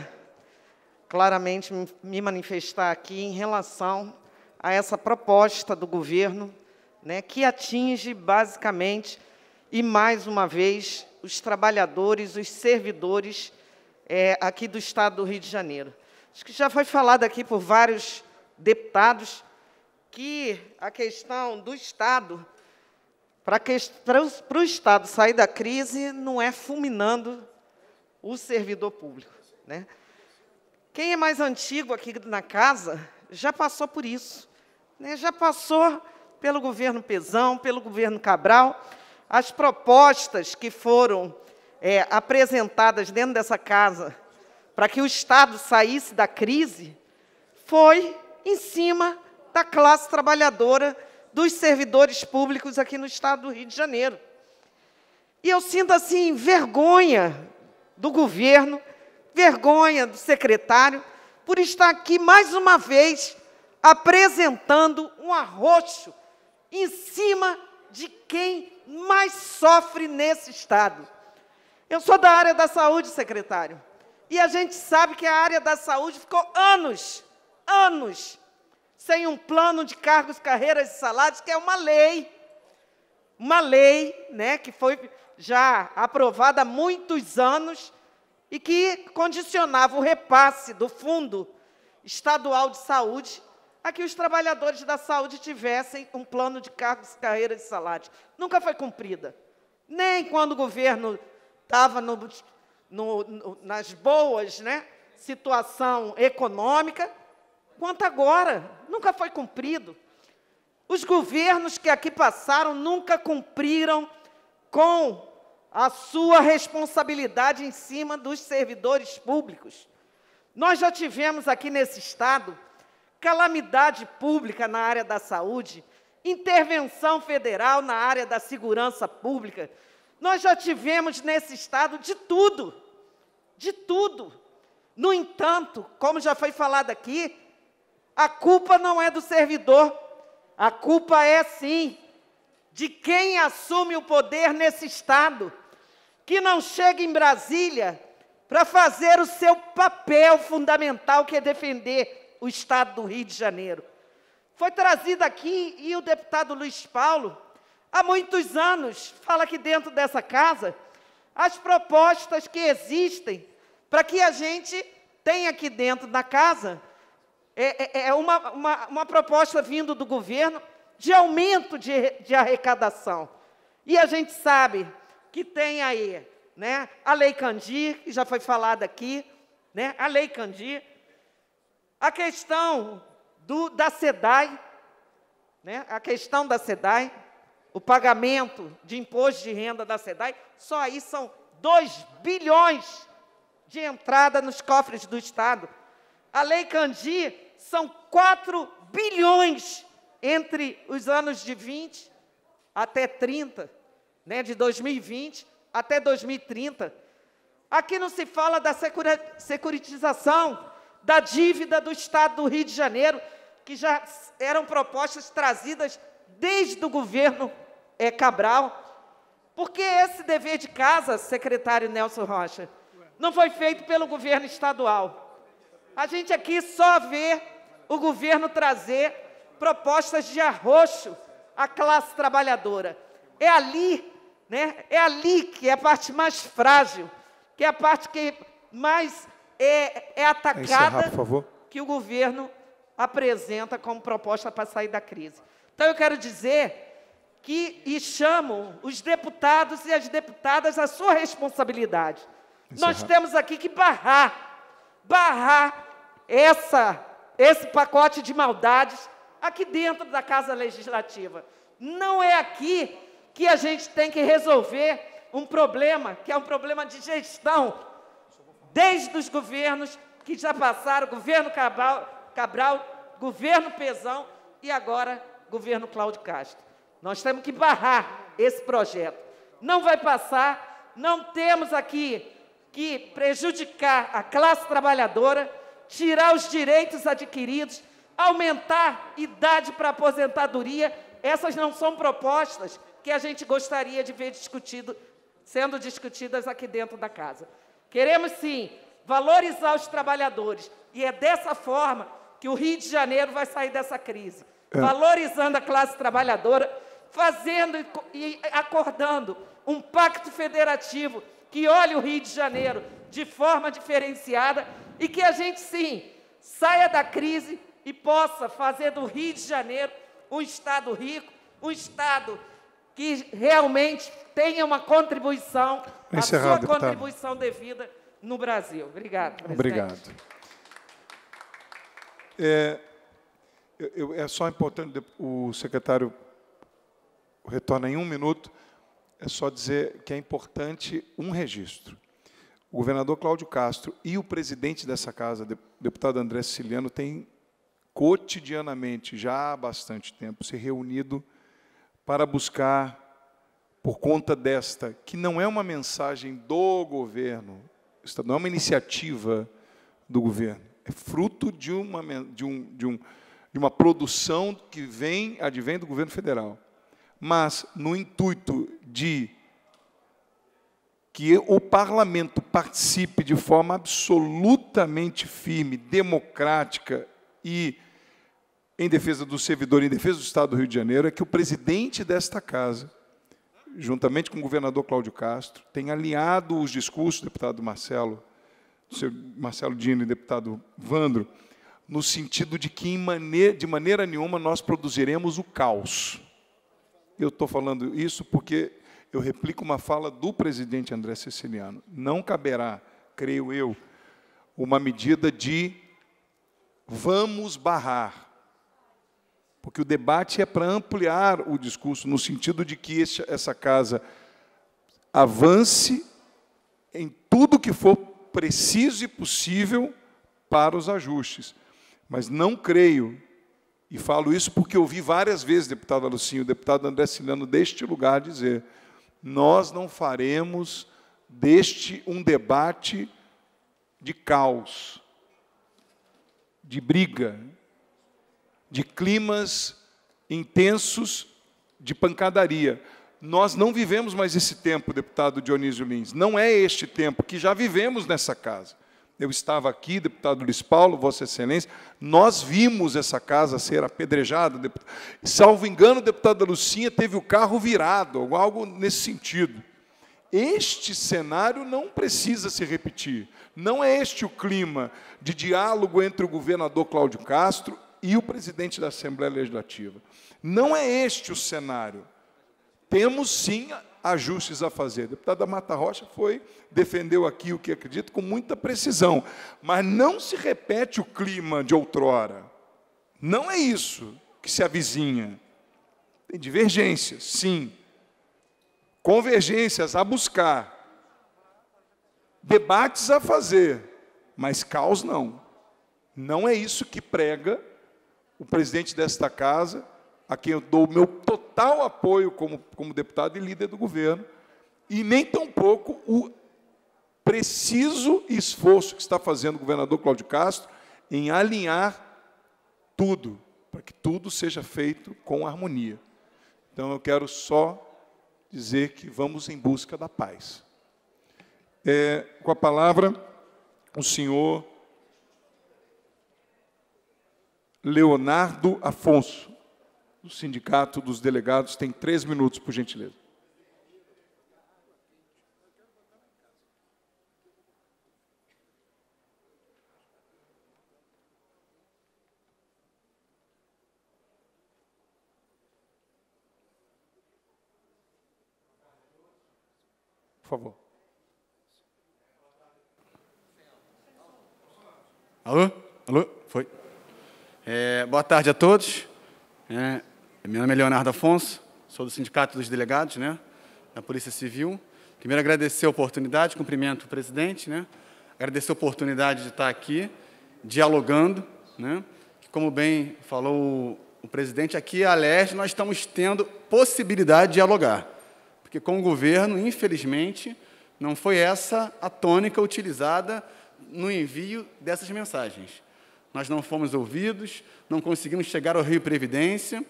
claramente me manifestar aqui em relação a essa proposta do governo, né, que atinge basicamente e mais uma vez os trabalhadores, os servidores é, aqui do Estado do Rio de Janeiro. Acho que já foi falado aqui por vários deputados que a questão do Estado para, que, para, para o Estado sair da crise, não é fulminando o servidor público. Né? Quem é mais antigo aqui na casa já passou por isso. Né? Já passou pelo governo Pezão, pelo governo Cabral. As propostas que foram é, apresentadas dentro dessa casa para que o Estado saísse da crise foi em cima da classe trabalhadora dos servidores públicos aqui no estado do Rio de Janeiro. E eu sinto assim vergonha do governo, vergonha do secretário, por estar aqui mais uma vez apresentando um arroxo em cima de quem mais sofre nesse Estado. Eu sou da área da saúde, secretário, e a gente sabe que a área da saúde ficou anos, anos, sem um plano de cargos, carreiras e salários, que é uma lei. Uma lei né, que foi já aprovada há muitos anos e que condicionava o repasse do Fundo Estadual de Saúde a que os trabalhadores da saúde tivessem um plano de cargos, carreiras e salários. Nunca foi cumprida. Nem quando o governo estava no, no, no, nas boas né, situação econômica, quanto agora, nunca foi cumprido. Os governos que aqui passaram nunca cumpriram com a sua responsabilidade em cima dos servidores públicos. Nós já tivemos aqui nesse estado calamidade pública na área da saúde, intervenção federal na área da segurança pública. Nós já tivemos nesse estado de tudo, de tudo. No entanto, como já foi falado aqui, a culpa não é do servidor, a culpa é sim de quem assume o poder nesse Estado, que não chega em Brasília para fazer o seu papel fundamental, que é defender o Estado do Rio de Janeiro. Foi trazido aqui e o deputado Luiz Paulo, há muitos anos, fala que dentro dessa casa, as propostas que existem para que a gente tenha aqui dentro da casa é, é, é uma, uma, uma, proposta vindo do governo de aumento de, de arrecadação. E a gente sabe que tem aí né, a Lei Candir, que já foi falada aqui, né, a Lei Candir, a questão do, da SEDAI, né, a questão da SEDAI, o pagamento de imposto de renda da SEDAI, só aí são 2 bilhões de entrada nos cofres do Estado a Lei Candi são 4 bilhões entre os anos de 20 até 30, né, de 2020 até 2030. Aqui não se fala da securitização da dívida do Estado do Rio de Janeiro, que já eram propostas trazidas desde o governo é, Cabral. Por que esse dever de casa, secretário Nelson Rocha, não foi feito pelo governo estadual? A gente aqui só vê o governo trazer propostas de arroxo à classe trabalhadora. É ali, né? É ali que é a parte mais frágil, que é a parte que mais é, é, é atacada, Encerrar, que o governo apresenta como proposta para sair da crise. Então eu quero dizer que e chamo os deputados e as deputadas à sua responsabilidade. Encerrar. Nós temos aqui que barrar barrar essa, esse pacote de maldades aqui dentro da Casa Legislativa. Não é aqui que a gente tem que resolver um problema, que é um problema de gestão, desde os governos que já passaram, governo Cabral, Cabral governo Pezão e agora governo Cláudio Castro. Nós temos que barrar esse projeto. Não vai passar, não temos aqui que prejudicar a classe trabalhadora, tirar os direitos adquiridos, aumentar idade para aposentadoria, essas não são propostas que a gente gostaria de ver discutido, sendo discutidas aqui dentro da casa. Queremos sim valorizar os trabalhadores e é dessa forma que o Rio de Janeiro vai sair dessa crise, é. valorizando a classe trabalhadora, fazendo e acordando um pacto federativo que olhe o Rio de Janeiro de forma diferenciada e que a gente sim saia da crise e possa fazer do Rio de Janeiro um estado rico, um estado que realmente tenha uma contribuição, Encerrado, a sua deputado. contribuição devida no Brasil. Obrigado. Presidente. Obrigado. É, eu, é só importante o secretário retorna em um minuto é só dizer que é importante um registro. O governador Cláudio Castro e o presidente dessa casa, deputado André Siciliano, têm cotidianamente, já há bastante tempo, se reunido para buscar, por conta desta, que não é uma mensagem do governo, não é uma iniciativa do governo, é fruto de uma, de um, de um, de uma produção que vem, advém do governo federal mas no intuito de que o parlamento participe de forma absolutamente firme, democrática e em defesa do servidor, em defesa do Estado do Rio de Janeiro, é que o presidente desta casa, juntamente com o governador Cláudio Castro, tem aliado os discursos do deputado Marcelo, do Marcelo Dino e deputado Vandro, no sentido de que, de maneira nenhuma, nós produziremos o caos. Eu estou falando isso porque eu replico uma fala do presidente André Siciliano. Não caberá, creio eu, uma medida de vamos barrar. Porque o debate é para ampliar o discurso, no sentido de que essa casa avance em tudo que for preciso e possível para os ajustes. Mas não creio e falo isso porque ouvi várias vezes, deputado Alucinho, deputado André Silano, deste lugar dizer: nós não faremos deste um debate de caos, de briga, de climas intensos de pancadaria. Nós não vivemos mais esse tempo, deputado Dionísio Lins. Não é este tempo que já vivemos nessa casa eu estava aqui, deputado Luiz Paulo, Vossa Excelência, nós vimos essa casa ser apedrejada. Deputado. Salvo engano, deputada Lucinha teve o carro virado, algo nesse sentido. Este cenário não precisa se repetir. Não é este o clima de diálogo entre o governador Cláudio Castro e o presidente da Assembleia Legislativa. Não é este o cenário. Temos sim ajustes a fazer. A deputada Mata Rocha foi, defendeu aqui o que acredito com muita precisão, mas não se repete o clima de outrora. Não é isso que se avizinha. Tem divergências, sim. Convergências a buscar. Debates a fazer, mas caos não. Não é isso que prega o presidente desta casa, a quem eu dou o meu total apoio como, como deputado e líder do governo, e nem tampouco o preciso esforço que está fazendo o governador Cláudio Castro em alinhar tudo, para que tudo seja feito com harmonia. Então, eu quero só dizer que vamos em busca da paz. É, com a palavra, o senhor Leonardo Afonso do Sindicato dos Delegados tem três minutos, por gentileza. Por favor. Alô? Alô? Foi. É, boa tarde a todos. É, meu nome é Leonardo Afonso, sou do Sindicato dos Delegados, né, da Polícia Civil. Primeiro, agradecer a oportunidade, cumprimento o presidente, né, agradecer a oportunidade de estar aqui, dialogando. Né, como bem falou o presidente, aqui a Leste nós estamos tendo possibilidade de dialogar, porque com o governo, infelizmente, não foi essa a tônica utilizada no envio dessas mensagens. Nós não fomos ouvidos, não conseguimos chegar ao Rio Previdência,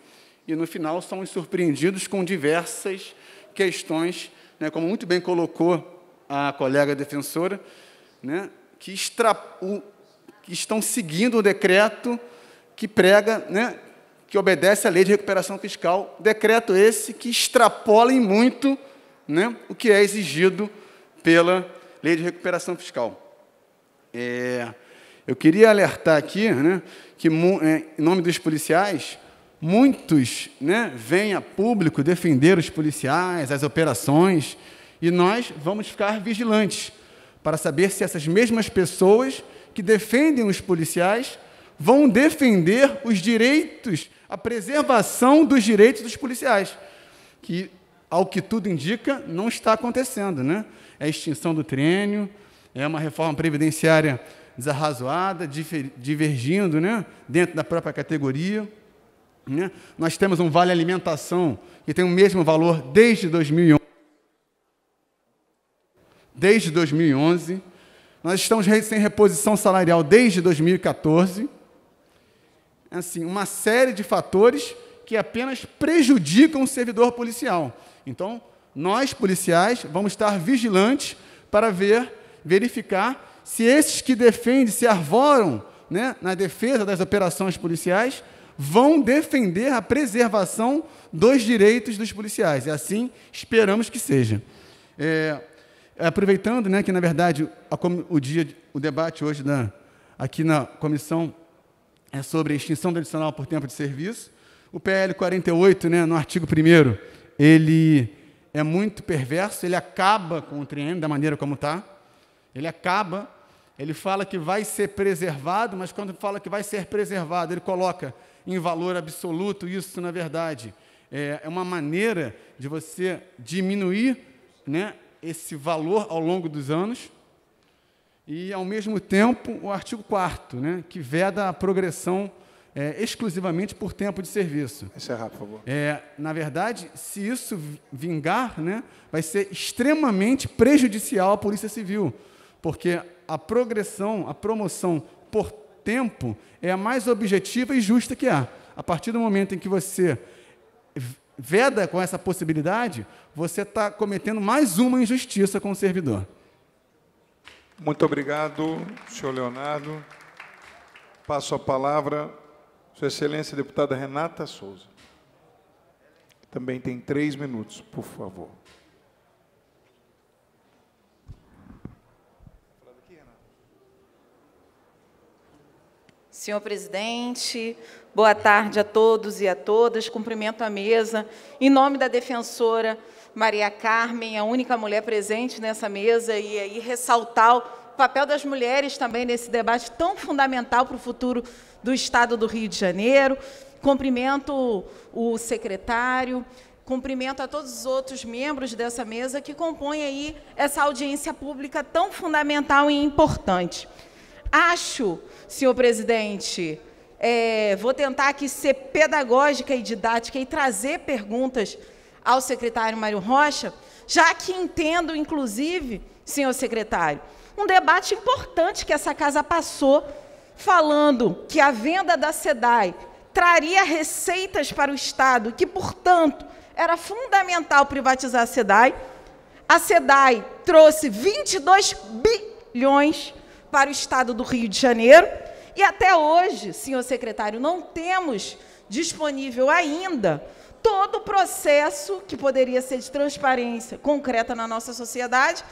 e no final são surpreendidos com diversas questões, né, como muito bem colocou a colega defensora, né, que, extra, o, que estão seguindo o decreto que prega, né, que obedece à lei de recuperação fiscal, decreto esse que extrapola em muito né, o que é exigido pela lei de recuperação fiscal. É, eu queria alertar aqui, né, que é, em nome dos policiais, muitos né, vêm a público defender os policiais, as operações, e nós vamos ficar vigilantes para saber se essas mesmas pessoas que defendem os policiais vão defender os direitos, a preservação dos direitos dos policiais, que, ao que tudo indica, não está acontecendo. Né? É a extinção do triênio, é uma reforma previdenciária desarrazoada, divergindo né, dentro da própria categoria né? Nós temos um vale alimentação que tem o mesmo valor desde 2011. Desde 2011. Nós estamos sem reposição salarial desde 2014. É assim, uma série de fatores que apenas prejudicam o servidor policial. Então, nós policiais vamos estar vigilantes para ver, verificar se esses que defendem, se arvoram né, na defesa das operações policiais, vão defender a preservação dos direitos dos policiais. E assim esperamos que seja. É, aproveitando né, que, na verdade, a, o, dia, o debate hoje da, aqui na comissão é sobre a extinção tradicional por tempo de serviço, o PL 48, né, no artigo 1 ele é muito perverso, ele acaba com o triênio da maneira como está, ele acaba, ele fala que vai ser preservado, mas quando fala que vai ser preservado, ele coloca em valor absoluto, isso, na verdade, é, é uma maneira de você diminuir né, esse valor ao longo dos anos. E, ao mesmo tempo, o artigo 4, né, que veda a progressão é, exclusivamente por tempo de serviço. Encerrar, por favor. É, na verdade, se isso vingar, né, vai ser extremamente prejudicial à Polícia Civil, porque a progressão, a promoção por tempo é a mais objetiva e justa que há. A partir do momento em que você veda com essa possibilidade, você está cometendo mais uma injustiça com o servidor. Muito obrigado, senhor Leonardo. Passo a palavra, Sua Excelência, deputada Renata Souza. Também tem três minutos, por favor. Senhor presidente, boa tarde a todos e a todas. Cumprimento a mesa. Em nome da defensora Maria Carmen, a única mulher presente nessa mesa, e aí ressaltar o papel das mulheres também nesse debate tão fundamental para o futuro do Estado do Rio de Janeiro. Cumprimento o secretário, cumprimento a todos os outros membros dessa mesa que compõem aí essa audiência pública tão fundamental e importante. Acho, senhor presidente, é, vou tentar aqui ser pedagógica e didática e trazer perguntas ao secretário Mário Rocha, já que entendo, inclusive, senhor secretário, um debate importante que essa casa passou, falando que a venda da SEDAI traria receitas para o Estado, que, portanto, era fundamental privatizar a SEDAI. A SEDAI trouxe 22 bilhões para o estado do Rio de Janeiro. E até hoje, senhor secretário, não temos disponível ainda todo o processo que poderia ser de transparência concreta na nossa sociedade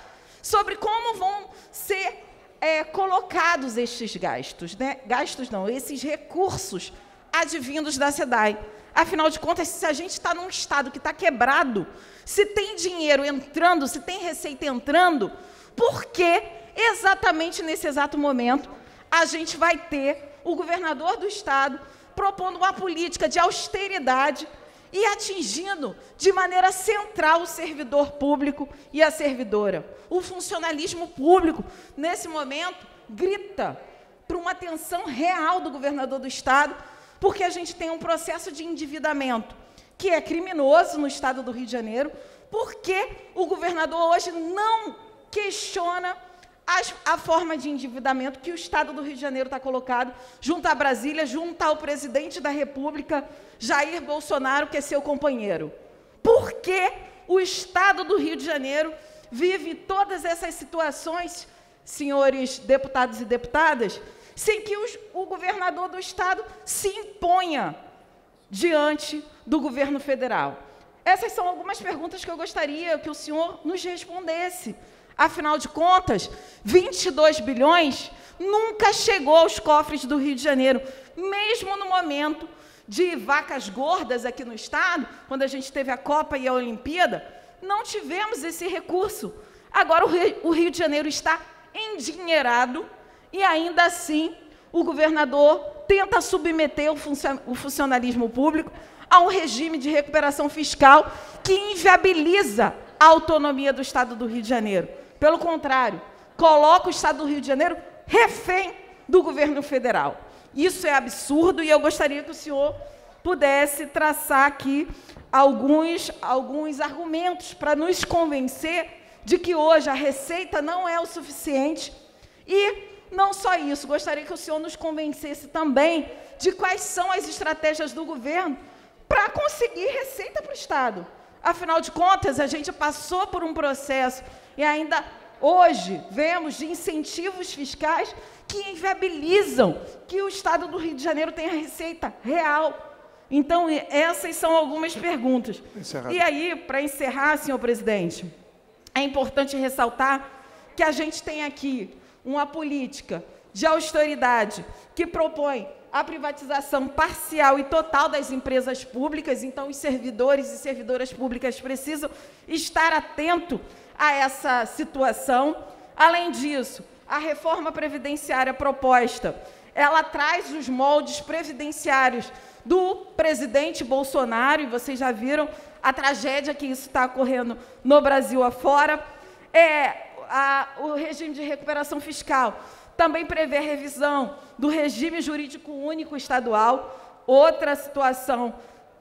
sobre como vão ser é, colocados estes gastos, né? gastos não, esses recursos advindos da SEDAI. Afinal de contas, se a gente está num estado que está quebrado, se tem dinheiro entrando, se tem receita entrando, por que exatamente nesse exato momento, a gente vai ter o governador do estado propondo uma política de austeridade e atingindo de maneira central o servidor público e a servidora. O funcionalismo público, nesse momento, grita para uma atenção real do governador do Estado, porque a gente tem um processo de endividamento que é criminoso no Estado do Rio de Janeiro, porque o governador hoje não questiona as, a forma de endividamento que o Estado do Rio de Janeiro está colocado, junto à Brasília, junto ao presidente da República, Jair Bolsonaro, que é seu companheiro. Por que o Estado do Rio de Janeiro vive todas essas situações, senhores deputados e deputadas, sem que os, o governador do Estado se imponha diante do governo federal? Essas são algumas perguntas que eu gostaria que o senhor nos respondesse. Afinal de contas, 22 bilhões nunca chegou aos cofres do Rio de Janeiro, mesmo no momento de vacas gordas aqui no estado, quando a gente teve a Copa e a Olimpíada, não tivemos esse recurso. Agora o Rio, de Janeiro está endinheirado e ainda assim o governador tenta submeter o funcionalismo público a um regime de recuperação fiscal que inviabiliza a autonomia do Estado do Rio de Janeiro. Pelo contrário, coloca o Estado do Rio de Janeiro refém do governo federal. Isso é absurdo e eu gostaria que o senhor pudesse traçar aqui alguns, alguns argumentos para nos convencer de que hoje a receita não é o suficiente. E não só isso, gostaria que o senhor nos convencesse também de quais são as estratégias do governo para conseguir receita para o Estado. Afinal de contas, a gente passou por um processo e ainda hoje vemos de incentivos fiscais que inviabilizam que o Estado do Rio de Janeiro tenha receita real. Então, essas são algumas perguntas. Encerrado. E aí, para encerrar, senhor presidente, é importante ressaltar que a gente tem aqui uma política de austeridade que propõe a privatização parcial e total das empresas públicas, então os servidores e servidoras públicas precisam estar atento a essa situação. Além disso, a reforma previdenciária proposta, ela traz os moldes previdenciários do presidente Bolsonaro, e vocês já viram a tragédia que isso está ocorrendo no Brasil afora. É, a, o regime de recuperação fiscal também prevê a revisão do regime jurídico único estadual, outra situação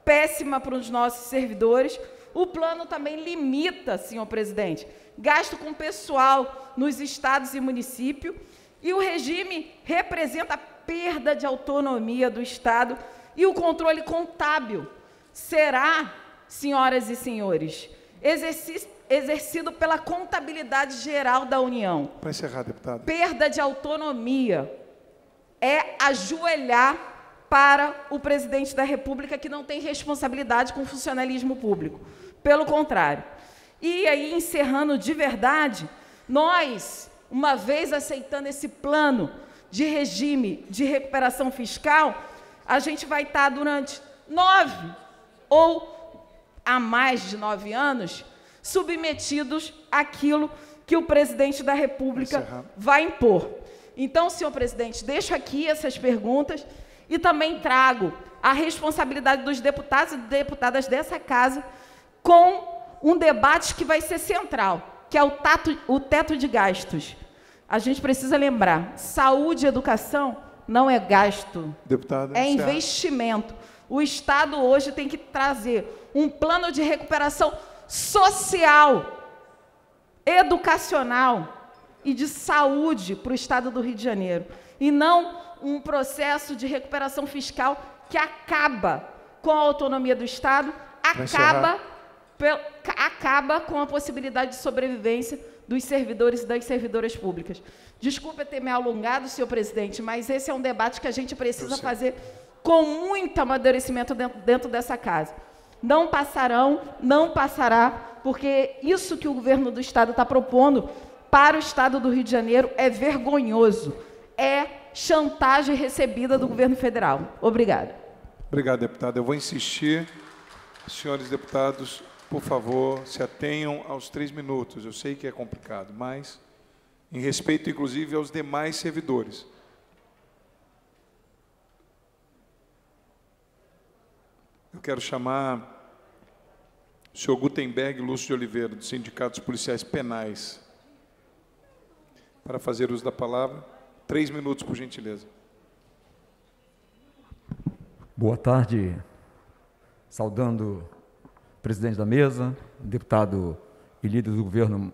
péssima para os nossos servidores. O plano também limita, senhor presidente, gasto com pessoal nos estados e município, e o regime representa perda de autonomia do Estado e o controle contábil será, senhoras e senhores, exercido pela contabilidade geral da União. Para encerrar, deputado. Perda de autonomia é ajoelhar para o presidente da República que não tem responsabilidade com o funcionalismo público. Pelo contrário. E aí, encerrando de verdade, nós, uma vez aceitando esse plano de regime de recuperação fiscal, a gente vai estar durante nove ou a mais de nove anos submetidos àquilo que o presidente da República vai impor. Então, senhor presidente, deixo aqui essas perguntas e também trago a responsabilidade dos deputados e deputadas dessa casa com um debate que vai ser central, que é o, tato, o teto de gastos. A gente precisa lembrar: saúde e educação não é gasto, Deputada, é investimento. O Estado hoje tem que trazer um plano de recuperação social, educacional e de saúde para o Estado do Rio de Janeiro. E não um processo de recuperação fiscal que acaba com a autonomia do Estado, acaba acaba com a possibilidade de sobrevivência dos servidores e das servidoras públicas. Desculpe ter me alongado, senhor presidente, mas esse é um debate que a gente precisa fazer com muito amadurecimento dentro, dentro dessa casa. Não passarão, não passará, porque isso que o governo do Estado está propondo para o Estado do Rio de Janeiro é vergonhoso. É chantagem recebida do governo federal. Obrigada. Obrigado, deputado. Eu vou insistir, senhores deputados, por favor, se atenham aos três minutos. Eu sei que é complicado, mas em respeito, inclusive, aos demais servidores. Eu quero chamar o senhor Gutenberg Lúcio de Oliveira, do Sindicato dos Policiais Penais, para fazer uso da palavra. Três minutos, por gentileza. Boa tarde. Saudando presidente da mesa, deputado e líder do governo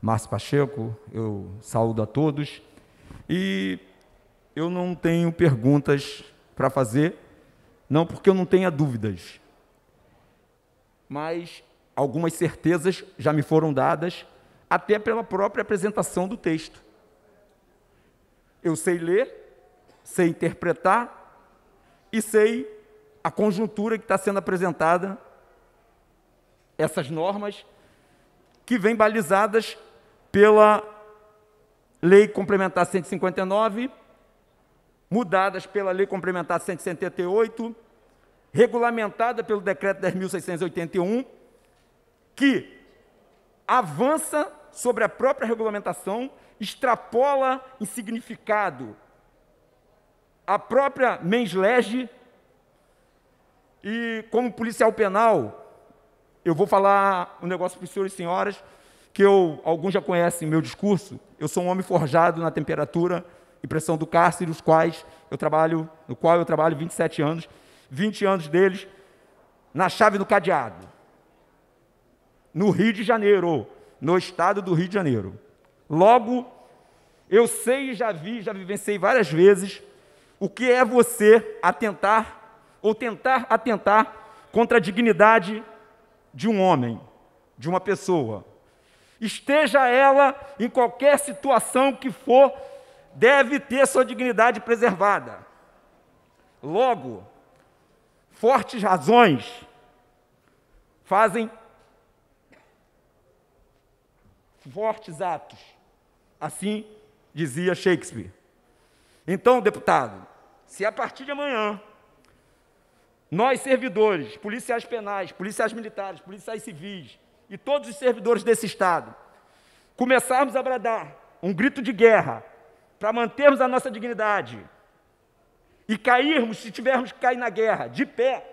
Márcio Pacheco, eu saúdo a todos. E eu não tenho perguntas para fazer, não porque eu não tenha dúvidas, mas algumas certezas já me foram dadas, até pela própria apresentação do texto. Eu sei ler, sei interpretar e sei a conjuntura que está sendo apresentada essas normas que vêm balizadas pela Lei Complementar 159, mudadas pela Lei Complementar 178, regulamentada pelo Decreto 10.681, que avança sobre a própria regulamentação, extrapola em significado a própria mens lege e, como policial penal, eu vou falar um negócio para os senhores e senhoras, que eu, alguns já conhecem meu discurso. Eu sou um homem forjado na temperatura e pressão do cárcere, os quais eu trabalho, no qual eu trabalho 27 anos, 20 anos deles na chave do cadeado. No Rio de Janeiro, no estado do Rio de Janeiro. Logo, eu sei e já vi, já vivenciei várias vezes o que é você atentar ou tentar atentar contra a dignidade de um homem, de uma pessoa. Esteja ela em qualquer situação que for, deve ter sua dignidade preservada. Logo, fortes razões fazem fortes atos. Assim dizia Shakespeare. Então, deputado, se a partir de amanhã nós, servidores, policiais penais, policiais militares, policiais civis e todos os servidores desse Estado, começarmos a bradar um grito de guerra para mantermos a nossa dignidade e cairmos, se tivermos que cair na guerra, de pé,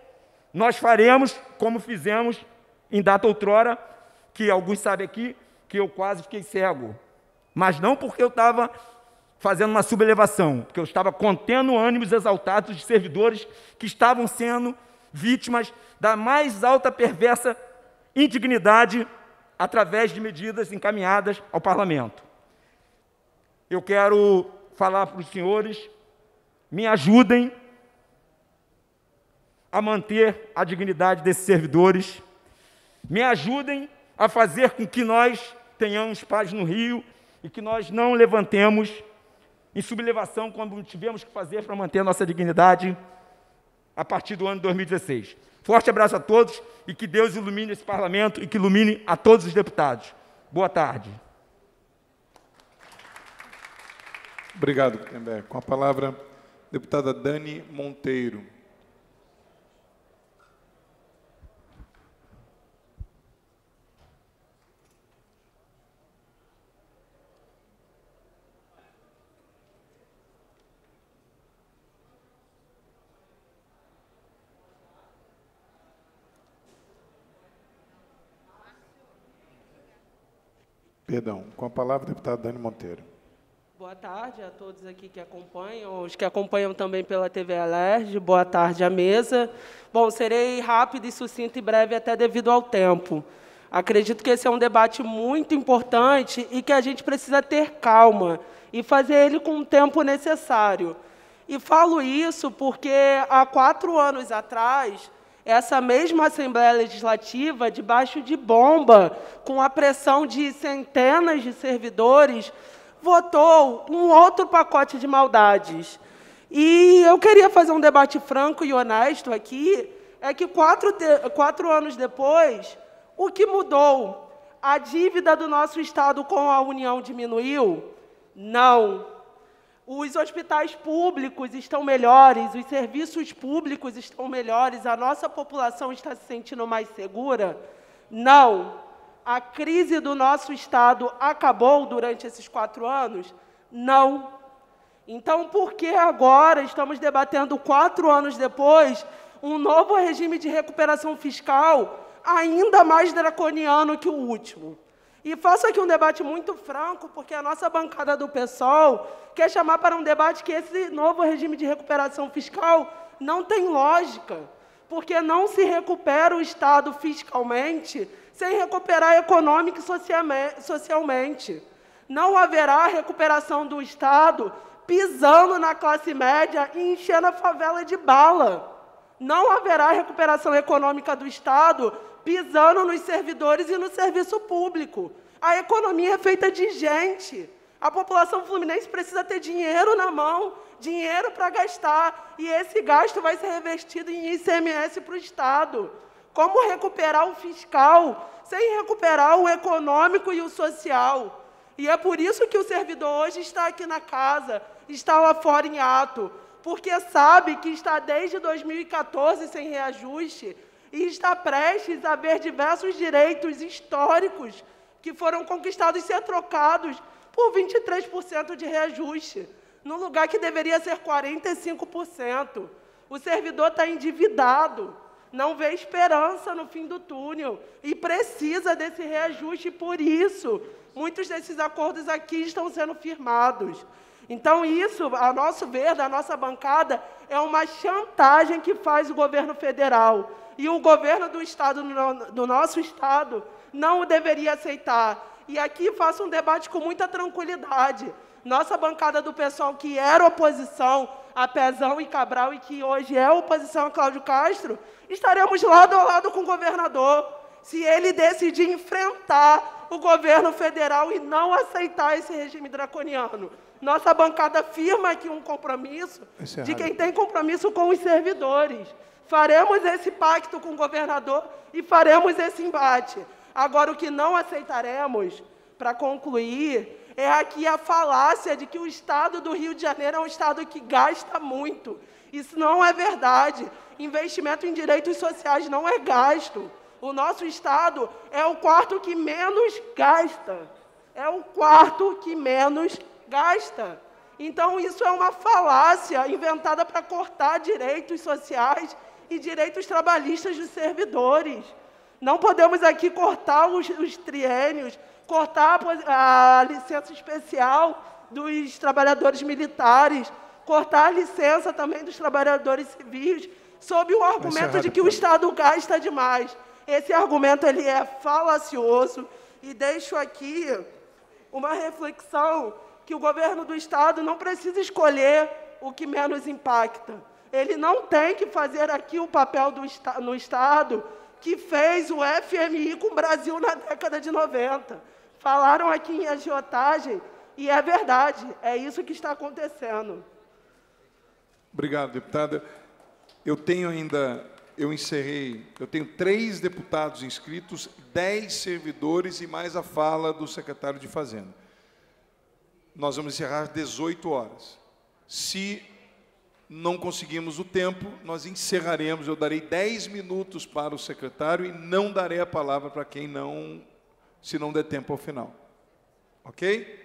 nós faremos como fizemos em data outrora, que alguns sabem aqui que eu quase fiquei cego, mas não porque eu estava fazendo uma subelevação, porque eu estava contendo ânimos exaltados de servidores que estavam sendo vítimas da mais alta perversa indignidade através de medidas encaminhadas ao parlamento. Eu quero falar para os senhores, me ajudem a manter a dignidade desses servidores, me ajudem a fazer com que nós tenhamos paz no Rio e que nós não levantemos em sublevação como tivemos que fazer para manter a nossa dignidade a partir do ano 2016. Forte abraço a todos e que Deus ilumine esse parlamento e que ilumine a todos os deputados. Boa tarde. Obrigado, Gutenberg. Com a palavra, deputada Dani Monteiro. Perdão, com a palavra, deputado Dani Monteiro. Boa tarde a todos aqui que acompanham, os que acompanham também pela TV Alerj. Boa tarde à mesa. Bom, serei rápido e sucinto e breve até devido ao tempo. Acredito que esse é um debate muito importante e que a gente precisa ter calma e fazer ele com o tempo necessário. E falo isso porque há quatro anos atrás essa mesma Assembleia Legislativa, debaixo de bomba, com a pressão de centenas de servidores, votou um outro pacote de maldades. E eu queria fazer um debate franco e honesto aqui, é que quatro, quatro anos depois, o que mudou? A dívida do nosso Estado com a União diminuiu? Não. Os hospitais públicos estão melhores, os serviços públicos estão melhores, a nossa população está se sentindo mais segura? Não. A crise do nosso Estado acabou durante esses quatro anos? Não. Então, por que agora estamos debatendo, quatro anos depois, um novo regime de recuperação fiscal ainda mais draconiano que o último? E faço aqui um debate muito franco, porque a nossa bancada do PSOL quer chamar para um debate que esse novo regime de recuperação fiscal não tem lógica, porque não se recupera o Estado fiscalmente sem recuperar econômica e socialmente. Não haverá recuperação do Estado pisando na classe média e enchendo a favela de bala. Não haverá recuperação econômica do Estado pisando nos servidores e no serviço público. A economia é feita de gente. A população fluminense precisa ter dinheiro na mão, dinheiro para gastar, e esse gasto vai ser revestido em ICMS para o Estado. Como recuperar o fiscal sem recuperar o econômico e o social? E é por isso que o servidor hoje está aqui na casa, está lá fora em ato, porque sabe que está desde 2014 sem reajuste, e está prestes a ver diversos direitos históricos que foram conquistados ser trocados por 23% de reajuste, no lugar que deveria ser 45%. O servidor está endividado, não vê esperança no fim do túnel e precisa desse reajuste, por isso muitos desses acordos aqui estão sendo firmados. Então, isso, a nosso ver, da nossa bancada, é uma chantagem que faz o governo federal e o governo do estado, do nosso estado, não deveria aceitar. E aqui faço um debate com muita tranquilidade. Nossa bancada do pessoal que era oposição a Pezão e Cabral e que hoje é oposição a Cláudio Castro, estaremos lado a lado com o governador. Se ele decidir enfrentar o governo federal e não aceitar esse regime draconiano. Nossa bancada firma aqui um compromisso de quem tem compromisso com os servidores. Faremos esse pacto com o governador e faremos esse embate. Agora, o que não aceitaremos, para concluir, é aqui a falácia de que o estado do Rio de Janeiro é um estado que gasta muito. Isso não é verdade. Investimento em direitos sociais não é gasto. O nosso estado é o quarto que menos gasta. É o quarto que menos gasta. Então, isso é uma falácia inventada para cortar direitos sociais e direitos trabalhistas dos servidores. Não podemos aqui cortar os, os triênios, cortar a, a licença especial dos trabalhadores militares, cortar a licença também dos trabalhadores civis, sob o é argumento de que o Estado gasta demais. Esse argumento ele é falacioso e deixo aqui uma reflexão que o governo do Estado não precisa escolher o que menos impacta ele não tem que fazer aqui o papel do, no Estado que fez o FMI com o Brasil na década de 90. Falaram aqui em agiotagem, e é verdade, é isso que está acontecendo. Obrigado, deputada. Eu tenho ainda, eu encerrei, eu tenho três deputados inscritos, dez servidores e mais a fala do secretário de Fazenda. Nós vamos encerrar às 18 horas. Se não conseguimos o tempo, nós encerraremos. Eu darei 10 minutos para o secretário e não darei a palavra para quem não, se não der tempo ao final. Ok?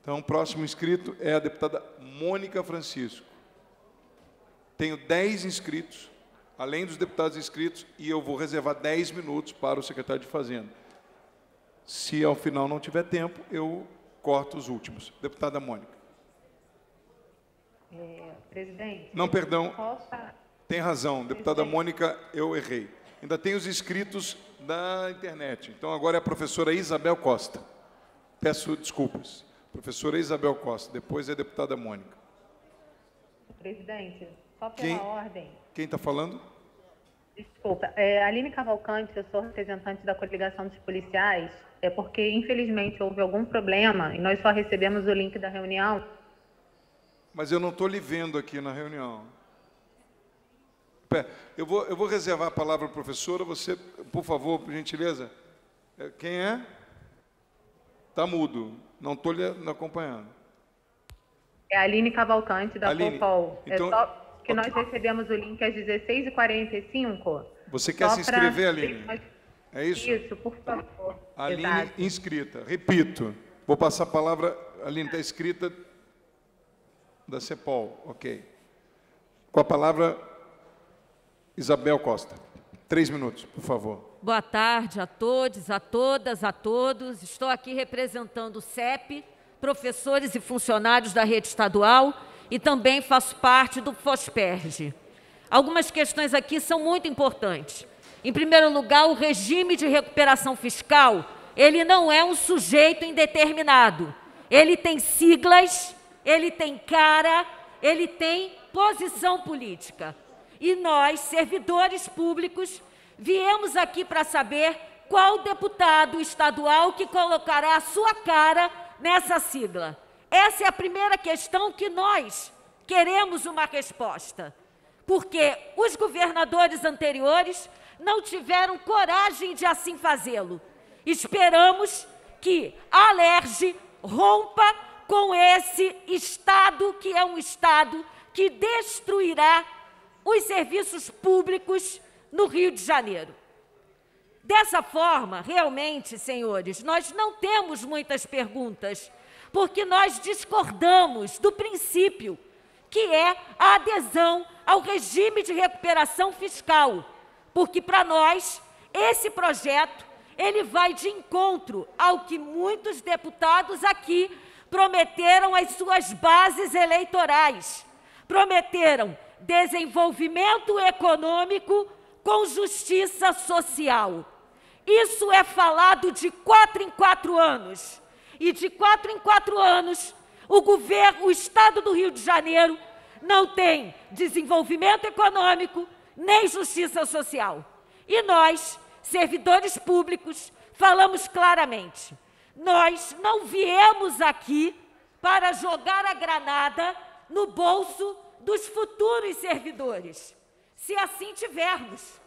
Então, o próximo inscrito é a deputada Mônica Francisco. Tenho 10 inscritos, além dos deputados inscritos, e eu vou reservar 10 minutos para o secretário de Fazenda. Se ao final não tiver tempo, eu corto os últimos. Deputada Mônica. É, presidente. Não, perdão. Tem razão, deputada presidente. Mônica, eu errei. Ainda tem os inscritos da internet. Então agora é a professora Isabel Costa. Peço desculpas. Professora Isabel Costa, depois é a deputada Mônica. Presidente, só pela quem, ordem. Quem está falando? Desculpa, é, Aline Cavalcante, eu sou representante da coligação dos policiais, é porque infelizmente houve algum problema e nós só recebemos o link da reunião mas eu não estou lhe vendo aqui na reunião. Eu vou, eu vou reservar a palavra para professora. Você, por favor, por gentileza. É, quem é? Está mudo. Não estou lhe acompanhando. É a Aline Cavalcante, da Aline, Popol. É então, é só que nós recebemos o link às 16h45. Você quer se inscrever, Aline? É isso? Isso, por favor. Aline Exato. inscrita. Repito. Vou passar a palavra. Aline está escrita da CEPOL, ok. Com a palavra, Isabel Costa. Três minutos, por favor. Boa tarde a todos, a todas, a todos. Estou aqui representando o CEP, professores e funcionários da rede estadual e também faço parte do FOSPERG. Algumas questões aqui são muito importantes. Em primeiro lugar, o regime de recuperação fiscal, ele não é um sujeito indeterminado. Ele tem siglas ele tem cara, ele tem posição política. E nós, servidores públicos, viemos aqui para saber qual deputado estadual que colocará a sua cara nessa sigla. Essa é a primeira questão que nós queremos uma resposta. Porque os governadores anteriores não tiveram coragem de assim fazê-lo. Esperamos que a Alerge rompa com esse Estado, que é um Estado que destruirá os serviços públicos no Rio de Janeiro. Dessa forma, realmente, senhores, nós não temos muitas perguntas, porque nós discordamos do princípio, que é a adesão ao regime de recuperação fiscal, porque para nós esse projeto ele vai de encontro ao que muitos deputados aqui prometeram as suas bases eleitorais. Prometeram desenvolvimento econômico com justiça social. Isso é falado de quatro em quatro anos. E de quatro em quatro anos, o governo, o Estado do Rio de Janeiro, não tem desenvolvimento econômico nem justiça social. E nós, servidores públicos, falamos claramente: nós não viemos aqui para jogar a granada no bolso dos futuros servidores, se assim tivermos.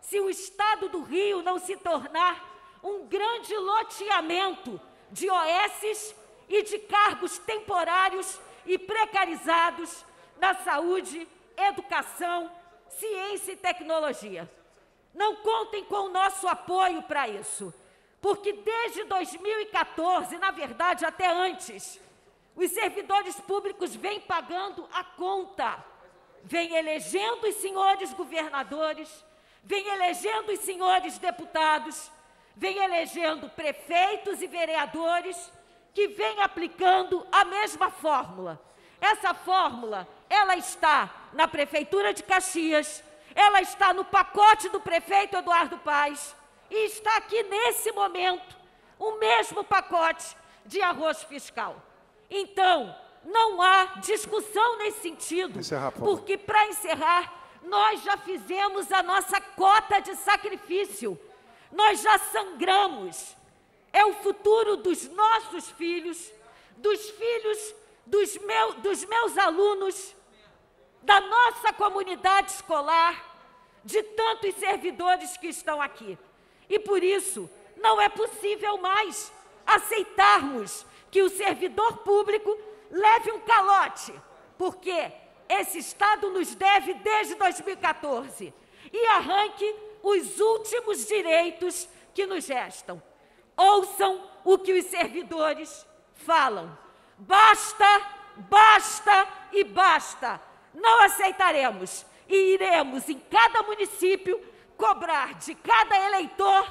Se o Estado do Rio não se tornar um grande loteamento de OSs e de cargos temporários e precarizados na saúde, educação, ciência e tecnologia. Não contem com o nosso apoio para isso. Porque desde 2014, na verdade até antes, os servidores públicos vêm pagando a conta, vêm elegendo os senhores governadores, vêm elegendo os senhores deputados, vêm elegendo prefeitos e vereadores que vêm aplicando a mesma fórmula. Essa fórmula, ela está na prefeitura de Caxias, ela está no pacote do prefeito Eduardo Paes, e está aqui nesse momento o mesmo pacote de arroz fiscal. Então, não há discussão nesse sentido, encerrar, por porque para encerrar, nós já fizemos a nossa cota de sacrifício. Nós já sangramos. É o futuro dos nossos filhos, dos filhos dos, meu, dos meus alunos, da nossa comunidade escolar, de tantos servidores que estão aqui. E por isso, não é possível mais aceitarmos que o servidor público leve um calote, porque esse Estado nos deve desde 2014 e arranque os últimos direitos que nos restam. Ouçam o que os servidores falam. Basta, basta e basta. Não aceitaremos e iremos em cada município cobrar de cada eleitor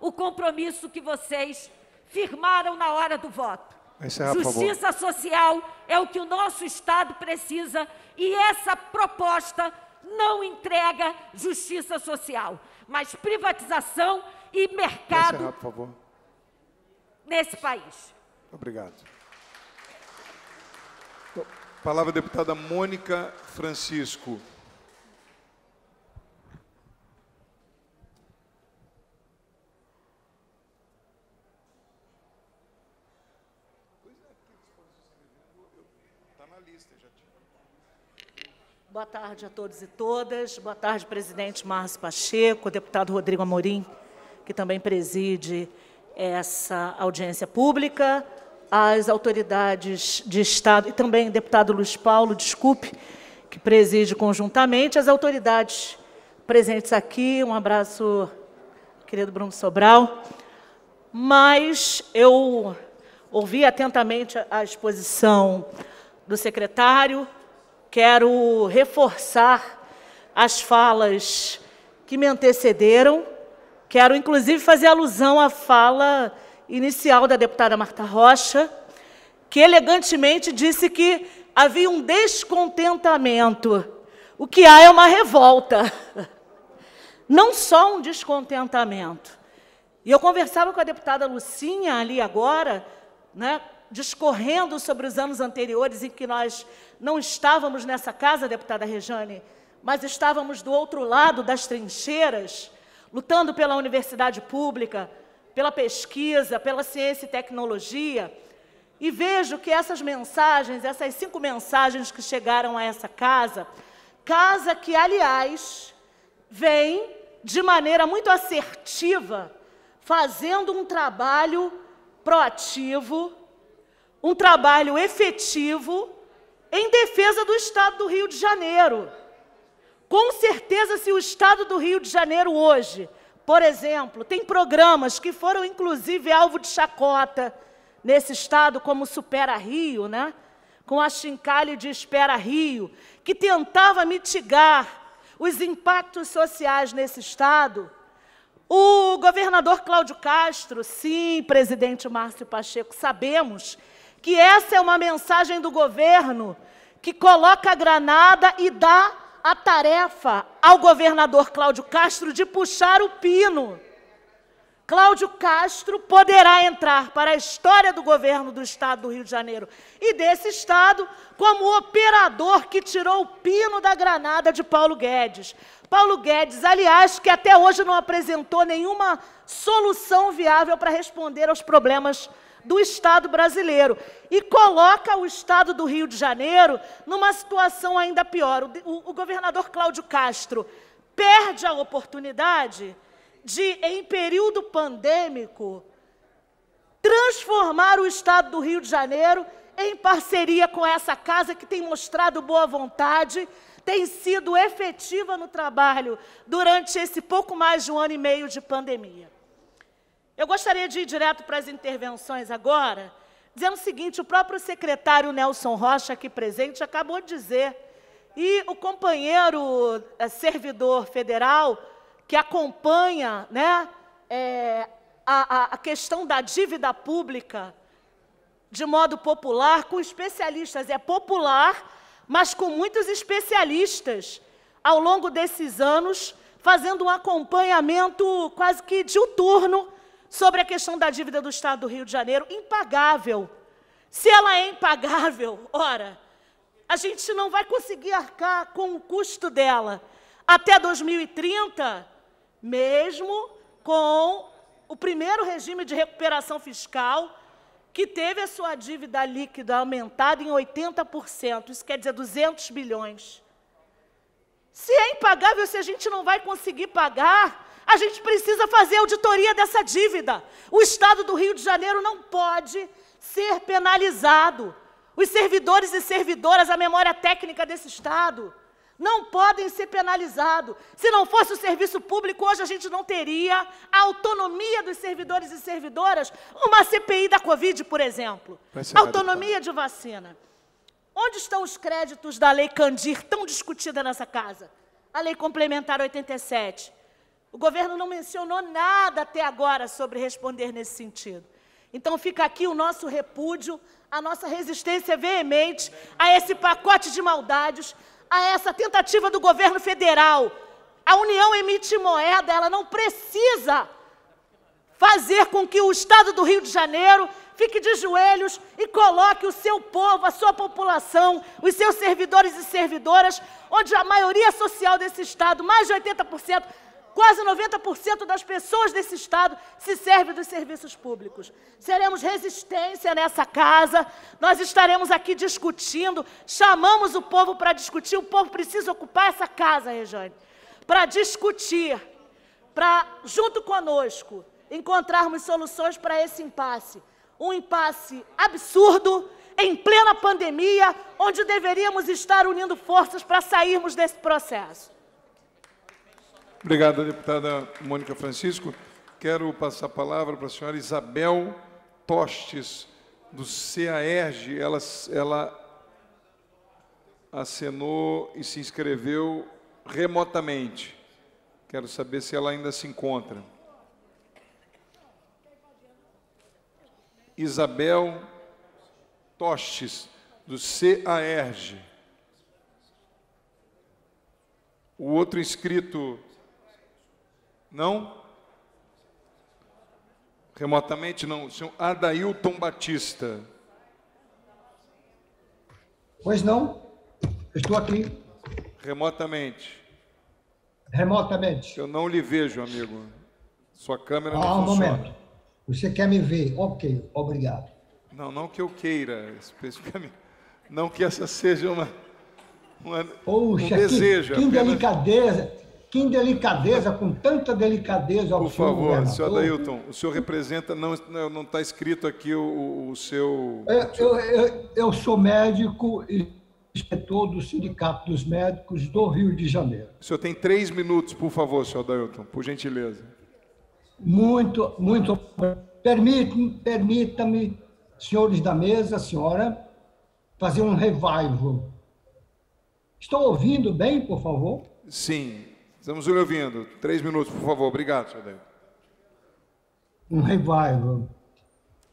o compromisso que vocês firmaram na hora do voto. Justiça social é o que o nosso Estado precisa e essa proposta não entrega justiça social, mas privatização e mercado Encerrar, por favor. nesse país. Obrigado. Palavra deputada Mônica Francisco. Boa tarde a todos e todas. Boa tarde, presidente Márcio Pacheco, deputado Rodrigo Amorim, que também preside essa audiência pública, as autoridades de Estado e também deputado Luiz Paulo, desculpe, que preside conjuntamente, as autoridades presentes aqui. Um abraço, querido Bruno Sobral. Mas eu ouvi atentamente a exposição do secretário quero reforçar as falas que me antecederam. Quero, inclusive, fazer alusão à fala inicial da deputada Marta Rocha, que elegantemente disse que havia um descontentamento. O que há é uma revolta. Não só um descontentamento. E eu conversava com a deputada Lucinha ali agora, né, discorrendo sobre os anos anteriores em que nós não estávamos nessa casa, deputada Rejane, mas estávamos do outro lado das trincheiras, lutando pela universidade pública, pela pesquisa, pela ciência e tecnologia, e vejo que essas mensagens, essas cinco mensagens que chegaram a essa casa, casa que, aliás, vem de maneira muito assertiva, fazendo um trabalho proativo um trabalho efetivo em defesa do Estado do Rio de Janeiro. Com certeza, se o Estado do Rio de Janeiro hoje, por exemplo, tem programas que foram inclusive alvo de chacota nesse Estado, como Supera Rio, né? com a chincalhe de Espera Rio, que tentava mitigar os impactos sociais nesse Estado, o governador Cláudio Castro, sim, presidente Márcio Pacheco, sabemos que essa é uma mensagem do governo que coloca a granada e dá a tarefa ao governador Cláudio Castro de puxar o pino. Cláudio Castro poderá entrar para a história do governo do Estado do Rio de Janeiro e desse Estado como o operador que tirou o pino da granada de Paulo Guedes. Paulo Guedes, aliás, que até hoje não apresentou nenhuma solução viável para responder aos problemas do Estado brasileiro e coloca o Estado do Rio de Janeiro numa situação ainda pior. O, o, o governador Cláudio Castro perde a oportunidade de, em período pandêmico, transformar o Estado do Rio de Janeiro em parceria com essa casa que tem mostrado boa vontade, tem sido efetiva no trabalho durante esse pouco mais de um ano e meio de pandemia. Eu gostaria de ir direto para as intervenções agora, dizendo o seguinte: o próprio secretário Nelson Rocha, aqui presente, acabou de dizer, e o companheiro é, servidor federal que acompanha né, é, a, a questão da dívida pública de modo popular, com especialistas, é popular, mas com muitos especialistas ao longo desses anos, fazendo um acompanhamento quase que diuturno sobre a questão da dívida do Estado do Rio de Janeiro, impagável. Se ela é impagável, ora, a gente não vai conseguir arcar com o custo dela até 2030, mesmo com o primeiro regime de recuperação fiscal, que teve a sua dívida líquida aumentada em 80%, isso quer dizer 200 bilhões. Se é impagável, se a gente não vai conseguir pagar, a gente precisa fazer auditoria dessa dívida. O Estado do Rio de Janeiro não pode ser penalizado. Os servidores e servidoras, a memória técnica desse Estado, não podem ser penalizados. Se não fosse o serviço público, hoje a gente não teria a autonomia dos servidores e servidoras, uma CPI da Covid, por exemplo. Autonomia de vacina. Onde estão os créditos da Lei Candir, tão discutida nessa casa? A Lei Complementar 87. O governo não mencionou nada até agora sobre responder nesse sentido. Então fica aqui o nosso repúdio, a nossa resistência veemente a esse pacote de maldades, a essa tentativa do governo federal. A União emite moeda, ela não precisa fazer com que o Estado do Rio de Janeiro fique de joelhos e coloque o seu povo, a sua população, os seus servidores e servidoras, onde a maioria social desse Estado, mais de 80%, Quase 90% das pessoas desse estado se servem dos serviços públicos. Seremos resistência nessa casa, nós estaremos aqui discutindo, chamamos o povo para discutir, o povo precisa ocupar essa casa, Rejane, para discutir, para, junto conosco, encontrarmos soluções para esse impasse. Um impasse absurdo, em plena pandemia, onde deveríamos estar unindo forças para sairmos desse processo. Obrigado, deputada Mônica Francisco. Quero passar a palavra para a senhora Isabel Tostes, do CAERG. Ela, ela acenou e se inscreveu remotamente. Quero saber se ela ainda se encontra. Isabel Tostes, do CAERG. O outro inscrito não? Remotamente não. O senhor Adailton Batista. Pois não. Estou aqui. Remotamente. Remotamente. Eu não lhe vejo, amigo. Sua câmera não ah, um momento. Você quer me ver? Ok, obrigado. Não, não que eu queira especificamente. Não que essa seja uma, uma Poxa, um desejo. Que, que apenas... delicadeza. Que indelicadeza, com tanta delicadeza ao Por favor, senhor Adailton, o senhor representa, não está escrito aqui o, o seu. Eu, eu, eu, sou médico e inspetor do Sindicato dos Médicos do Rio de Janeiro. O senhor tem três minutos, por favor, senhor Adailton, por gentileza. Muito, muito. Permita-me, senhores da mesa, senhora, fazer um revival. Estou ouvindo bem, por favor? Sim, Estamos lhe ouvindo. Três minutos, por favor. Obrigado, senhor David. Um é revival.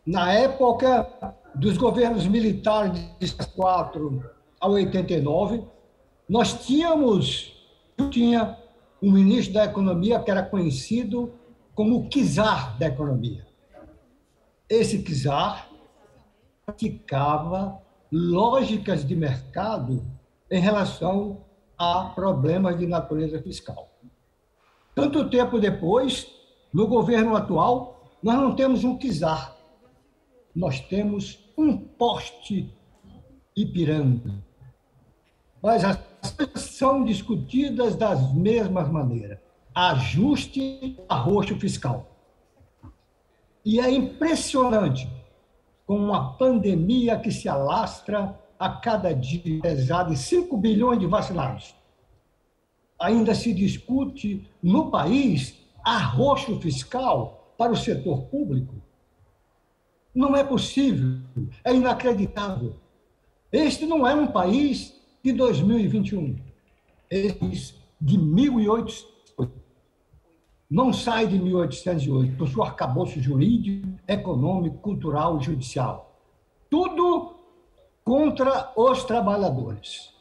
Na época dos governos militares de 64 a 89, nós tínhamos tinha um ministro da Economia que era conhecido como o czar da Economia. Esse czar praticava lógicas de mercado em relação a problemas de natureza fiscal. Tanto tempo depois, no governo atual, nós não temos um quizar, nós temos um poste Ipiranga. Mas as coisas são discutidas das mesmas maneiras. Ajuste arroxo fiscal. E é impressionante com uma pandemia que se alastra a cada dia pesado 5 bilhões de vacinados. Ainda se discute no país arroxo fiscal para o setor público. Não é possível, é inacreditável. Este não é um país de 2021. Este de 1808. Não sai de 1808, por seu arcabouço jurídico, econômico, cultural, judicial. Tudo contra os trabalhadores.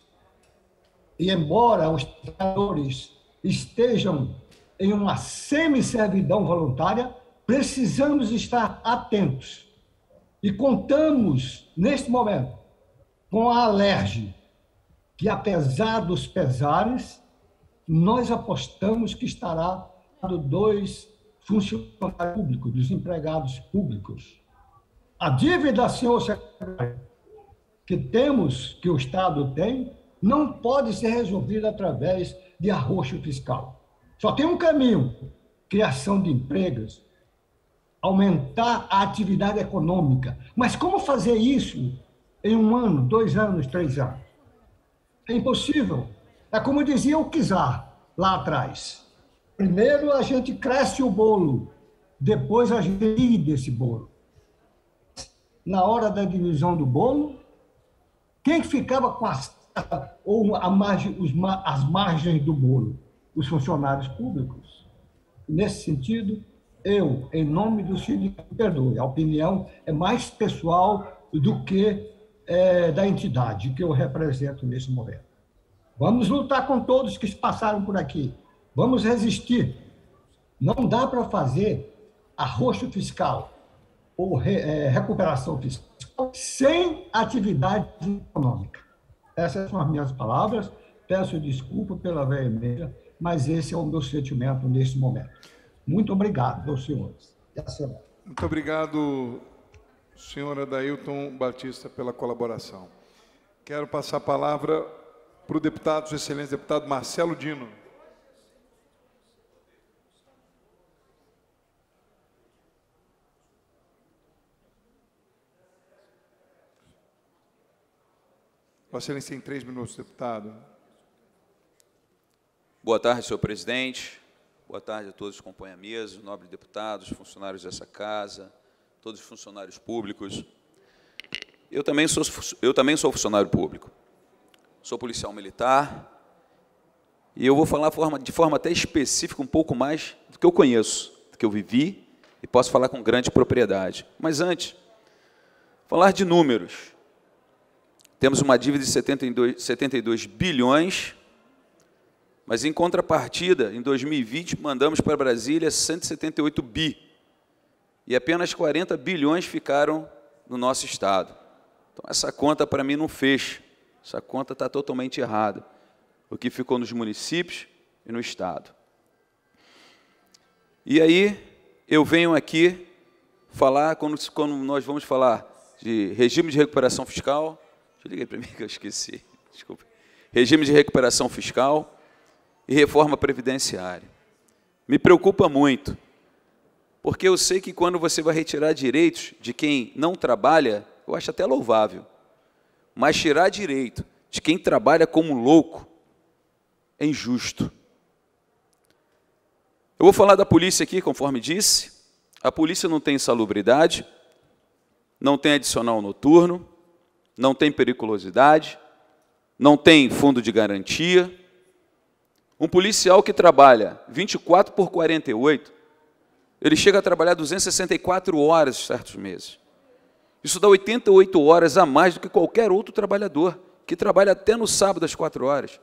E embora os trabalhadores estejam em uma semi-servidão voluntária, precisamos estar atentos. E contamos, neste momento, com a Alerj, que apesar dos pesares, nós apostamos que estará do dois funcionários públicos, dos empregados públicos. A dívida, senhor secretário, que temos, que o Estado tem, não pode ser resolvido através de arroxo fiscal. Só tem um caminho: criação de empregos, aumentar a atividade econômica. Mas como fazer isso em um ano, dois anos, três anos? É impossível. É como dizia o Kizar lá atrás. Primeiro a gente cresce o bolo, depois a gente divide esse bolo. Na hora da divisão do bolo, quem ficava com as, ou a margem, os, as margens do bolo? Os funcionários públicos. Nesse sentido, eu, em nome do sindicato, perdoe, a opinião é mais pessoal do que é, da entidade que eu represento nesse momento. Vamos lutar com todos que passaram por aqui. Vamos resistir. Não dá para fazer arroxo fiscal ou re, é, recuperação fiscal sem atividade econômica. Essas são as minhas palavras. Peço desculpa pela vermelha, mas esse é o meu sentimento nesse momento. Muito obrigado aos senhores. Muito obrigado, senhora Dailton Batista, pela colaboração. Quero passar a palavra para o deputado, o excelente deputado Marcelo Dino. Vossa Excelência, em três minutos, deputado. Boa tarde, senhor presidente. Boa tarde a todos que compõem a mesa, nobres deputados, funcionários dessa casa, todos os funcionários públicos. Eu também sou, eu também sou funcionário público. Sou policial militar. E eu vou falar de forma até específica um pouco mais do que eu conheço, do que eu vivi e posso falar com grande propriedade. Mas antes, falar de números. Temos uma dívida de 72, 72 bilhões, mas em contrapartida, em 2020, mandamos para Brasília 178 bi. E apenas 40 bilhões ficaram no nosso Estado. Então, essa conta para mim não fecha. Essa conta está totalmente errada. O que ficou nos municípios e no Estado. E aí, eu venho aqui falar, quando, quando nós vamos falar de regime de recuperação fiscal, Liguei para mim que eu esqueci. Desculpa. Regime de recuperação fiscal e reforma previdenciária. Me preocupa muito, porque eu sei que quando você vai retirar direitos de quem não trabalha, eu acho até louvável. Mas tirar direito de quem trabalha como louco é injusto. Eu vou falar da polícia aqui, conforme disse. A polícia não tem insalubridade, não tem adicional noturno, não tem periculosidade, não tem fundo de garantia. Um policial que trabalha 24 por 48, ele chega a trabalhar 264 horas certos meses. Isso dá 88 horas a mais do que qualquer outro trabalhador, que trabalha até no sábado às 4 horas.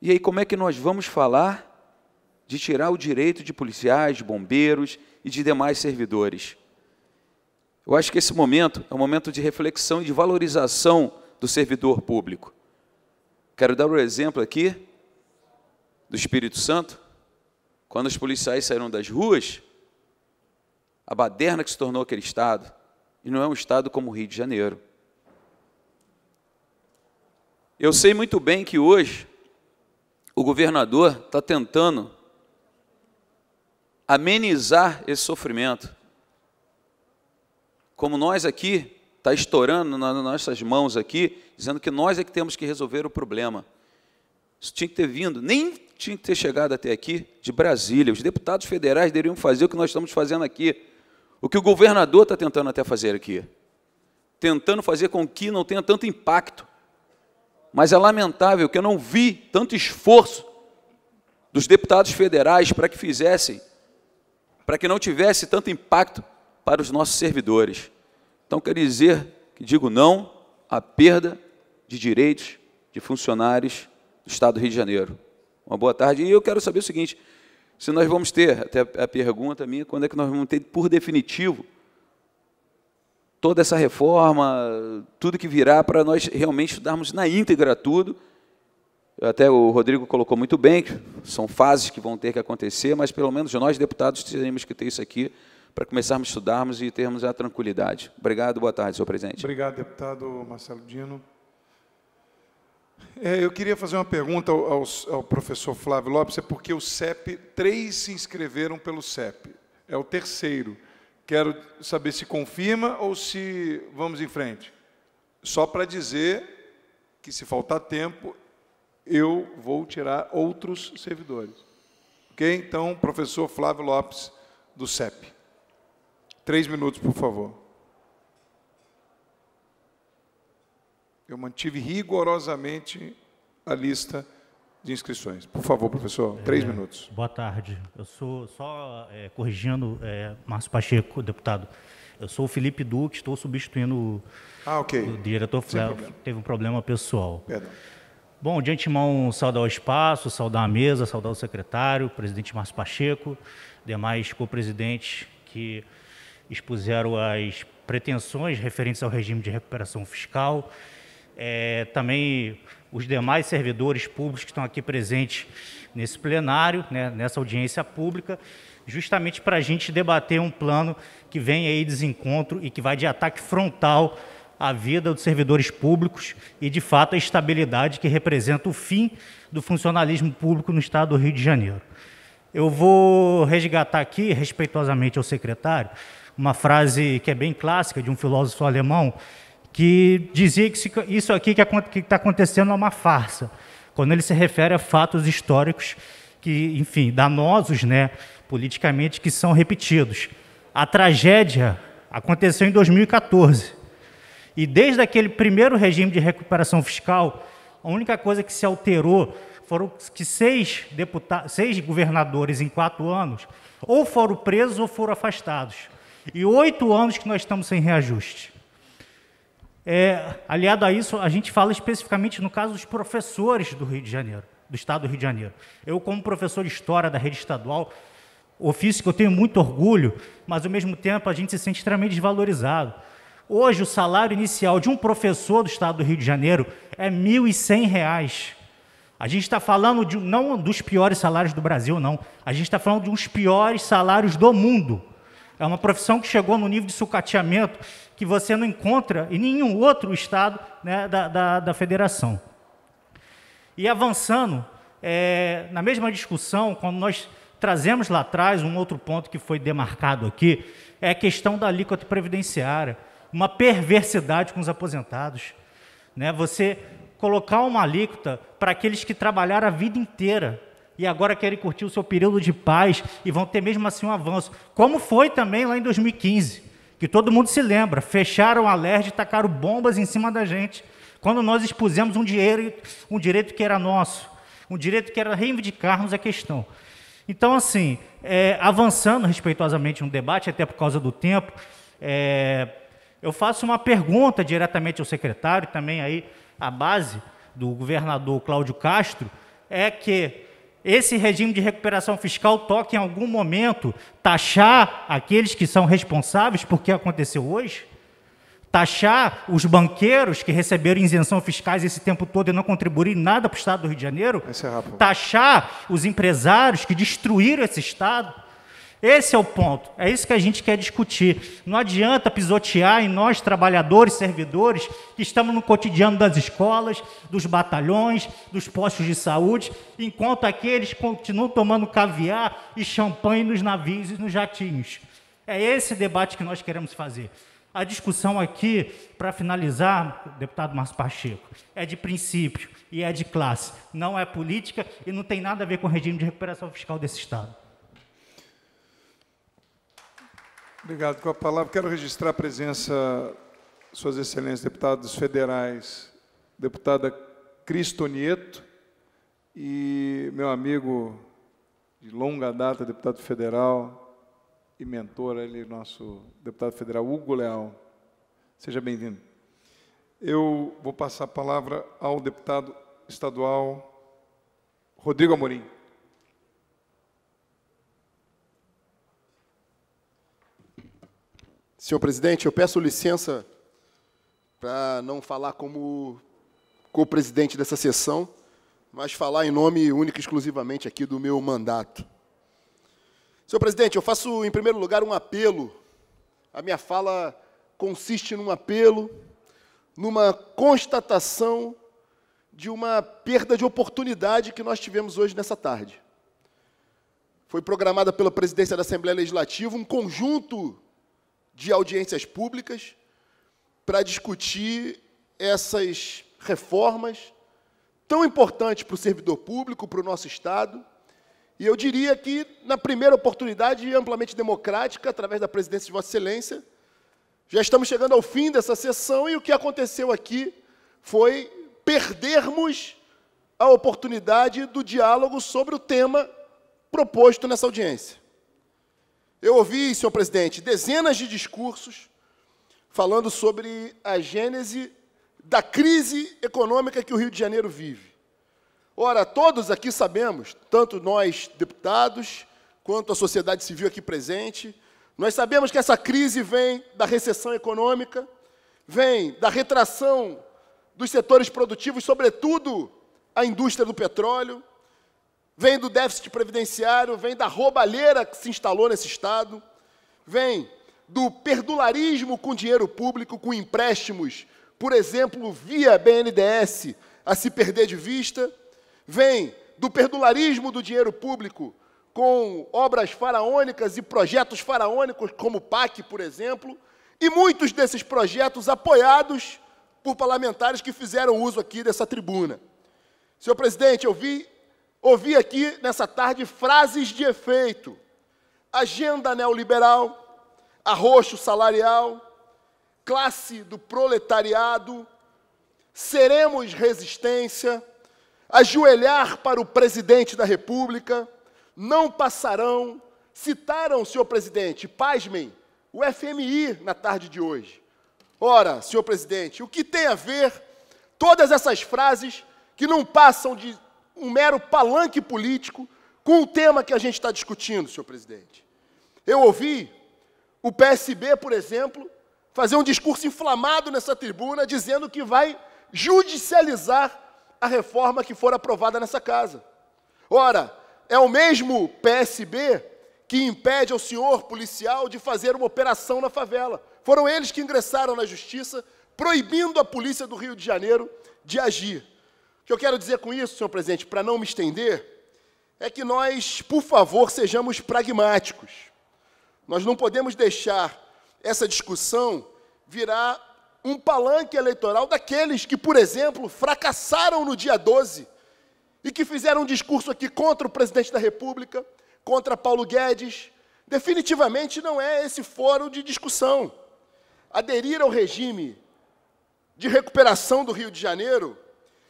E aí, como é que nós vamos falar de tirar o direito de policiais, bombeiros e de demais servidores? Eu acho que esse momento é um momento de reflexão e de valorização do servidor público. Quero dar um exemplo aqui do Espírito Santo. Quando os policiais saíram das ruas, a baderna que se tornou aquele Estado, e não é um Estado como o Rio de Janeiro. Eu sei muito bem que hoje o governador está tentando amenizar esse sofrimento como nós aqui, está estourando nas nossas mãos aqui, dizendo que nós é que temos que resolver o problema. Isso tinha que ter vindo, nem tinha que ter chegado até aqui de Brasília. Os deputados federais deveriam fazer o que nós estamos fazendo aqui, o que o governador está tentando até fazer aqui. Tentando fazer com que não tenha tanto impacto. Mas é lamentável que eu não vi tanto esforço dos deputados federais para que fizessem, para que não tivesse tanto impacto para os nossos servidores. Então quer dizer que digo não à perda de direitos de funcionários do Estado do Rio de Janeiro. Uma boa tarde. E eu quero saber o seguinte: se nós vamos ter, até a pergunta minha, quando é que nós vamos ter por definitivo toda essa reforma, tudo que virá para nós realmente estudarmos na íntegra tudo. Até o Rodrigo colocou muito bem, são fases que vão ter que acontecer, mas pelo menos nós deputados teremos que ter isso aqui para começarmos a estudarmos e termos a tranquilidade. Obrigado, boa tarde, senhor presidente. Obrigado, deputado Marcelo Dino. É, eu queria fazer uma pergunta ao, ao, ao, professor Flávio Lopes, é porque o CEP, três se inscreveram pelo CEP, é o terceiro. Quero saber se confirma ou se vamos em frente. Só para dizer que, se faltar tempo, eu vou tirar outros servidores. Ok? Então, professor Flávio Lopes, do CEP. Três minutos, por favor. Eu mantive rigorosamente a lista de inscrições. Por favor, professor, três é, minutos. Boa tarde. Eu sou, só é, corrigindo, é, Márcio Pacheco, deputado. Eu sou o Felipe Duque, estou substituindo ah, okay. o diretor Flávio, teve um problema pessoal. Perdão. Bom, de antemão, saudar o espaço, saudar a mesa, saudar o secretário, o presidente Márcio Pacheco, demais co-presidentes que expuseram as pretensões referentes ao regime de recuperação fiscal. É, também os demais servidores públicos que estão aqui presentes nesse plenário, né, nessa audiência pública, justamente para a gente debater um plano que vem aí desencontro e que vai de ataque frontal à vida dos servidores públicos e, de fato, à estabilidade que representa o fim do funcionalismo público no Estado do Rio de Janeiro. Eu vou resgatar aqui, respeitosamente ao secretário, uma frase que é bem clássica de um filósofo alemão, que dizia que isso aqui que está acontecendo é uma farsa, quando ele se refere a fatos históricos que, enfim, danosos, né, politicamente, que são repetidos. A tragédia aconteceu em 2014. E desde aquele primeiro regime de recuperação fiscal, a única coisa que se alterou foram que seis, deputados, seis governadores em quatro anos ou foram presos ou foram afastados. E oito anos que nós estamos sem reajuste. É, aliado a isso, a gente fala especificamente no caso dos professores do Rio de Janeiro, do Estado do Rio de Janeiro. Eu, como professor de História da rede estadual, ofício que eu tenho muito orgulho, mas ao mesmo tempo a gente se sente extremamente desvalorizado. Hoje, o salário inicial de um professor do Estado do Rio de Janeiro é R$ 1.100. A gente está falando de, não dos piores salários do Brasil, não. A gente está falando de uns piores salários do mundo. É uma profissão que chegou no nível de sucateamento que você não encontra em nenhum outro estado né, da, da, da, federação. E avançando, é, na mesma discussão, quando nós trazemos lá atrás um outro ponto que foi demarcado aqui, é a questão da alíquota previdenciária. Uma perversidade com os aposentados. Né? Você colocar uma alíquota para aqueles que trabalharam a vida inteira e agora querem curtir o seu período de paz e vão ter mesmo assim um avanço. Como foi também lá em 2015, que todo mundo se lembra, fecharam a LERJ e tacaram bombas em cima da gente, quando nós expusemos um, dinheiro, um direito que era nosso, um direito que era reivindicarmos a questão. Então, assim, é, avançando respeitosamente no debate, até por causa do tempo, é, eu faço uma pergunta diretamente ao secretário, também aí a base do governador Cláudio Castro, é que esse regime de recuperação fiscal toque em algum momento taxar aqueles que são responsáveis por que aconteceu hoje? Taxar os banqueiros que receberam isenção fiscais esse tempo todo e não contribuíram em nada para o Estado do Rio de Janeiro? Taxar os empresários que destruíram esse Estado? Esse é o ponto. É isso que a gente quer discutir. Não adianta pisotear em nós, trabalhadores, servidores, que estamos no cotidiano das escolas, dos batalhões, dos postos de saúde, enquanto aqueles continuam tomando caviar e champanhe nos navios e nos jatinhos. É esse debate que nós queremos fazer. A discussão aqui, para finalizar, deputado Márcio Pacheco, é de princípio e é de classe. Não é política e não tem nada a ver com o regime de recuperação fiscal desse Estado. Obrigado. Com a palavra, quero registrar a presença, Suas Excelências, deputados federais, deputada Cristo Nieto e meu amigo de longa data, deputado federal e mentor, ele, nosso deputado federal, Hugo Leal. Seja bem-vindo. Eu vou passar a palavra ao deputado estadual Rodrigo Amorim. Senhor presidente, eu peço licença para não falar como co-presidente dessa sessão, mas falar em nome única e exclusivamente aqui do meu mandato. Senhor presidente, eu faço, em primeiro lugar, um apelo. A minha fala consiste num apelo, numa constatação de uma perda de oportunidade que nós tivemos hoje nessa tarde. Foi programada pela presidência da Assembleia Legislativa um conjunto de audiências públicas para discutir essas reformas tão importantes para o servidor público, para o nosso Estado. E eu diria que, na primeira oportunidade amplamente democrática, através da presidência de Vossa Excelência, já estamos chegando ao fim dessa sessão e o que aconteceu aqui foi perdermos a oportunidade do diálogo sobre o tema proposto nessa audiência. Eu ouvi, senhor presidente, dezenas de discursos falando sobre a gênese da crise econômica que o Rio de Janeiro vive. Ora, todos aqui sabemos, tanto nós deputados, quanto a sociedade civil aqui presente, nós sabemos que essa crise vem da recessão econômica, vem da retração dos setores produtivos, sobretudo a indústria do petróleo, vem do déficit previdenciário, vem da roubalheira que se instalou nesse Estado, vem do perdularismo com dinheiro público, com empréstimos, por exemplo, via BNDES, a se perder de vista, vem do perdularismo do dinheiro público, com obras faraônicas e projetos faraônicos, como o PAC, por exemplo, e muitos desses projetos apoiados por parlamentares que fizeram uso aqui dessa tribuna. Senhor presidente, eu vi ouvi aqui nessa tarde frases de efeito: agenda neoliberal, arroxo salarial, classe do proletariado, seremos resistência, ajoelhar para o presidente da República, não passarão. Citaram, senhor presidente, pasmem, o FMI na tarde de hoje. Ora, senhor presidente, o que tem a ver todas essas frases que não passam de um mero palanque político com o tema que a gente está discutindo, senhor presidente. Eu ouvi o PSB, por exemplo, fazer um discurso inflamado nessa tribuna dizendo que vai judicializar a reforma que for aprovada nessa casa. Ora, é o mesmo PSB que impede ao senhor policial de fazer uma operação na favela. Foram eles que ingressaram na justiça proibindo a polícia do Rio de Janeiro de agir que eu quero dizer com isso, senhor presidente, para não me estender, é que nós, por favor, sejamos pragmáticos. Nós não podemos deixar essa discussão virar um palanque eleitoral daqueles que, por exemplo, fracassaram no dia 12 e que fizeram um discurso aqui contra o presidente da República, contra Paulo Guedes. Definitivamente não é esse fórum de discussão. Aderir ao regime de recuperação do Rio de Janeiro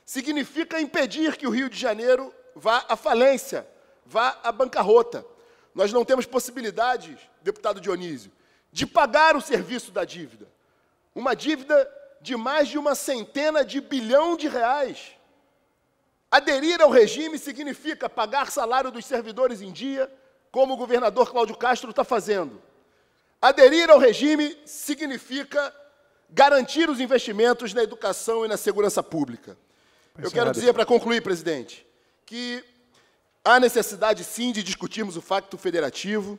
significa impedir que o Rio de Janeiro vá à falência, vá à bancarrota. Nós não temos possibilidades, deputado Dionísio, de pagar o serviço da dívida. Uma dívida de mais de uma centena de bilhão de reais. Aderir ao regime significa pagar salário dos servidores em dia, como o governador Cláudio Castro está fazendo. Aderir ao regime significa garantir os investimentos na educação e na segurança pública. Eu quero dizer, para concluir, presidente, que há necessidade sim de discutirmos o facto federativo,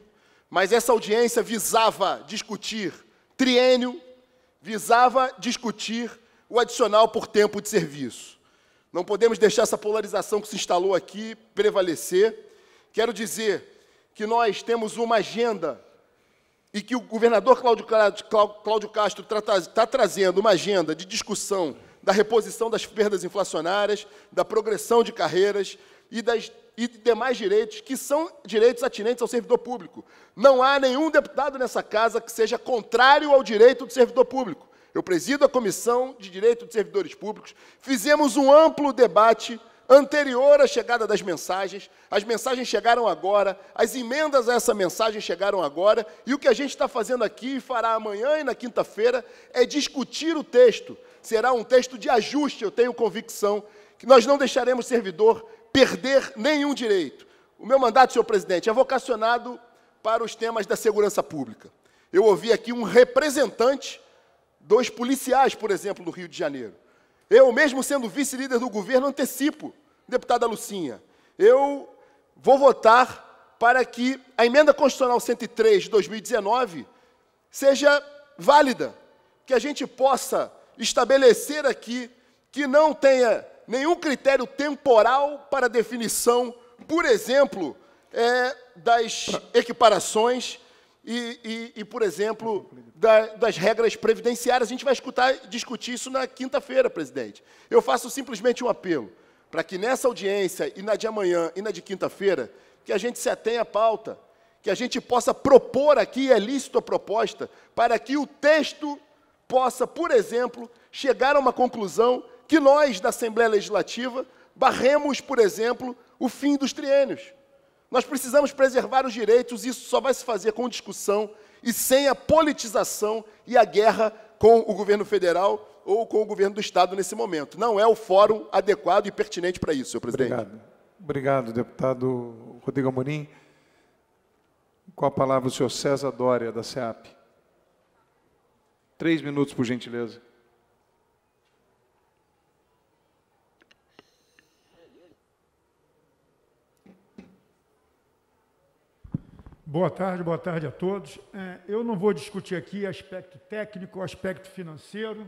mas essa audiência visava discutir triênio, visava discutir o adicional por tempo de serviço. Não podemos deixar essa polarização que se instalou aqui prevalecer. Quero dizer que nós temos uma agenda e que o governador Cláudio, Cláudio Castro está trazendo uma agenda de discussão da reposição das perdas inflacionárias, da progressão de carreiras e, das, e demais direitos, que são direitos atinentes ao servidor público. Não há nenhum deputado nessa casa que seja contrário ao direito do servidor público. Eu presido a Comissão de Direito de Servidores Públicos, fizemos um amplo debate anterior à chegada das mensagens, as mensagens chegaram agora, as emendas a essa mensagem chegaram agora, e o que a gente está fazendo aqui e fará amanhã e na quinta-feira é discutir o texto. Será um texto de ajuste, eu tenho convicção, que nós não deixaremos servidor perder nenhum direito. O meu mandato, senhor presidente, é vocacionado para os temas da segurança pública. Eu ouvi aqui um representante dos policiais, por exemplo, do Rio de Janeiro. Eu, mesmo sendo vice-líder do governo, antecipo deputada Lucinha, eu vou votar para que a emenda constitucional 103 de 2019 seja válida, que a gente possa estabelecer aqui que não tenha nenhum critério temporal para definição, por exemplo, é, das equiparações e, e, e por exemplo, da, das regras previdenciárias. A gente vai escutar, discutir isso na quinta-feira, presidente. Eu faço simplesmente um apelo para que nessa audiência e na de amanhã e na de quinta-feira, que a gente se atenha à pauta, que a gente possa propor aqui, é lícito a proposta, para que o texto possa, por exemplo, chegar a uma conclusão que nós, da Assembleia Legislativa, barremos, por exemplo, o fim dos triênios. Nós precisamos preservar os direitos, isso só vai se fazer com discussão e sem a politização e a guerra com o governo federal ou com o governo do Estado nesse momento. Não é o fórum adequado e pertinente para isso, senhor presidente. Obrigado. Obrigado, deputado Rodrigo Amorim. Com a palavra o senhor César Dória, da SEAP. Três minutos, por gentileza. Boa tarde, boa tarde a todos. É, eu não vou discutir aqui aspecto técnico, aspecto financeiro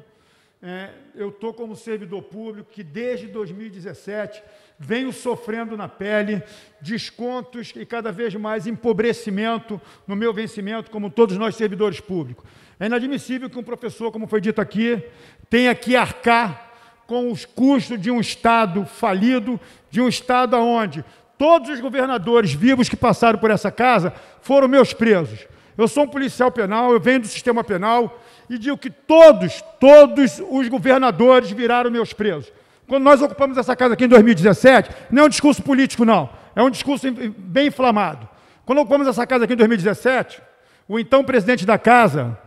é, eu estou como servidor público que desde 2017 venho sofrendo na pele descontos e cada vez mais empobrecimento no meu vencimento, como todos nós servidores públicos. É inadmissível que um professor, como foi dito aqui, tenha que arcar com os custos de um Estado falido, de um Estado onde todos os governadores vivos que passaram por essa casa foram meus presos. Eu sou um policial penal, eu venho do sistema penal e digo que todos, todos os governadores viraram meus presos. Quando nós ocupamos essa casa aqui em 2017, não é um discurso político, não. É um discurso bem inflamado. Quando ocupamos essa casa aqui em 2017, o então presidente da casa,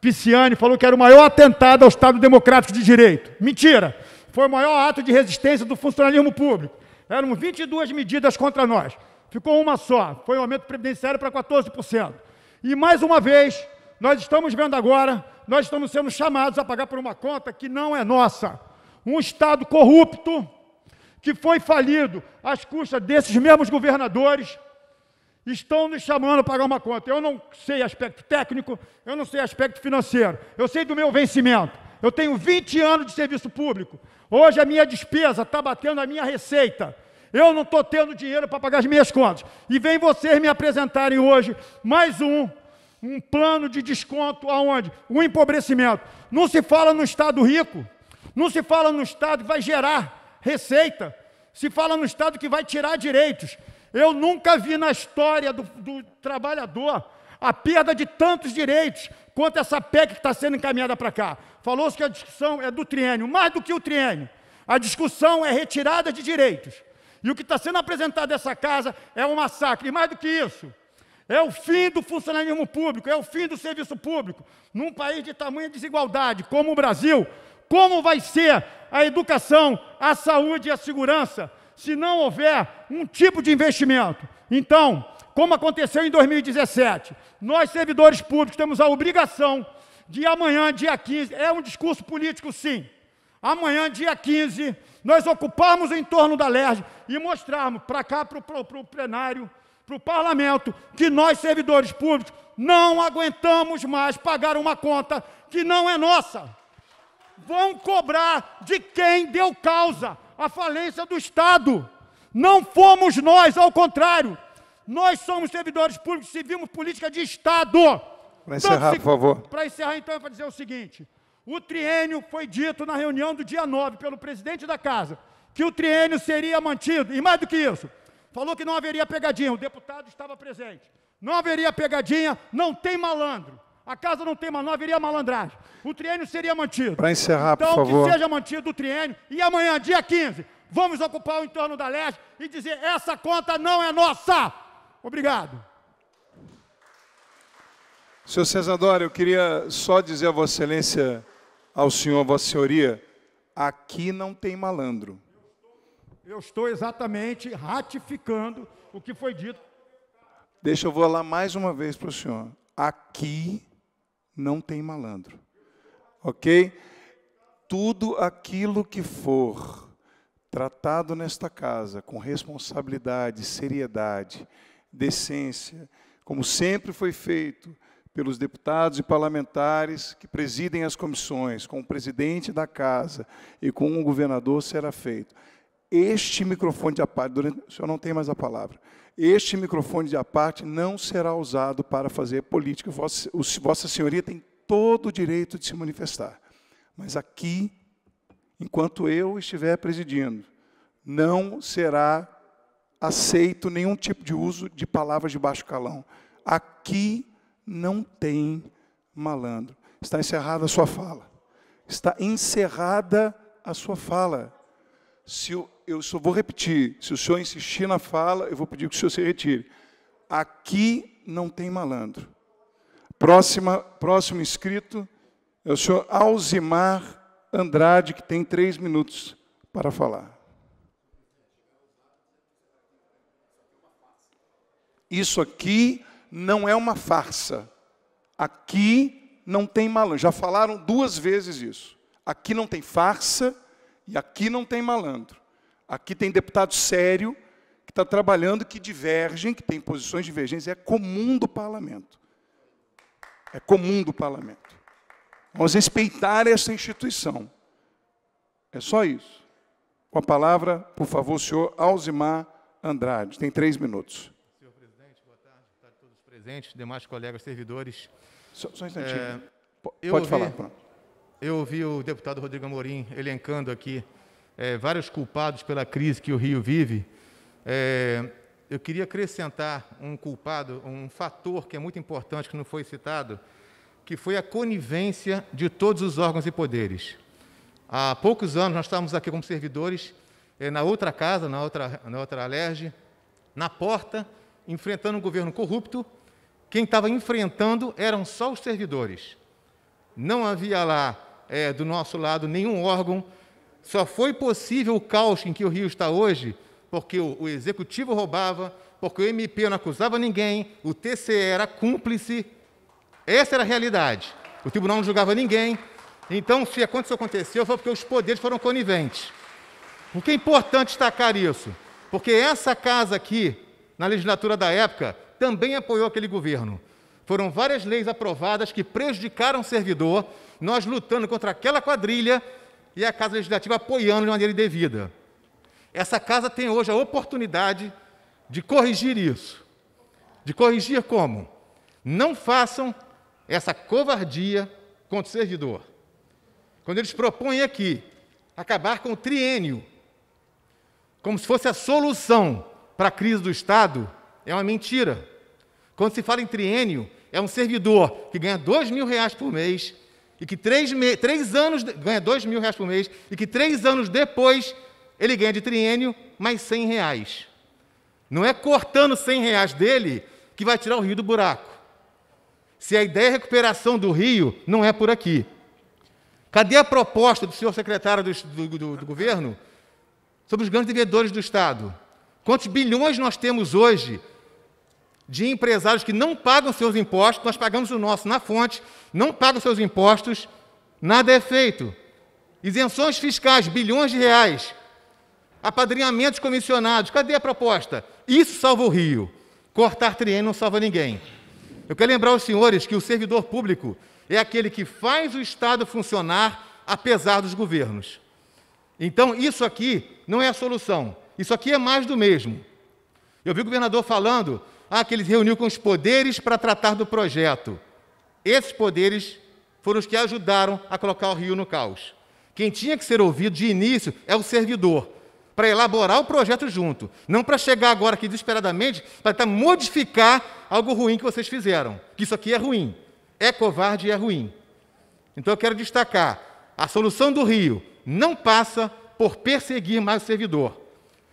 Pisciani, falou que era o maior atentado ao Estado Democrático de Direito. Mentira! Foi o maior ato de resistência do funcionalismo público. Eram 22 medidas contra nós. Ficou uma só. Foi um aumento previdenciário para 14%. E mais uma vez, nós estamos vendo agora, nós estamos sendo chamados a pagar por uma conta que não é nossa. Um Estado corrupto, que foi falido às custas desses mesmos governadores, estão nos chamando a pagar uma conta. Eu não sei aspecto técnico, eu não sei aspecto financeiro, eu sei do meu vencimento. Eu tenho 20 anos de serviço público. Hoje a minha despesa está batendo a minha receita eu não estou tendo dinheiro para pagar as minhas contas. E vem vocês me apresentarem hoje mais um, um plano de desconto aonde? O empobrecimento. Não se fala no Estado rico, não se fala no Estado que vai gerar receita, se fala no Estado que vai tirar direitos. Eu nunca vi na história do, do trabalhador a perda de tantos direitos quanto essa PEC que está sendo encaminhada para cá. Falou-se que a discussão é do triênio, mais do que o triênio. A discussão é retirada de direitos. E o que está sendo apresentado nessa casa é um massacre. E mais do que isso, é o fim do funcionalismo público, é o fim do serviço público. Num país de tamanha desigualdade como o Brasil, como vai ser a educação, a saúde e a segurança se não houver um tipo de investimento? Então, como aconteceu em 2017, nós servidores públicos temos a obrigação de amanhã, dia 15, é um discurso político sim, amanhã, dia 15, nós ocuparmos em torno da LERJ e mostrarmos para cá, para o plenário, para o parlamento, que nós, servidores públicos, não aguentamos mais pagar uma conta que não é nossa. Vão cobrar de quem deu causa à falência do Estado. Não fomos nós, ao contrário. Nós somos servidores públicos, servimos política de Estado. Para encerrar, se... por favor. Para encerrar, então, é para dizer o seguinte: o triênio foi dito na reunião do dia 9 pelo presidente da casa que o triênio seria mantido, e mais do que isso, falou que não haveria pegadinha, o deputado estava presente. Não haveria pegadinha, não tem malandro. A casa não tem malandro, não haveria malandragem. O triênio seria mantido. Para encerrar, então, por favor. Então, que seja mantido o triênio e amanhã, dia 15, vamos ocupar o entorno da leste e dizer: essa conta não é nossa. Obrigado. Senhor Dória eu queria só dizer a Vossa Excelência ao senhor, Vossa Senhoria, aqui não tem malandro. Eu estou exatamente ratificando o que foi dito. Deixa eu vou lá mais uma vez para o senhor. Aqui não tem malandro. Ok? Tudo aquilo que for tratado nesta casa com responsabilidade, seriedade, decência, como sempre foi feito, pelos deputados e parlamentares que presidem as comissões, com o presidente da casa e com o governador será feito. Este microfone de aparte, durante, o senhor não tem mais a palavra, este microfone de aparte não será usado para fazer política. Vossa, vossa senhoria tem todo o direito de se manifestar. Mas aqui, enquanto eu estiver presidindo, não será aceito nenhum tipo de uso de palavras de baixo calão. Aqui não tem malandro. Está encerrada a sua fala. Está encerrada a sua fala. Se eu, eu só vou repetir, se o senhor insistir na fala, eu vou pedir que o senhor se retire. Aqui não tem malandro. Próxima, próximo inscrito é o senhor Alzimar Andrade, que tem três minutos para falar. Isso aqui não é uma farsa. Aqui não tem malandro. Já falaram duas vezes isso. Aqui não tem farsa e aqui não tem malandro. Aqui tem deputado sério que está trabalhando, que divergem, que tem posições divergentes. É comum do parlamento. É comum do parlamento. Vamos respeitar essa instituição. É só isso. Com a palavra, por favor, o senhor Alzimar Andrade. Tem três minutos presentes, demais colegas servidores. Só, só um instantinho. É, Pode falar, pronto. Eu ouvi o deputado Rodrigo Amorim elencando aqui é, vários culpados pela crise que o Rio vive. É, eu queria acrescentar um culpado, um fator que é muito importante, que não foi citado, que foi a conivência de todos os órgãos e poderes. Há poucos anos nós estávamos aqui como servidores é, na outra casa, na outra, na outra alerge, na porta, enfrentando um governo corrupto quem estava enfrentando eram só os servidores. Não havia lá, é, do nosso lado, nenhum órgão. Só foi possível o caos em que o Rio está hoje porque o, o executivo roubava, porque o MP não acusava ninguém, o TCE era cúmplice. Essa era a realidade. O tribunal não julgava ninguém. Então, se aconteceu, aconteceu, foi porque os poderes foram coniventes. O que é importante destacar isso? Porque essa casa aqui, na legislatura da época, também apoiou aquele governo. Foram várias leis aprovadas que prejudicaram o servidor, nós lutando contra aquela quadrilha e a Casa Legislativa apoiando de maneira indevida. Essa casa tem hoje a oportunidade de corrigir isso. De corrigir como? Não façam essa covardia contra o servidor. Quando eles propõem aqui acabar com o triênio, como se fosse a solução para a crise do Estado, é uma mentira. Quando se fala em triênio, é um servidor que ganha dois mil reais por mês e que três, me, três anos ganha dois mil reais por mês e que três anos depois ele ganha de triênio mais cem reais. Não é cortando cem reais dele que vai tirar o rio do buraco. Se a ideia é recuperação do rio, não é por aqui. Cadê a proposta do senhor secretário do, do, do, do governo sobre os grandes devedores do Estado? Quantos bilhões nós temos hoje de empresários que não pagam seus impostos, nós pagamos o nosso na fonte, não pagam seus impostos, nada é feito. Isenções fiscais, bilhões de reais. Apadrinhamentos comissionados, cadê a proposta? Isso salva o Rio. Cortar triênio não salva ninguém. Eu quero lembrar aos senhores que o servidor público é aquele que faz o Estado funcionar apesar dos governos. Então, isso aqui não é a solução. Isso aqui é mais do mesmo. Eu vi o governador falando ah, que ele reuniu com os poderes para tratar do projeto. Esses poderes foram os que ajudaram a colocar o Rio no caos. Quem tinha que ser ouvido de início é o servidor, para elaborar o projeto junto, não para chegar agora aqui desesperadamente para modificar algo ruim que vocês fizeram. Que isso aqui é ruim, é covarde e é ruim. Então eu quero destacar: a solução do Rio não passa por perseguir mais o servidor,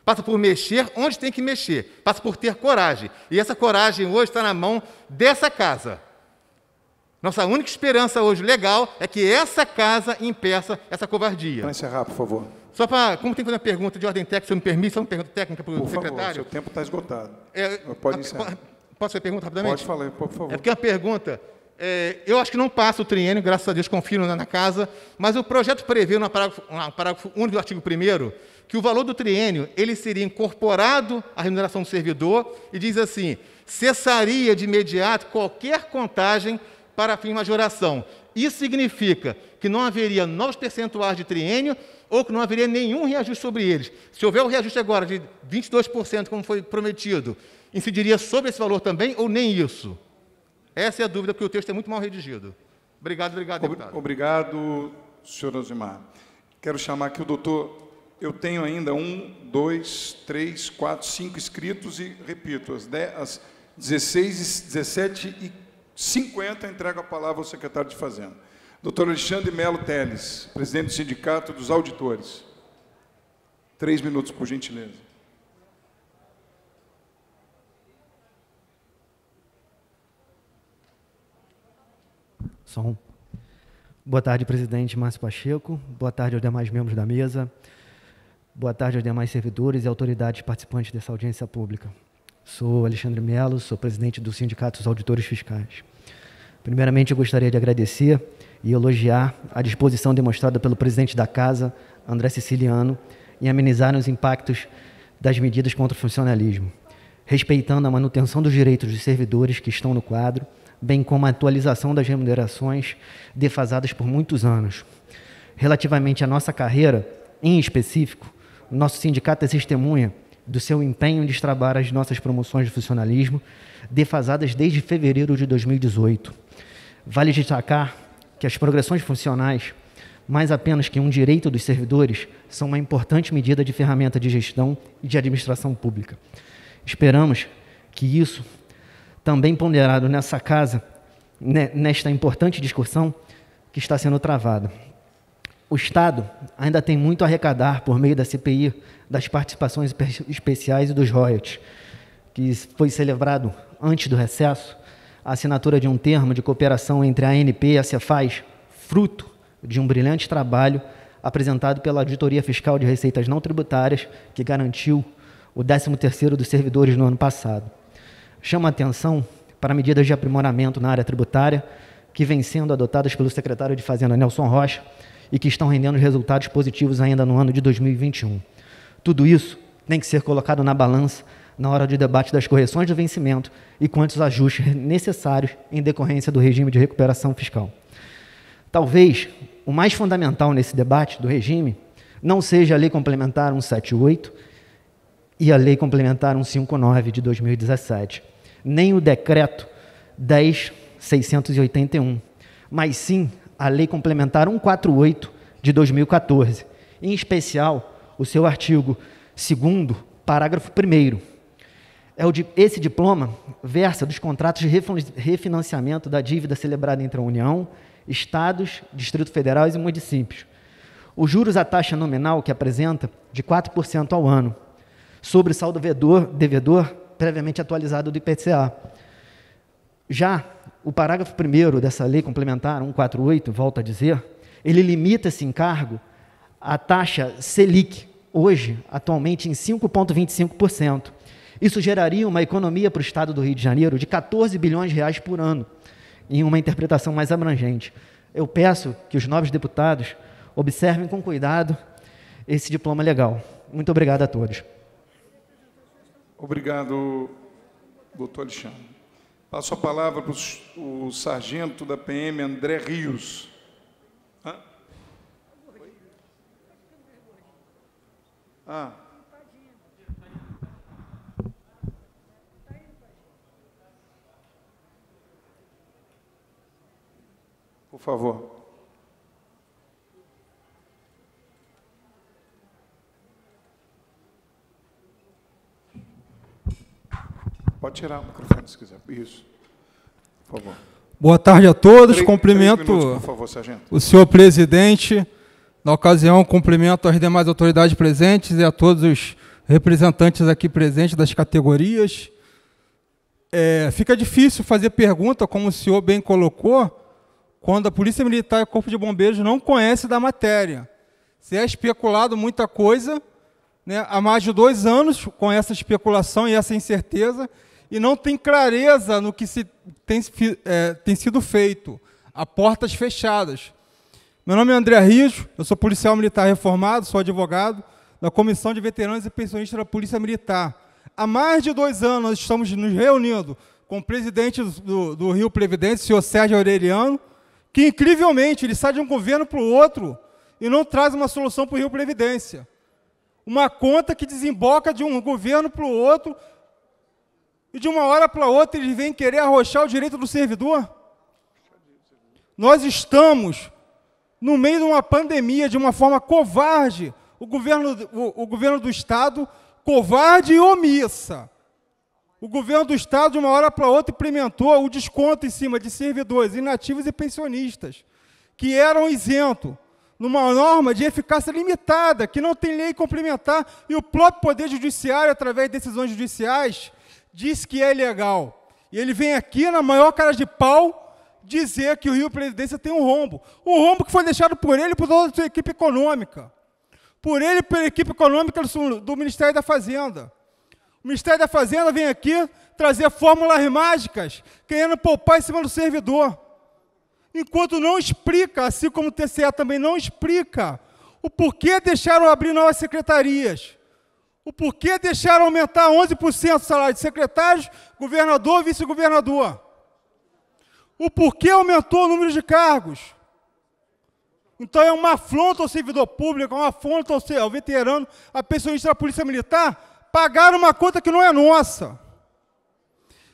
Passa por mexer onde tem que mexer. Passa por ter coragem. E essa coragem hoje está na mão dessa casa. Nossa única esperança hoje legal é que essa casa impeça essa covardia. Para encerrar, por favor. Só para. Como tem que fazer uma pergunta de ordem técnica, se eu me permite, só uma pergunta técnica para o secretário. Favor, seu tempo está esgotado. É, pode ah, encerrar. Posso fazer pergunta rapidamente? Pode falar, por favor. É porque é uma pergunta. É, eu acho que não passa o triênio, graças a Deus, confio na, na casa, mas o projeto prevê no parágrafo, no parágrafo único do artigo 1 que o valor do triênio ele seria incorporado à remuneração do servidor e diz assim: cessaria de imediato qualquer contagem para fim de majoração. Isso significa que não haveria novos percentuais de triênio ou que não haveria nenhum reajuste sobre eles. Se houver o um reajuste agora de 22%, como foi prometido, incidiria sobre esse valor também ou nem isso? Essa é a dúvida, porque o texto é muito mal redigido. Obrigado, obrigado, deputado. Obrigado, senhor Osimar. Quero chamar aqui o doutor eu tenho ainda um, dois, três, quatro, cinco inscritos e, repito, às, 10, às 17 e 50 entrego a palavra ao secretário de Fazenda. Doutor Alexandre Melo Teles, presidente do Sindicato dos Auditores. Três minutos, por gentileza. Som. Boa tarde, presidente Márcio Pacheco. Boa tarde aos demais membros da mesa. Boa tarde aos demais servidores e autoridades participantes dessa audiência pública. Sou Alexandre Melo, sou presidente do Sindicato dos Auditores Fiscais. Primeiramente, eu gostaria de agradecer e elogiar a disposição demonstrada pelo presidente da Casa, André Siciliano, em amenizar os impactos das medidas contra o funcionalismo, respeitando a manutenção dos direitos dos servidores que estão no quadro, bem como a atualização das remunerações defasadas por muitos anos. Relativamente à nossa carreira, em específico, nosso sindicato é testemunha do seu empenho em destravar as nossas promoções de funcionalismo, defasadas desde fevereiro de 2018. Vale destacar que as progressões funcionais, mais apenas que um direito dos servidores, são uma importante medida de ferramenta de gestão e de administração pública. Esperamos que isso, também ponderado nessa casa, né, nesta importante discussão que está sendo travada. O Estado ainda tem muito a arrecadar por meio da CPI, das participações especiais e dos royalties, que foi celebrado antes do recesso, a assinatura de um termo de cooperação entre a ANP e a Cefaz, fruto de um brilhante trabalho apresentado pela Auditoria Fiscal de Receitas Não Tributárias, que garantiu o 13º dos servidores no ano passado. Chama atenção para medidas de aprimoramento na área tributária que vem sendo adotadas pelo secretário de Fazenda Nelson Rocha e que estão rendendo resultados positivos ainda no ano de 2021. Tudo isso tem que ser colocado na balança na hora de debate das correções de vencimento e quantos ajustes necessários em decorrência do regime de recuperação fiscal. Talvez o mais fundamental nesse debate do regime não seja a Lei Complementar 178 e a Lei Complementar 159 de 2017, nem o Decreto 10681, mas sim a Lei Complementar 148 de 2014, em especial o seu artigo 2 parágrafo 1 é o de, esse diploma versa dos contratos de refinanciamento da dívida celebrada entre a União, Estados, Distrito Federal e municípios. Os juros à taxa nominal que apresenta, de 4% ao ano, sobre o saldo devedor, devedor previamente atualizado do IPCA. Já o parágrafo 1 dessa lei complementar 148, volta a dizer, ele limita esse encargo à taxa Selic, hoje, atualmente, em 5,25%. Isso geraria uma economia para o Estado do Rio de Janeiro de 14 bilhões de reais por ano, em uma interpretação mais abrangente. Eu peço que os novos deputados observem com cuidado esse diploma legal. Muito obrigado a todos. Obrigado, doutor Alexandre. Passo a palavra para o sargento da PM, André Rios. Hã? Ah. Por favor. Pode tirar o microfone se quiser. Isso. Por favor. Boa tarde a todos. Três, cumprimento três minutos, favor, o senhor presidente. Na ocasião, cumprimento as demais autoridades presentes e a todos os representantes aqui presentes das categorias. É, fica difícil fazer pergunta, como o senhor bem colocou, quando a Polícia Militar e o Corpo de Bombeiros não conhecem da matéria. Se é especulado muita coisa, né, há mais de dois anos com essa especulação e essa incerteza, e não tem clareza no que se tem, é, tem sido feito, a portas fechadas. Meu nome é André Rios, eu sou policial militar reformado, sou advogado da Comissão de Veteranos e Pensionistas da Polícia Militar. Há mais de dois anos nós estamos nos reunindo com o presidente do, do Rio Previdência, o senhor Sérgio Aureliano, que incrivelmente ele sai de um governo para o outro e não traz uma solução para o Rio Previdência. Uma conta que desemboca de um governo para o outro e de uma hora para outra eles vêm querer arrochar o direito do servidor? Nós estamos no meio de uma pandemia, de uma forma covarde, o governo, o, o governo do Estado covarde e omissa. O governo do Estado, de uma hora para outra, implementou o desconto em cima de servidores inativos e pensionistas, que eram isentos, numa norma de eficácia limitada, que não tem lei complementar, e o próprio Poder Judiciário, através de decisões judiciais, diz que é legal. E ele vem aqui na maior cara de pau dizer que o Rio Previdência tem um rombo. Um rombo que foi deixado por ele e por toda a sua equipe econômica. Por ele e pela equipe econômica do Ministério da Fazenda. O Ministério da Fazenda vem aqui trazer fórmulas mágicas, querendo poupar em cima do servidor. Enquanto não explica, assim como o TCE também não explica, o porquê deixaram abrir novas secretarias. O porquê deixaram aumentar 11% o salário de secretários, governador, vice-governador? O porquê aumentou o número de cargos? Então é uma afronta ao servidor público, é uma afronta ao veterano, a pensionista da Polícia Militar, pagar uma conta que não é nossa.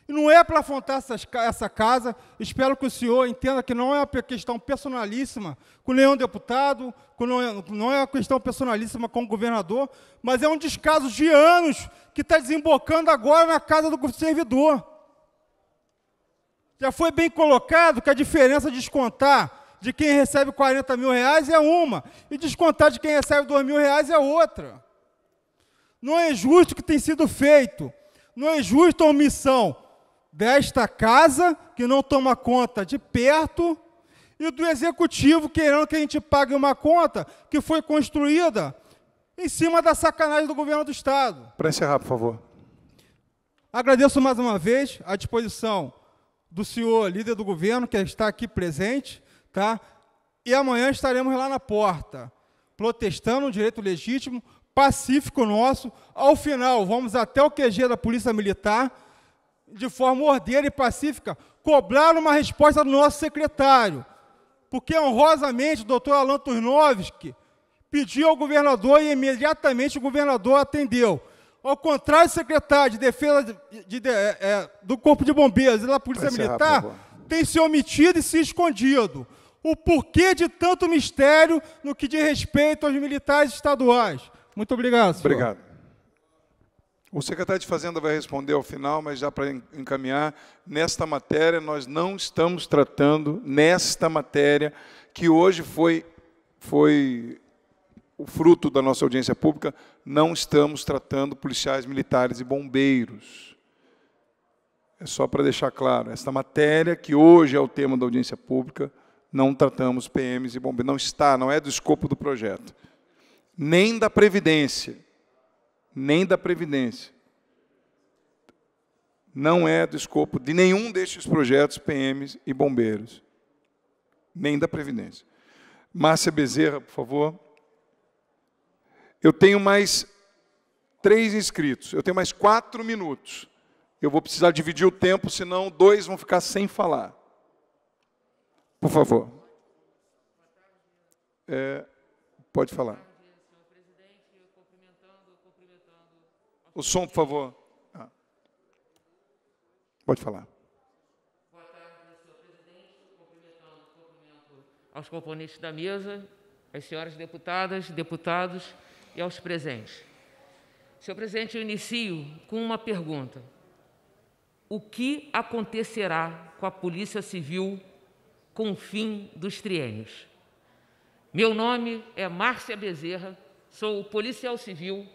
Não é para afrontar essa casa, espero que o senhor entenda que não é uma questão personalíssima com nenhum deputado, não, é uma questão personalíssima com o governador, mas é um descaso de anos que está desembocando agora na casa do servidor. Já foi bem colocado que a diferença de descontar de quem recebe 40 mil reais é uma, e descontar de quem recebe 2 mil reais é outra. Não é justo o que tem sido feito, não é justa a omissão desta casa que não toma conta de perto e do executivo querendo que a gente pague uma conta que foi construída em cima da sacanagem do governo do Estado. Para encerrar, por favor. Agradeço mais uma vez a disposição do senhor líder do governo, que está aqui presente, tá? E amanhã estaremos lá na porta, protestando um direito legítimo, pacífico nosso. Ao final, vamos até o QG da Polícia Militar de forma ordeira e pacífica, cobraram uma resposta do nosso secretário, porque honrosamente o doutor Alan Turnovski pediu ao governador e imediatamente o governador atendeu. Ao contrário, secretário de Defesa de, de, de, é, é do Corpo de Bombeiros e da Polícia Militar tem se omitido e se escondido. O porquê de tanto mistério no que diz respeito aos militares estaduais. Muito obrigado, senhor. Obrigado. O secretário de Fazenda vai responder ao final, mas já para encaminhar, nesta matéria nós não estamos tratando nesta matéria que hoje foi foi o fruto da nossa audiência pública, não estamos tratando policiais militares e bombeiros. É só para deixar claro, esta matéria que hoje é o tema da audiência pública, não tratamos PMs e bombeiros, não está, não é do escopo do projeto. Nem da previdência nem da Previdência. Não é do escopo de nenhum destes projetos PMs e bombeiros, nem da Previdência. Márcia Bezerra, por favor. Eu tenho mais três inscritos, eu tenho mais quatro minutos. Eu vou precisar dividir o tempo, senão dois vão ficar sem falar. Por favor. É, pode falar. O som, por favor. Ah. Pode falar. Boa tarde, senhor presidente. Cumprimentando, aos componentes da mesa, às senhoras deputadas, deputados e aos presentes. Senhor presidente, eu inicio com uma pergunta. O que acontecerá com a Polícia Civil com o fim dos triênios? Meu nome é Márcia Bezerra, sou policial civil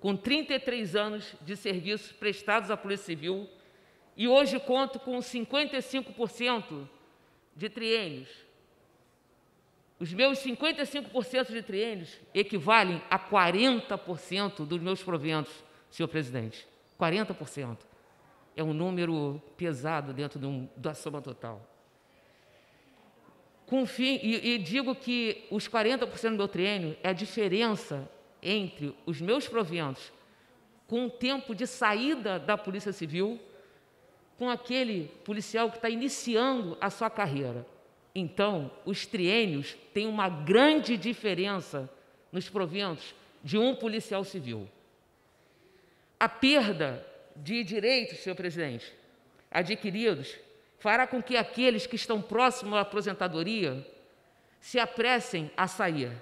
com 33 anos de serviços prestados à Polícia Civil e hoje conto com 55% de triênios. Os meus 55% de triênios equivalem a 40% dos meus proventos, senhor presidente. 40%. É um número pesado dentro de um, da soma total. Com fim, e, e digo que os 40% do meu triênio é a diferença entre os meus proventos com o tempo de saída da Polícia Civil com aquele policial que está iniciando a sua carreira. Então, os triênios têm uma grande diferença nos proventos de um policial civil. A perda de direitos, senhor presidente, adquiridos, fará com que aqueles que estão próximos à aposentadoria se apressem a sair.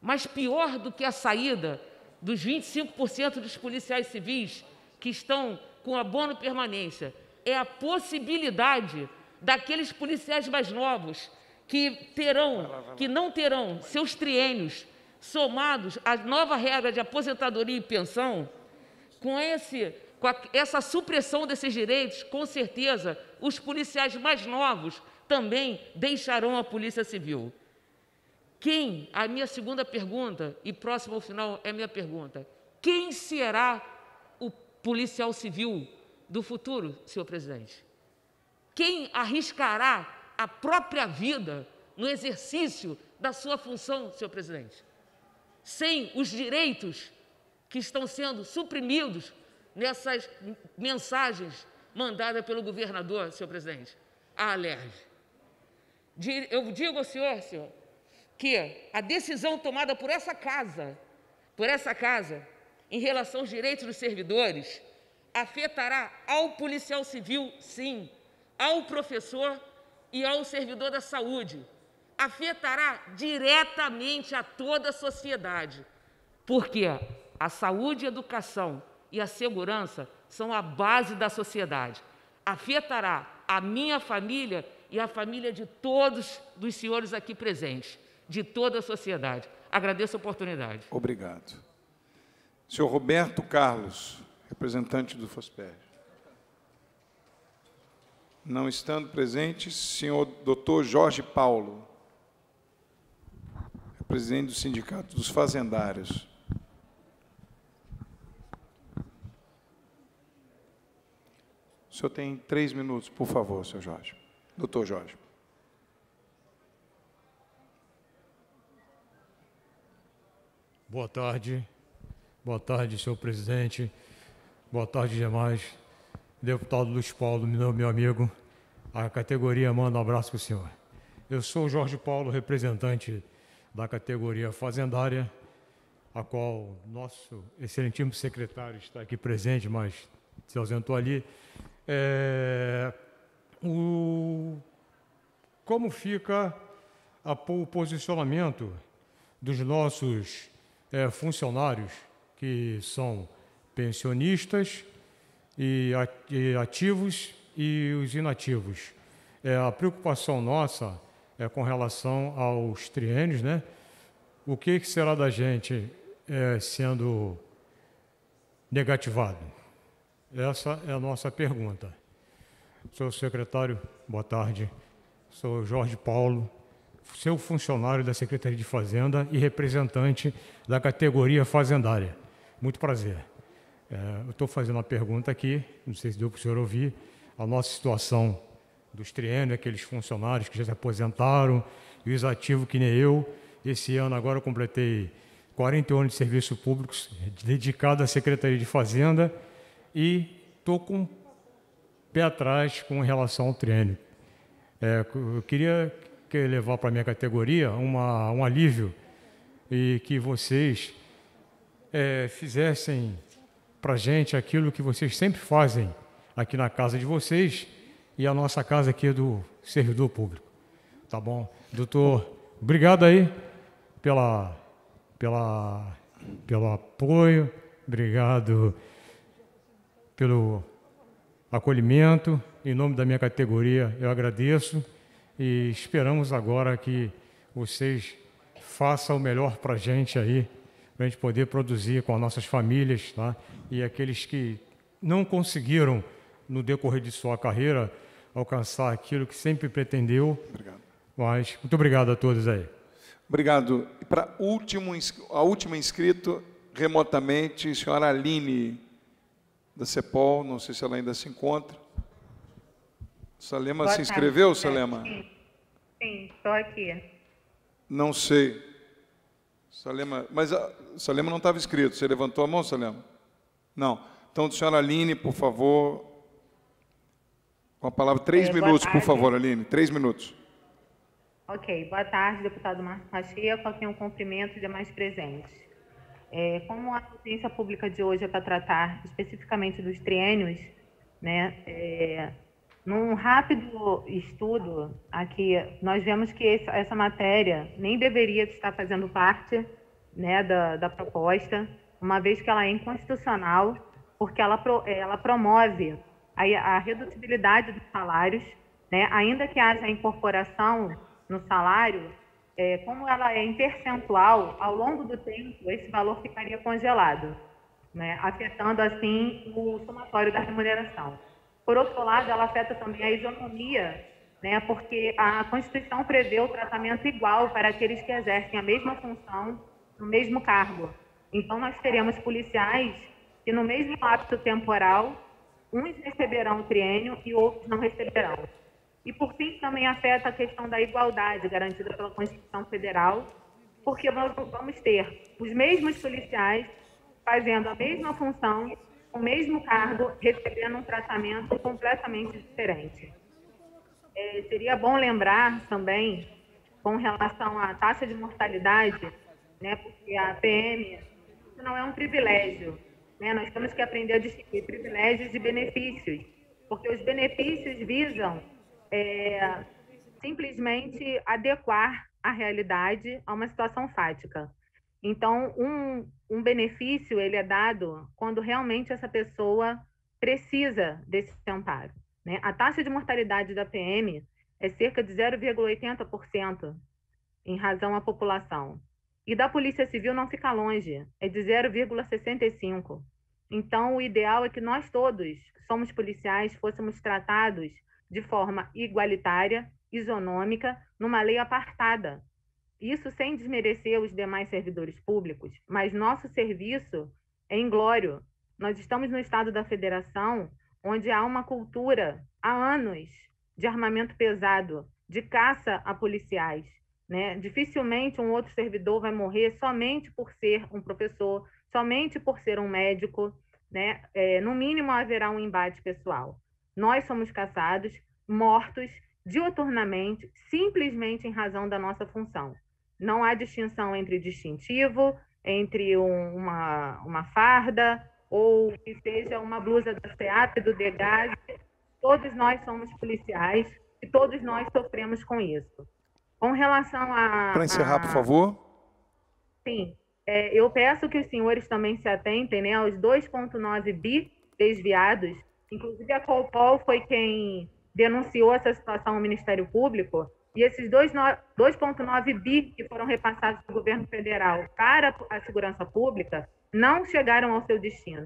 Mas pior do que a saída dos 25% dos policiais civis que estão com abono permanência é a possibilidade daqueles policiais mais novos que terão, que não terão seus triênios somados à nova regra de aposentadoria e pensão, com, esse, com a, essa supressão desses direitos, com certeza os policiais mais novos também deixarão a Polícia Civil. Quem, a minha segunda pergunta, e próximo ao final é minha pergunta: quem será o policial civil do futuro, senhor presidente? Quem arriscará a própria vida no exercício da sua função, senhor presidente? Sem os direitos que estão sendo suprimidos nessas mensagens mandadas pelo governador, senhor presidente, a ah, Alerj. Eu digo ao senhor, senhor, que a decisão tomada por essa casa, por essa casa, em relação aos direitos dos servidores, afetará ao policial civil, sim, ao professor e ao servidor da saúde. Afetará diretamente a toda a sociedade, porque a saúde, a educação e a segurança são a base da sociedade. Afetará a minha família e a família de todos os senhores aqui presentes de toda a sociedade. Agradeço a oportunidade. Obrigado. Senhor Roberto Carlos, representante do FOSPER. Não estando presente, senhor doutor Jorge Paulo, presidente do Sindicato dos Fazendários. O senhor tem três minutos, por favor, senhor Jorge. Doutor Jorge. Boa tarde. Boa tarde, senhor presidente. Boa tarde demais. Deputado Luiz Paulo, meu amigo. A categoria manda um abraço para o senhor. Eu sou Jorge Paulo, representante da categoria fazendária, a qual nosso excelentíssimo secretário está aqui presente, mas se ausentou ali. É, o, como fica a, o posicionamento dos nossos é, funcionários que são pensionistas e ativos e os inativos. É, a preocupação nossa é com relação aos triênios, né? O que, que será da gente é, sendo negativado? Essa é a nossa pergunta. Senhor secretário, boa tarde. Sou Jorge Paulo, seu funcionário da Secretaria de Fazenda e representante da categoria fazendária. Muito prazer. É, eu estou fazendo uma pergunta aqui, não sei se deu para o senhor ouvir, a nossa situação dos triênios, aqueles funcionários que já se aposentaram, e os ativos que nem eu. Esse ano agora eu completei 41 anos de serviço público dedicado à Secretaria de Fazenda e estou com pé atrás com relação ao triênio. É, eu queria que levar para a minha categoria uma, um alívio e que vocês é, fizessem para a gente aquilo que vocês sempre fazem aqui na casa de vocês e a nossa casa aqui é do servidor público. Tá bom? Doutor, obrigado aí pela, pela, pelo apoio, obrigado pelo acolhimento. Em nome da minha categoria, eu agradeço e esperamos agora que vocês façam o melhor para a gente aí, para a gente poder produzir com as nossas famílias, tá? E aqueles que não conseguiram, no decorrer de sua carreira, alcançar aquilo que sempre pretendeu. Obrigado. Mas, muito obrigado a todos aí. Obrigado. Para último, a última inscrito, remotamente, senhora Aline da CEPOL, não sei se ela ainda se encontra. Salema Boa se inscreveu, tarde. Salema? Sim, estou aqui. Não sei. Salema, mas a, Salema não estava inscrito. Você levantou a mão, Salema? Não. Então, senhora Aline, por favor, com a palavra, três é, minutos, tarde. por favor, Aline, três minutos. Ok, boa tarde, deputado Marco Pacheco, aqui um cumprimento e demais é presentes. É, como a audiência pública de hoje é para tratar especificamente dos triênios, né, é, num rápido estudo aqui, nós vemos que essa matéria nem deveria estar fazendo parte né, da, da proposta, uma vez que ela é inconstitucional, porque ela, ela promove a, a redutibilidade dos salários, né, ainda que haja incorporação no salário, é, como ela é em percentual, ao longo do tempo esse valor ficaria congelado, né, afetando assim o somatório da remuneração. Por outro lado, ela afeta também a isonomia, né, porque a Constituição prevê o tratamento igual para aqueles que exercem a mesma função no mesmo cargo. Então, nós teremos policiais que, no mesmo lapso temporal, uns receberão o triênio e outros não receberão. E, por fim, também afeta a questão da igualdade garantida pela Constituição Federal, porque nós vamos ter os mesmos policiais fazendo a mesma função o mesmo cargo recebendo um tratamento completamente diferente. É, seria bom lembrar também, com relação à taxa de mortalidade, né, porque a PM isso não é um privilégio. Né? Nós temos que aprender a distinguir privilégios e benefícios, porque os benefícios visam é, simplesmente adequar a realidade a uma situação fática. Então, um, um benefício ele é dado quando realmente essa pessoa precisa desse amparo. Né? A taxa de mortalidade da PM é cerca de 0,80% em razão à população. E da Polícia Civil não fica longe, é de 0,65%. Então, o ideal é que nós todos, somos policiais, fôssemos tratados de forma igualitária, isonômica, numa lei apartada, isso sem desmerecer os demais servidores públicos, mas nosso serviço é inglório. Nós estamos no estado da federação, onde há uma cultura há anos de armamento pesado, de caça a policiais. Né? Dificilmente um outro servidor vai morrer somente por ser um professor, somente por ser um médico. Né? É, no mínimo, haverá um embate pessoal. Nós somos caçados, mortos, dioturnamente, simplesmente em razão da nossa função. Não há distinção entre distintivo, entre um, uma, uma farda ou que seja uma blusa da SEAP, do Degage. Todos nós somos policiais e todos nós sofremos com isso. Com relação a... Para encerrar, a... por favor. Sim. É, eu peço que os senhores também se atentem né, aos 2,9 bi desviados. Inclusive, a Colpol foi quem denunciou essa situação ao Ministério Público e esses 2,9 bi que foram repassados do governo federal para a segurança pública não chegaram ao seu destino,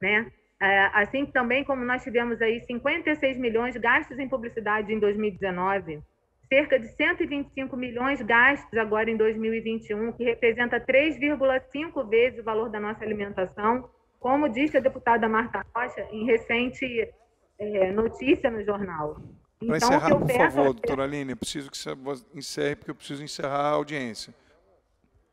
né? É, assim também como nós tivemos aí 56 milhões gastos em publicidade em 2019, cerca de 125 milhões gastos agora em 2021, que representa 3,5 vezes o valor da nossa alimentação, como disse a deputada Marta Rocha em recente é, notícia no jornal. Para então, encerrar, por é favor, a... Assim, doutora Aline, eu preciso que você encerre, porque eu preciso encerrar a audiência.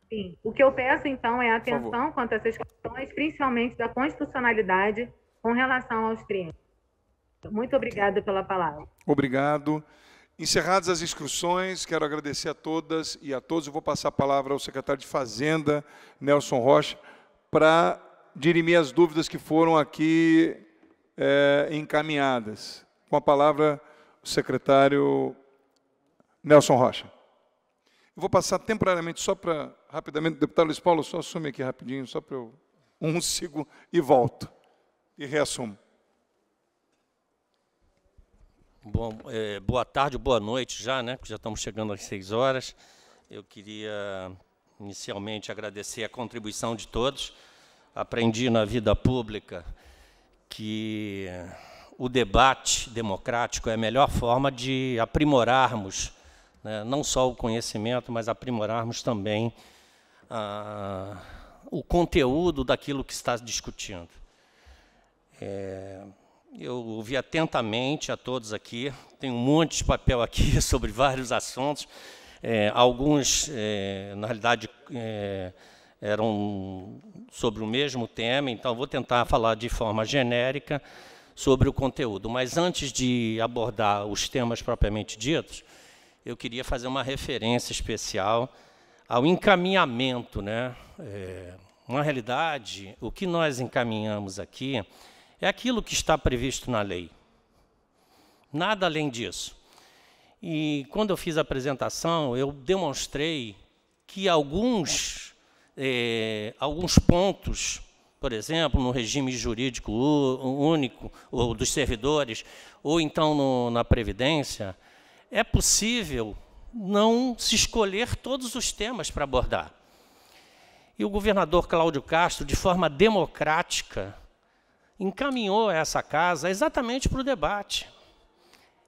Sim. O que eu peço, então, é atenção quanto a essas questões, principalmente da constitucionalidade com relação aos crimes. Muito obrigada pela palavra. Obrigado. Encerradas as inscrições, quero agradecer a todas e a todos. Eu vou passar a palavra ao secretário de Fazenda, Nelson Rocha, para dirimir as dúvidas que foram aqui é, encaminhadas. Com a palavra, secretário Nelson Rocha. Eu vou passar temporariamente só para, rapidamente, deputado Luiz Paulo, só assume aqui rapidinho, só para eu, um segundo, e volto, e reassumo. Bom, é, boa tarde, boa noite já, né? Porque já estamos chegando às seis horas. Eu queria inicialmente agradecer a contribuição de todos. Aprendi na vida pública que o debate democrático é a melhor forma de aprimorarmos né, não só o conhecimento, mas aprimorarmos também ah, o conteúdo daquilo que está discutindo. É, eu ouvi atentamente a todos aqui, Tenho um monte de papel aqui sobre vários assuntos, é, alguns, é, na realidade, é, eram sobre o mesmo tema, então vou tentar falar de forma genérica sobre o conteúdo. Mas antes de abordar os temas propriamente ditos, eu queria fazer uma referência especial ao encaminhamento. Né? É, na realidade, o que nós encaminhamos aqui é aquilo que está previsto na lei. Nada além disso. E quando eu fiz a apresentação, eu demonstrei que alguns, é, alguns pontos por exemplo, no regime jurídico único ou dos servidores, ou então no, na Previdência, é possível não se escolher todos os temas para abordar. E o governador Cláudio Castro, de forma democrática, encaminhou essa casa exatamente para o debate.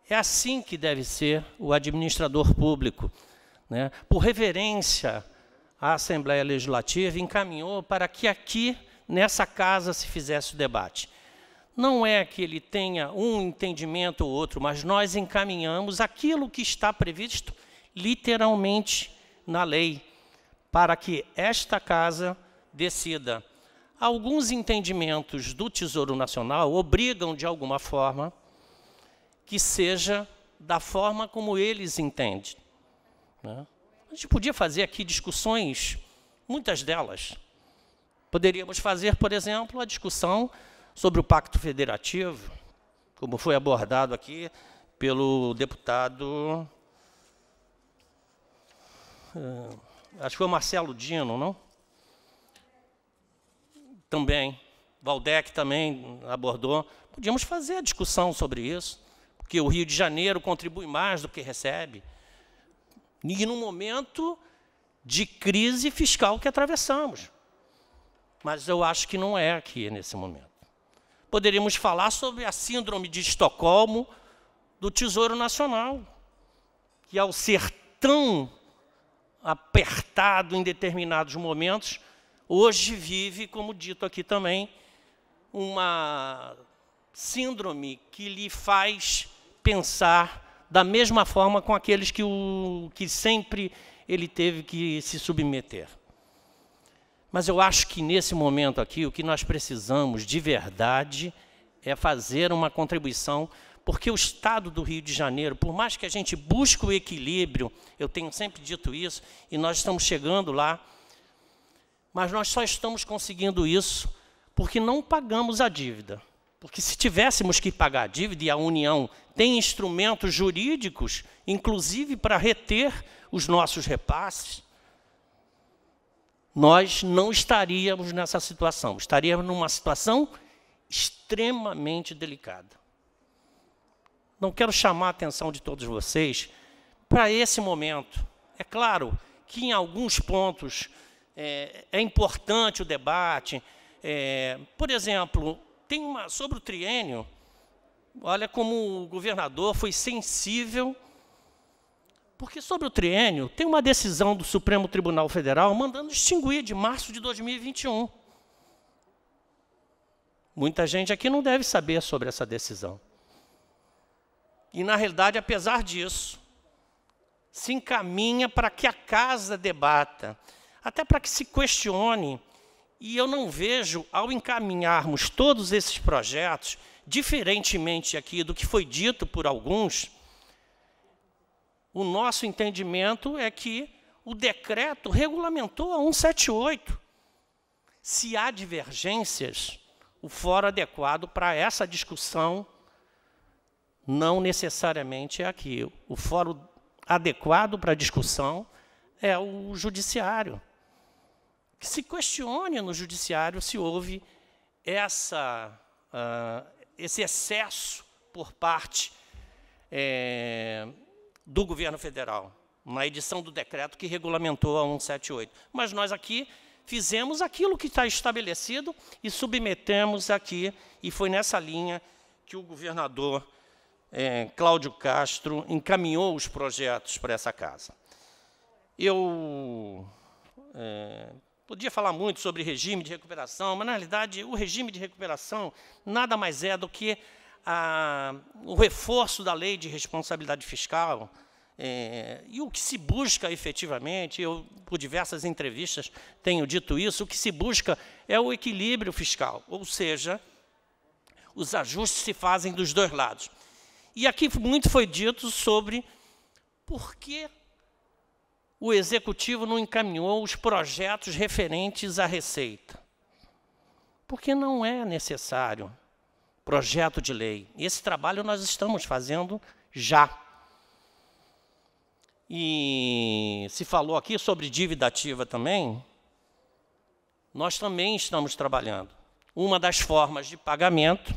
É assim que deve ser o administrador público. Né? Por reverência à Assembleia Legislativa, encaminhou para que aqui nessa casa se fizesse o debate. Não é que ele tenha um entendimento ou outro, mas nós encaminhamos aquilo que está previsto literalmente na lei, para que esta casa decida. Alguns entendimentos do Tesouro Nacional obrigam, de alguma forma, que seja da forma como eles entendem. Né? A gente podia fazer aqui discussões, muitas delas, Poderíamos fazer, por exemplo, a discussão sobre o Pacto Federativo, como foi abordado aqui pelo deputado. Eh, acho que foi Marcelo Dino, não? Também. Valdec também abordou. Podíamos fazer a discussão sobre isso, porque o Rio de Janeiro contribui mais do que recebe. E no momento de crise fiscal que atravessamos mas eu acho que não é aqui nesse momento. Poderíamos falar sobre a síndrome de Estocolmo do Tesouro Nacional, que ao ser tão apertado em determinados momentos, hoje vive, como dito aqui também, uma síndrome que lhe faz pensar da mesma forma com aqueles que, o, que sempre ele teve que se submeter. Mas eu acho que nesse momento aqui, o que nós precisamos de verdade é fazer uma contribuição, porque o Estado do Rio de Janeiro, por mais que a gente busque o equilíbrio, eu tenho sempre dito isso, e nós estamos chegando lá, mas nós só estamos conseguindo isso porque não pagamos a dívida. Porque se tivéssemos que pagar a dívida, e a União tem instrumentos jurídicos, inclusive para reter os nossos repasses, nós não estaríamos nessa situação. Estaríamos numa situação extremamente delicada. Não quero chamar a atenção de todos vocês para esse momento. É claro que em alguns pontos é, é importante o debate. É, por exemplo, tem uma sobre o triênio. Olha como o governador foi sensível porque sobre o triênio, tem uma decisão do Supremo Tribunal Federal mandando extinguir de março de 2021. Muita gente aqui não deve saber sobre essa decisão. E, na realidade, apesar disso, se encaminha para que a casa debata, até para que se questione. E eu não vejo, ao encaminharmos todos esses projetos, diferentemente aqui do que foi dito por alguns, o nosso entendimento é que o decreto regulamentou a 178. Se há divergências, o fórum adequado para essa discussão não necessariamente é aqui. O fórum adequado para a discussão é o judiciário. Que se questione no judiciário se houve essa, uh, esse excesso por parte é, do governo federal, na edição do decreto que regulamentou a 178. Mas nós aqui fizemos aquilo que está estabelecido e submetemos aqui, e foi nessa linha que o governador eh, Cláudio Castro encaminhou os projetos para essa casa. Eu eh, podia falar muito sobre regime de recuperação, mas, na realidade, o regime de recuperação nada mais é do que a, o reforço da lei de responsabilidade fiscal, é, e o que se busca efetivamente, eu por diversas entrevistas tenho dito isso, o que se busca é o equilíbrio fiscal, ou seja, os ajustes se fazem dos dois lados. E aqui muito foi dito sobre por que o executivo não encaminhou os projetos referentes à receita. Porque não é necessário projeto de lei. E esse trabalho nós estamos fazendo já. E se falou aqui sobre dívida ativa também. Nós também estamos trabalhando. Uma das formas de pagamento,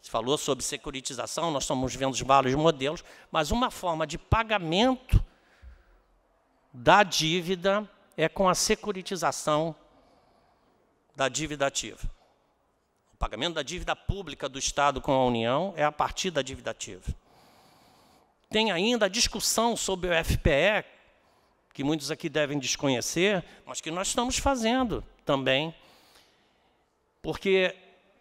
se falou sobre securitização, nós estamos vendo os vários modelos, mas uma forma de pagamento da dívida é com a securitização da dívida ativa. O pagamento da dívida pública do Estado com a União é a partir da dívida ativa. Tem ainda a discussão sobre o FPE, que muitos aqui devem desconhecer, mas que nós estamos fazendo também, porque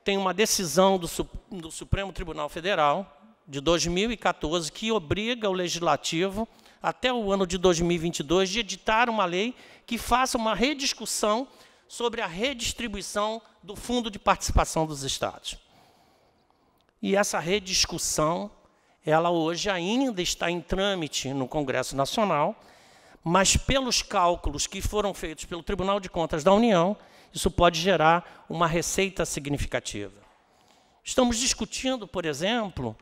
tem uma decisão do, do Supremo Tribunal Federal de 2014 que obriga o legislativo até o ano de 2022 de editar uma lei que faça uma rediscussão sobre a redistribuição do Fundo de Participação dos Estados. E essa rediscussão, ela hoje ainda está em trâmite no Congresso Nacional, mas pelos cálculos que foram feitos pelo Tribunal de Contas da União, isso pode gerar uma receita significativa. Estamos discutindo, por exemplo,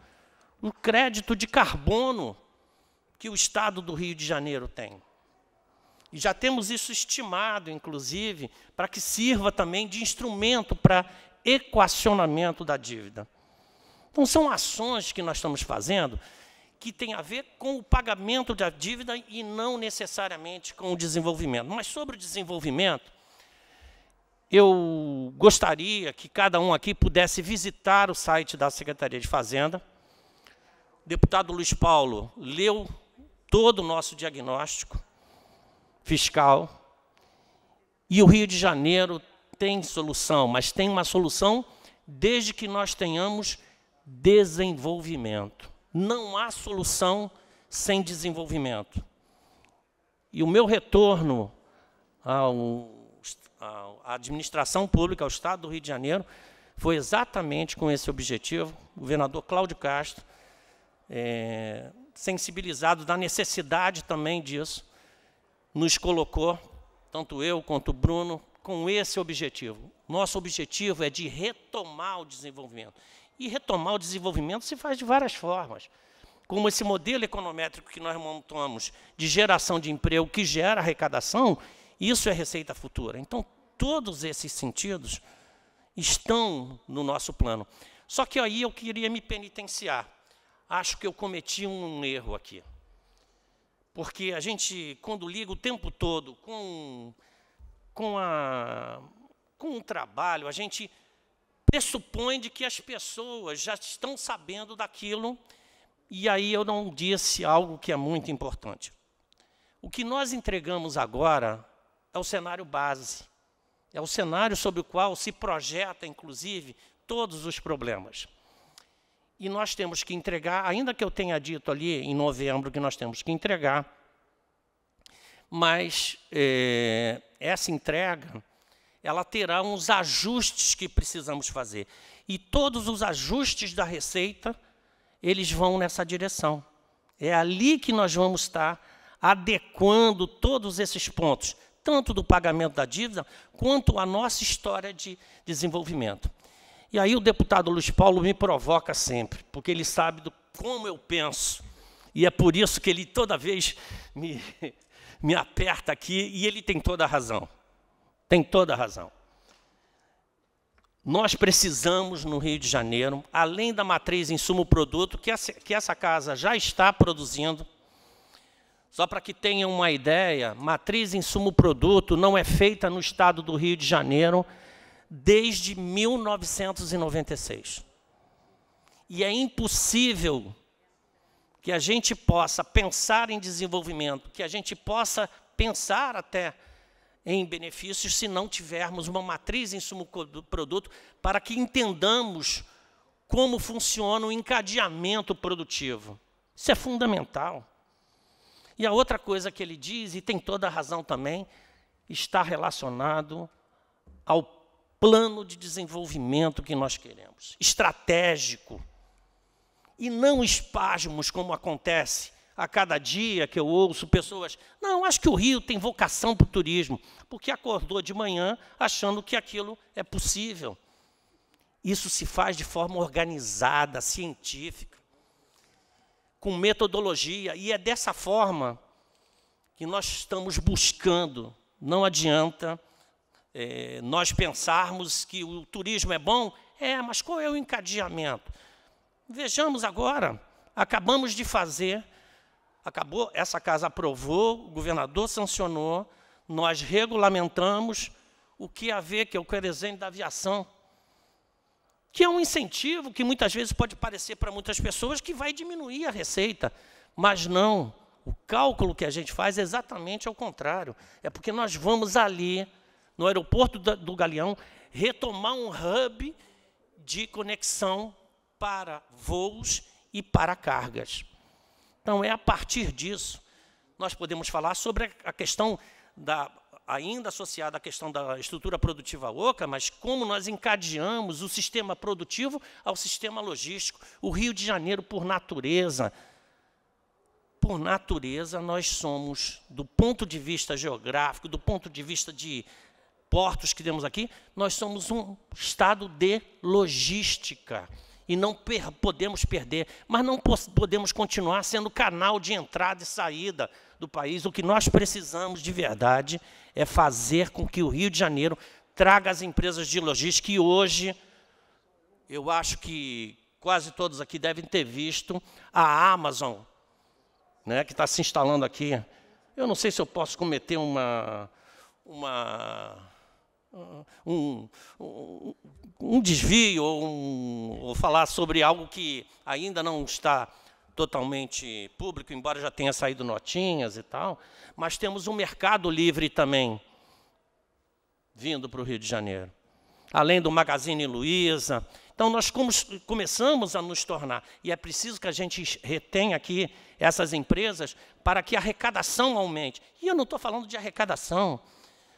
o crédito de carbono que o Estado do Rio de Janeiro tem. E já temos isso estimado, inclusive, para que sirva também de instrumento para equacionamento da dívida. Então, são ações que nós estamos fazendo que têm a ver com o pagamento da dívida e não necessariamente com o desenvolvimento. Mas sobre o desenvolvimento, eu gostaria que cada um aqui pudesse visitar o site da Secretaria de Fazenda. O deputado Luiz Paulo leu todo o nosso diagnóstico fiscal. E o Rio de Janeiro tem solução, mas tem uma solução desde que nós tenhamos desenvolvimento. Não há solução sem desenvolvimento. E o meu retorno à administração pública, ao Estado do Rio de Janeiro, foi exatamente com esse objetivo. O governador Cláudio Castro, é, sensibilizado da necessidade também disso, nos colocou, tanto eu quanto o Bruno, com esse objetivo. Nosso objetivo é de retomar o desenvolvimento. E retomar o desenvolvimento se faz de várias formas. Como esse modelo econométrico que nós montamos de geração de emprego que gera arrecadação, isso é receita futura. Então, todos esses sentidos estão no nosso plano. Só que aí eu queria me penitenciar. Acho que eu cometi um erro aqui porque a gente, quando liga o tempo todo com, com, a, com o trabalho, a gente pressupõe de que as pessoas já estão sabendo daquilo, e aí eu não disse algo que é muito importante. O que nós entregamos agora é o cenário base, é o cenário sobre o qual se projeta, inclusive, todos os problemas. E nós temos que entregar, ainda que eu tenha dito ali em novembro que nós temos que entregar, mas eh, essa entrega ela terá uns ajustes que precisamos fazer. E todos os ajustes da receita, eles vão nessa direção. É ali que nós vamos estar adequando todos esses pontos, tanto do pagamento da dívida, quanto a nossa história de desenvolvimento. E aí o deputado Luiz Paulo me provoca sempre, porque ele sabe do, como eu penso. E é por isso que ele toda vez me, me aperta aqui, e ele tem toda a razão. Tem toda a razão. Nós precisamos, no Rio de Janeiro, além da matriz insumo-produto, que essa, que essa casa já está produzindo, só para que tenham uma ideia, matriz insumo-produto não é feita no estado do Rio de Janeiro, desde 1996. E é impossível que a gente possa pensar em desenvolvimento, que a gente possa pensar até em benefícios se não tivermos uma matriz sumo produto para que entendamos como funciona o encadeamento produtivo. Isso é fundamental. E a outra coisa que ele diz, e tem toda a razão também, está relacionado ao plano de desenvolvimento que nós queremos, estratégico. E não espasmos como acontece a cada dia que eu ouço pessoas. Não, acho que o Rio tem vocação para o turismo, porque acordou de manhã achando que aquilo é possível. Isso se faz de forma organizada, científica, com metodologia, e é dessa forma que nós estamos buscando. Não adianta é, nós pensarmos que o turismo é bom, é, mas qual é o encadeamento? Vejamos agora, acabamos de fazer, acabou, essa casa aprovou, o governador sancionou, nós regulamentamos o que a ver que é o querosene da aviação, que é um incentivo que muitas vezes pode parecer para muitas pessoas que vai diminuir a receita, mas não. O cálculo que a gente faz é exatamente ao contrário. É porque nós vamos ali no aeroporto do Galeão, retomar um hub de conexão para voos e para cargas. Então, é a partir disso nós podemos falar sobre a questão da ainda associada à questão da estrutura produtiva oca, mas como nós encadeamos o sistema produtivo ao sistema logístico. O Rio de Janeiro, por natureza, por natureza, nós somos, do ponto de vista geográfico, do ponto de vista de portos que temos aqui, nós somos um estado de logística e não per podemos perder, mas não podemos continuar sendo canal de entrada e saída do país. O que nós precisamos de verdade é fazer com que o Rio de Janeiro traga as empresas de logística e hoje eu acho que quase todos aqui devem ter visto a Amazon, né, que está se instalando aqui. Eu não sei se eu posso cometer uma uma um, um, um desvio ou, um, ou falar sobre algo que ainda não está totalmente público, embora já tenha saído notinhas e tal, mas temos um mercado livre também vindo para o Rio de Janeiro, além do Magazine Luiza. Então, nós come começamos a nos tornar, e é preciso que a gente retenha aqui essas empresas para que a arrecadação aumente. E eu não estou falando de arrecadação,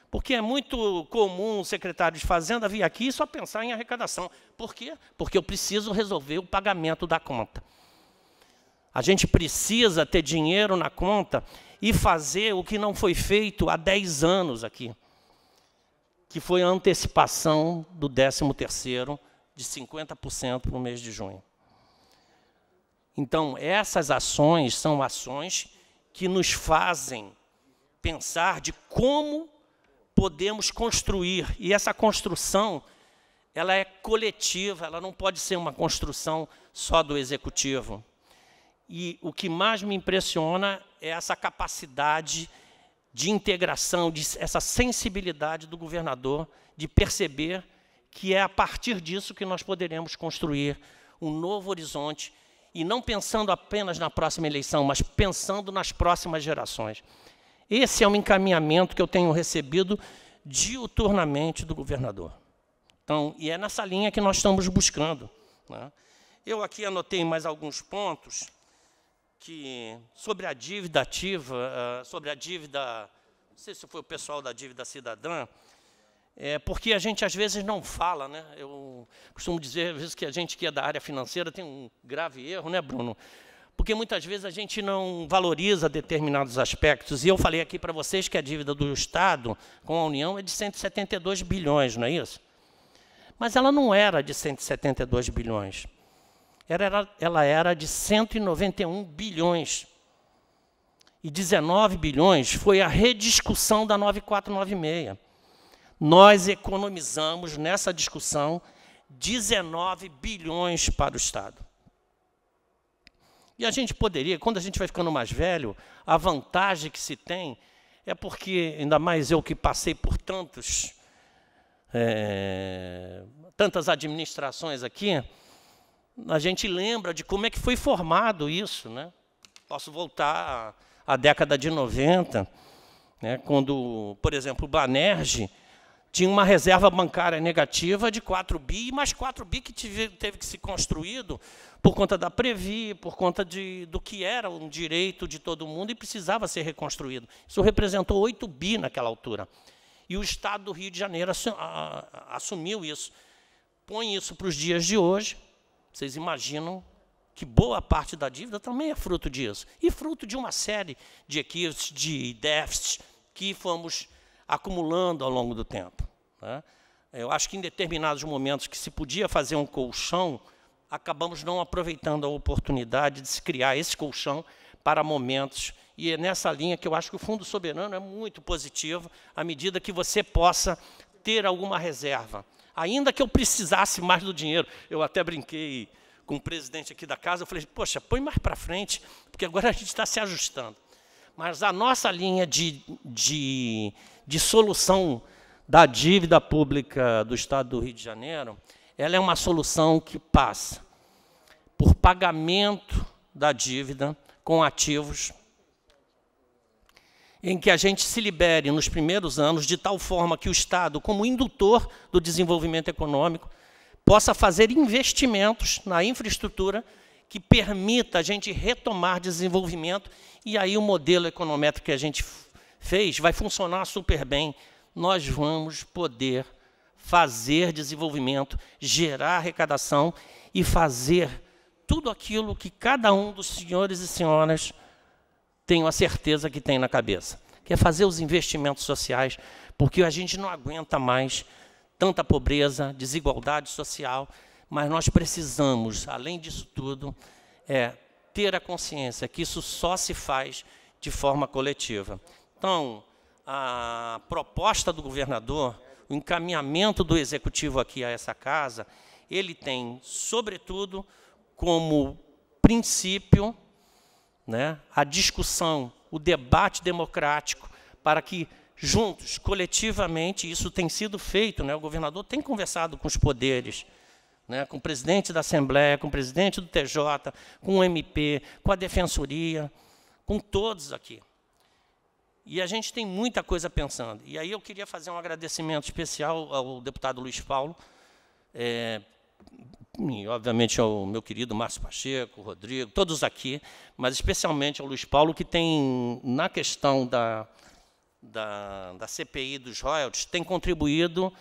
porque é muito comum o secretário de Fazenda vir aqui e só pensar em arrecadação. Por quê? Porque eu preciso resolver o pagamento da conta. A gente precisa ter dinheiro na conta e fazer o que não foi feito há 10 anos aqui, que foi a antecipação do 13º de 50% no mês de junho. Então, essas ações são ações que nos fazem pensar de como podemos construir. E essa construção, ela é coletiva, ela não pode ser uma construção só do executivo. E o que mais me impressiona é essa capacidade de integração, de essa sensibilidade do governador de perceber que é a partir disso que nós poderemos construir um novo horizonte e não pensando apenas na próxima eleição, mas pensando nas próximas gerações. Esse é um encaminhamento que eu tenho recebido diuturnamente do governador. Então, e é nessa linha que nós estamos buscando. Né? Eu aqui anotei mais alguns pontos que sobre a dívida ativa, ah, sobre a dívida, não sei se foi o pessoal da dívida cidadã, é porque a gente às vezes não fala, né? Eu costumo dizer às vezes que a gente que é da área financeira tem um grave erro, né, Bruno? porque muitas vezes a gente não valoriza determinados aspectos. E eu falei aqui para vocês que a dívida do Estado com a União é de 172 bilhões, não é isso? Mas ela não era de 172 bilhões. Era, ela era de 191 bilhões. E 19 bilhões foi a rediscussão da 9496. Nós economizamos nessa discussão 19 bilhões para o Estado. E a gente poderia, quando a gente vai ficando mais velho, a vantagem que se tem é porque, ainda mais eu que passei por tantos, é, tantas administrações aqui, a gente lembra de como é que foi formado isso. Né? Posso voltar à década de 90, né, quando, por exemplo, o Banerje tinha uma reserva bancária negativa de 4 bi, e mais 4 bi que tive, teve que ser construído por conta da Previ, por conta de, do que era um direito de todo mundo e precisava ser reconstruído. Isso representou 8 bi naquela altura. E o Estado do Rio de Janeiro assumiu isso. Põe isso para os dias de hoje, vocês imaginam que boa parte da dívida também é fruto disso. E fruto de uma série de equívocos, de déficits que fomos acumulando ao longo do tempo. Né? Eu acho que em determinados momentos que se podia fazer um colchão, acabamos não aproveitando a oportunidade de se criar esse colchão para momentos. E é nessa linha que eu acho que o Fundo Soberano é muito positivo, à medida que você possa ter alguma reserva. Ainda que eu precisasse mais do dinheiro, eu até brinquei com o presidente aqui da casa, eu falei, poxa, põe mais para frente, porque agora a gente está se ajustando. Mas a nossa linha de, de de solução da dívida pública do Estado do Rio de Janeiro, ela é uma solução que passa por pagamento da dívida com ativos em que a gente se libere nos primeiros anos de tal forma que o Estado, como indutor do desenvolvimento econômico, possa fazer investimentos na infraestrutura que permita a gente retomar desenvolvimento e aí o modelo econômico que a gente fez vai funcionar super bem. Nós vamos poder fazer desenvolvimento, gerar arrecadação e fazer tudo aquilo que cada um dos senhores e senhoras tem a certeza que tem na cabeça, que é fazer os investimentos sociais, porque a gente não aguenta mais tanta pobreza, desigualdade social, mas nós precisamos, além disso tudo, é, ter a consciência que isso só se faz de forma coletiva. Então, a proposta do governador, o encaminhamento do executivo aqui a essa casa, ele tem, sobretudo, como princípio né, a discussão, o debate democrático, para que juntos, coletivamente, isso tem sido feito. Né, o governador tem conversado com os poderes, né, com o presidente da Assembleia, com o presidente do TJ, com o MP, com a Defensoria, com todos aqui. E a gente tem muita coisa pensando. E aí eu queria fazer um agradecimento especial ao deputado Luiz Paulo, é, e, obviamente, ao meu querido Márcio Pacheco, Rodrigo, todos aqui, mas especialmente ao Luiz Paulo, que tem, na questão da, da, da CPI dos royalties, tem contribuído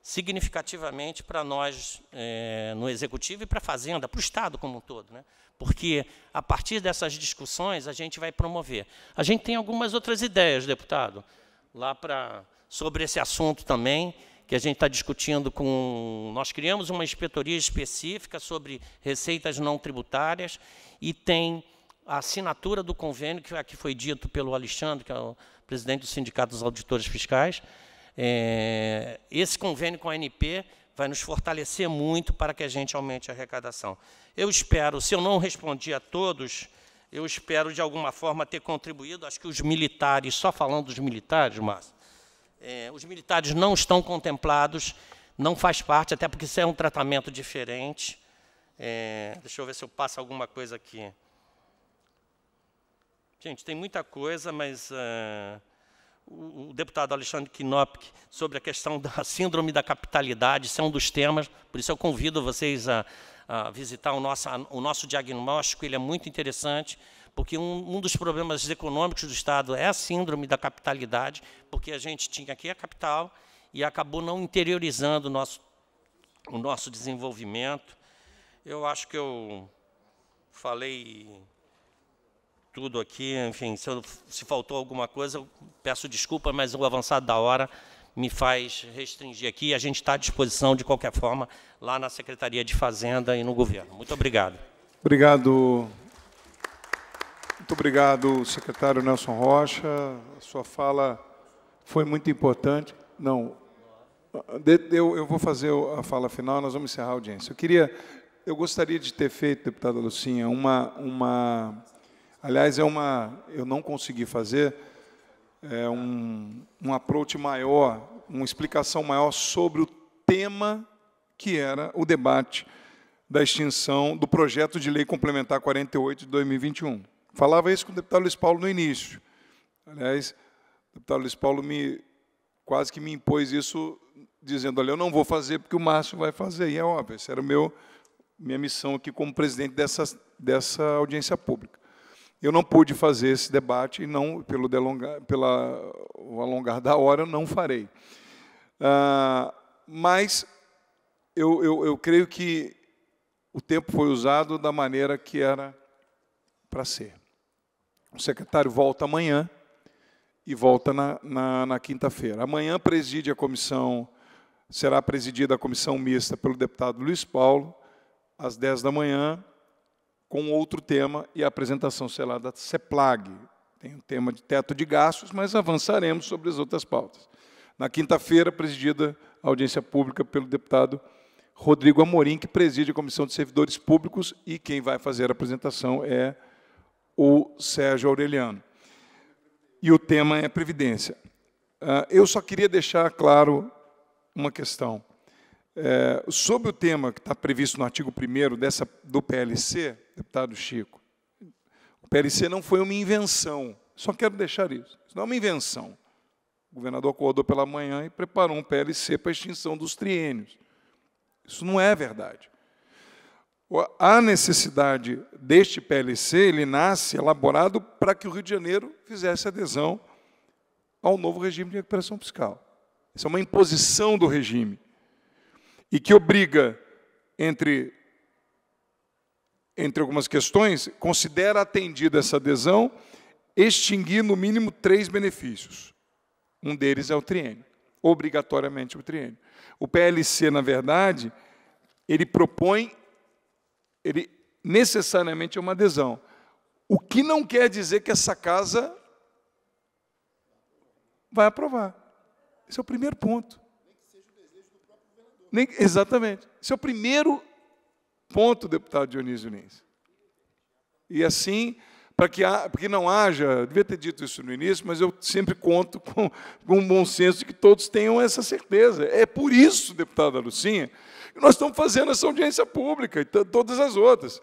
significativamente para nós, é, no Executivo, e para a Fazenda, para o Estado como um todo. Né? porque a partir dessas discussões a gente vai promover. A gente tem algumas outras ideias, deputado, lá para sobre esse assunto também, que a gente está discutindo com. Nós criamos uma inspetoria específica sobre receitas não tributárias e tem a assinatura do convênio, que é aqui foi dito pelo Alexandre, que é o presidente do Sindicato dos Auditores Fiscais. É, esse convênio com a ANP vai nos fortalecer muito para que a gente aumente a arrecadação. Eu espero, se eu não respondi a todos, eu espero de alguma forma ter contribuído. Acho que os militares, só falando dos militares, Márcio, é, os militares não estão contemplados, não faz parte, até porque isso é um tratamento diferente. É, deixa eu ver se eu passo alguma coisa aqui. Gente, tem muita coisa, mas. Uh, o, deputado Alexandre Knopk sobre a questão da síndrome da capitalidade, isso é um dos temas, por isso eu convido vocês a, a visitar o nosso, a, o nosso diagnóstico, ele é muito interessante, porque um, um, dos problemas econômicos do Estado é a síndrome da capitalidade, porque a gente tinha aqui a capital e acabou não interiorizando o nosso, o nosso desenvolvimento. Eu acho que eu falei tudo aqui. Enfim, se, eu, se faltou alguma coisa, eu peço desculpa, mas o avançado da hora me faz restringir aqui. A gente está à disposição, de qualquer forma, lá na Secretaria de Fazenda e no governo. Muito obrigado. Obrigado. Muito obrigado, secretário Nelson Rocha. A sua fala foi muito importante. Não, eu, eu vou fazer a fala final, nós vamos encerrar a audiência. Eu queria, eu gostaria de ter feito, deputada Lucinha, uma, uma Aliás, é uma, eu não consegui fazer é um, um approach maior, uma explicação maior sobre o tema que era o debate da extinção do projeto de lei complementar 48 de 2021. Falava isso com o deputado Luiz Paulo no início. Aliás, o deputado Luiz Paulo me, quase que me impôs isso, dizendo: Olha, eu não vou fazer porque o Márcio vai fazer. E é óbvio, essa era a meu, minha missão aqui como presidente dessa, dessa audiência pública. Eu não pude fazer esse debate e não, pelo delongar, pela, o alongar da hora, não farei. Ah, mas eu, eu, eu creio que o tempo foi usado da maneira que era para ser. O secretário volta amanhã e volta na, na, na quinta-feira. Amanhã preside a comissão, será presidida a comissão mista pelo deputado Luiz Paulo, às 10 da manhã, com outro tema e a apresentação será da CEPLAG. Tem o tema de teto de gastos, mas avançaremos sobre as outras pautas. Na quinta-feira, presidida a audiência pública pelo deputado Rodrigo Amorim, que preside a Comissão de Servidores Públicos, e quem vai fazer a apresentação é o Sérgio Aureliano. E o tema é Previdência. Ah, eu só queria deixar claro uma questão. É, sobre o tema que está previsto no artigo 1 dessa, do PLC, deputado Chico, o PLC não foi uma invenção, só quero deixar isso. Isso não é uma invenção. O governador acordou pela manhã e preparou um PLC para a extinção dos triênios. Isso não é verdade. A necessidade deste PLC, ele nasce elaborado para que o Rio de Janeiro fizesse adesão ao novo regime de recuperação fiscal. Isso é uma imposição do regime e que obriga, entre, entre algumas questões, considera atendida essa adesão extinguir no mínimo três benefícios. Um deles é o triênio, obrigatoriamente o triênio. O PLC, na verdade, ele propõe, ele necessariamente é uma adesão. O que não quer dizer que essa casa vai aprovar. Esse é o primeiro ponto. Nem, exatamente. Esse é o primeiro ponto, deputado Dionísio Lins. E assim, para que, que não haja, devia ter dito isso no início, mas eu sempre conto com, com um bom senso de que todos tenham essa certeza. É por isso, deputada Lucinha, que nós estamos fazendo essa audiência pública e todas as outras.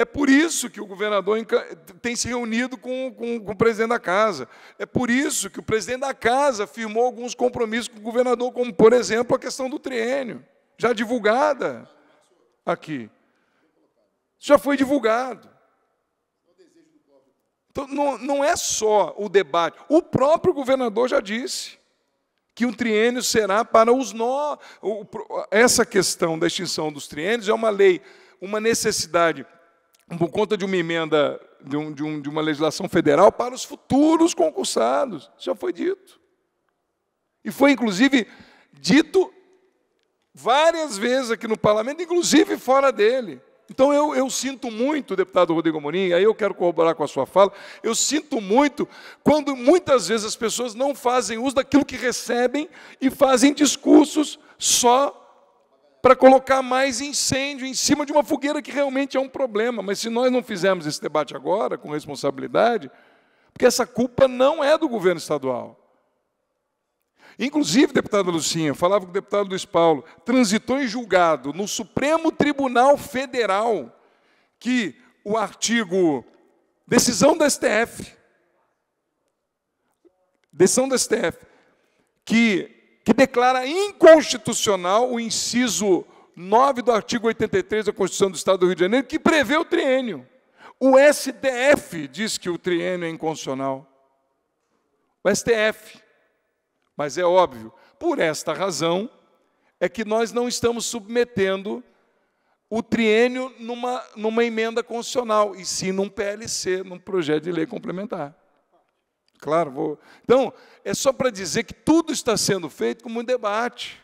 É por isso que o governador tem se reunido com, com, com, o presidente da casa. É por isso que o presidente da casa firmou alguns compromissos com o governador, como, por exemplo, a questão do triênio, já divulgada aqui. Já foi divulgado. Então, não, não é só o debate. O próprio governador já disse que o um triênio será para os nós. Essa questão da extinção dos triênios é uma lei, uma necessidade por conta de uma emenda, de, um, de, um, de uma legislação federal, para os futuros concursados. Isso já foi dito. E foi, inclusive, dito várias vezes aqui no parlamento, inclusive fora dele. Então eu, eu, sinto muito, deputado Rodrigo Morim, aí eu quero corroborar com a sua fala, eu sinto muito quando muitas vezes as pessoas não fazem uso daquilo que recebem e fazem discursos só para colocar mais incêndio em cima de uma fogueira que realmente é um problema. Mas se nós não fizermos esse debate agora, com responsabilidade, porque essa culpa não é do governo estadual. Inclusive, deputada Lucinha, falava com o deputado Luiz Paulo, transitou em julgado no Supremo Tribunal Federal que o artigo decisão da STF, decisão da STF, que que declara inconstitucional o inciso 9 do artigo 83 da Constituição do Estado do Rio de Janeiro, que prevê o triênio. O STF diz que o triênio é inconstitucional. O STF. Mas é óbvio, por esta razão, é que nós não estamos submetendo o triênio numa, numa emenda constitucional, e sim num PLC, num projeto de lei complementar. Claro, vou. Então, é só para dizer que tudo está sendo feito com muito debate.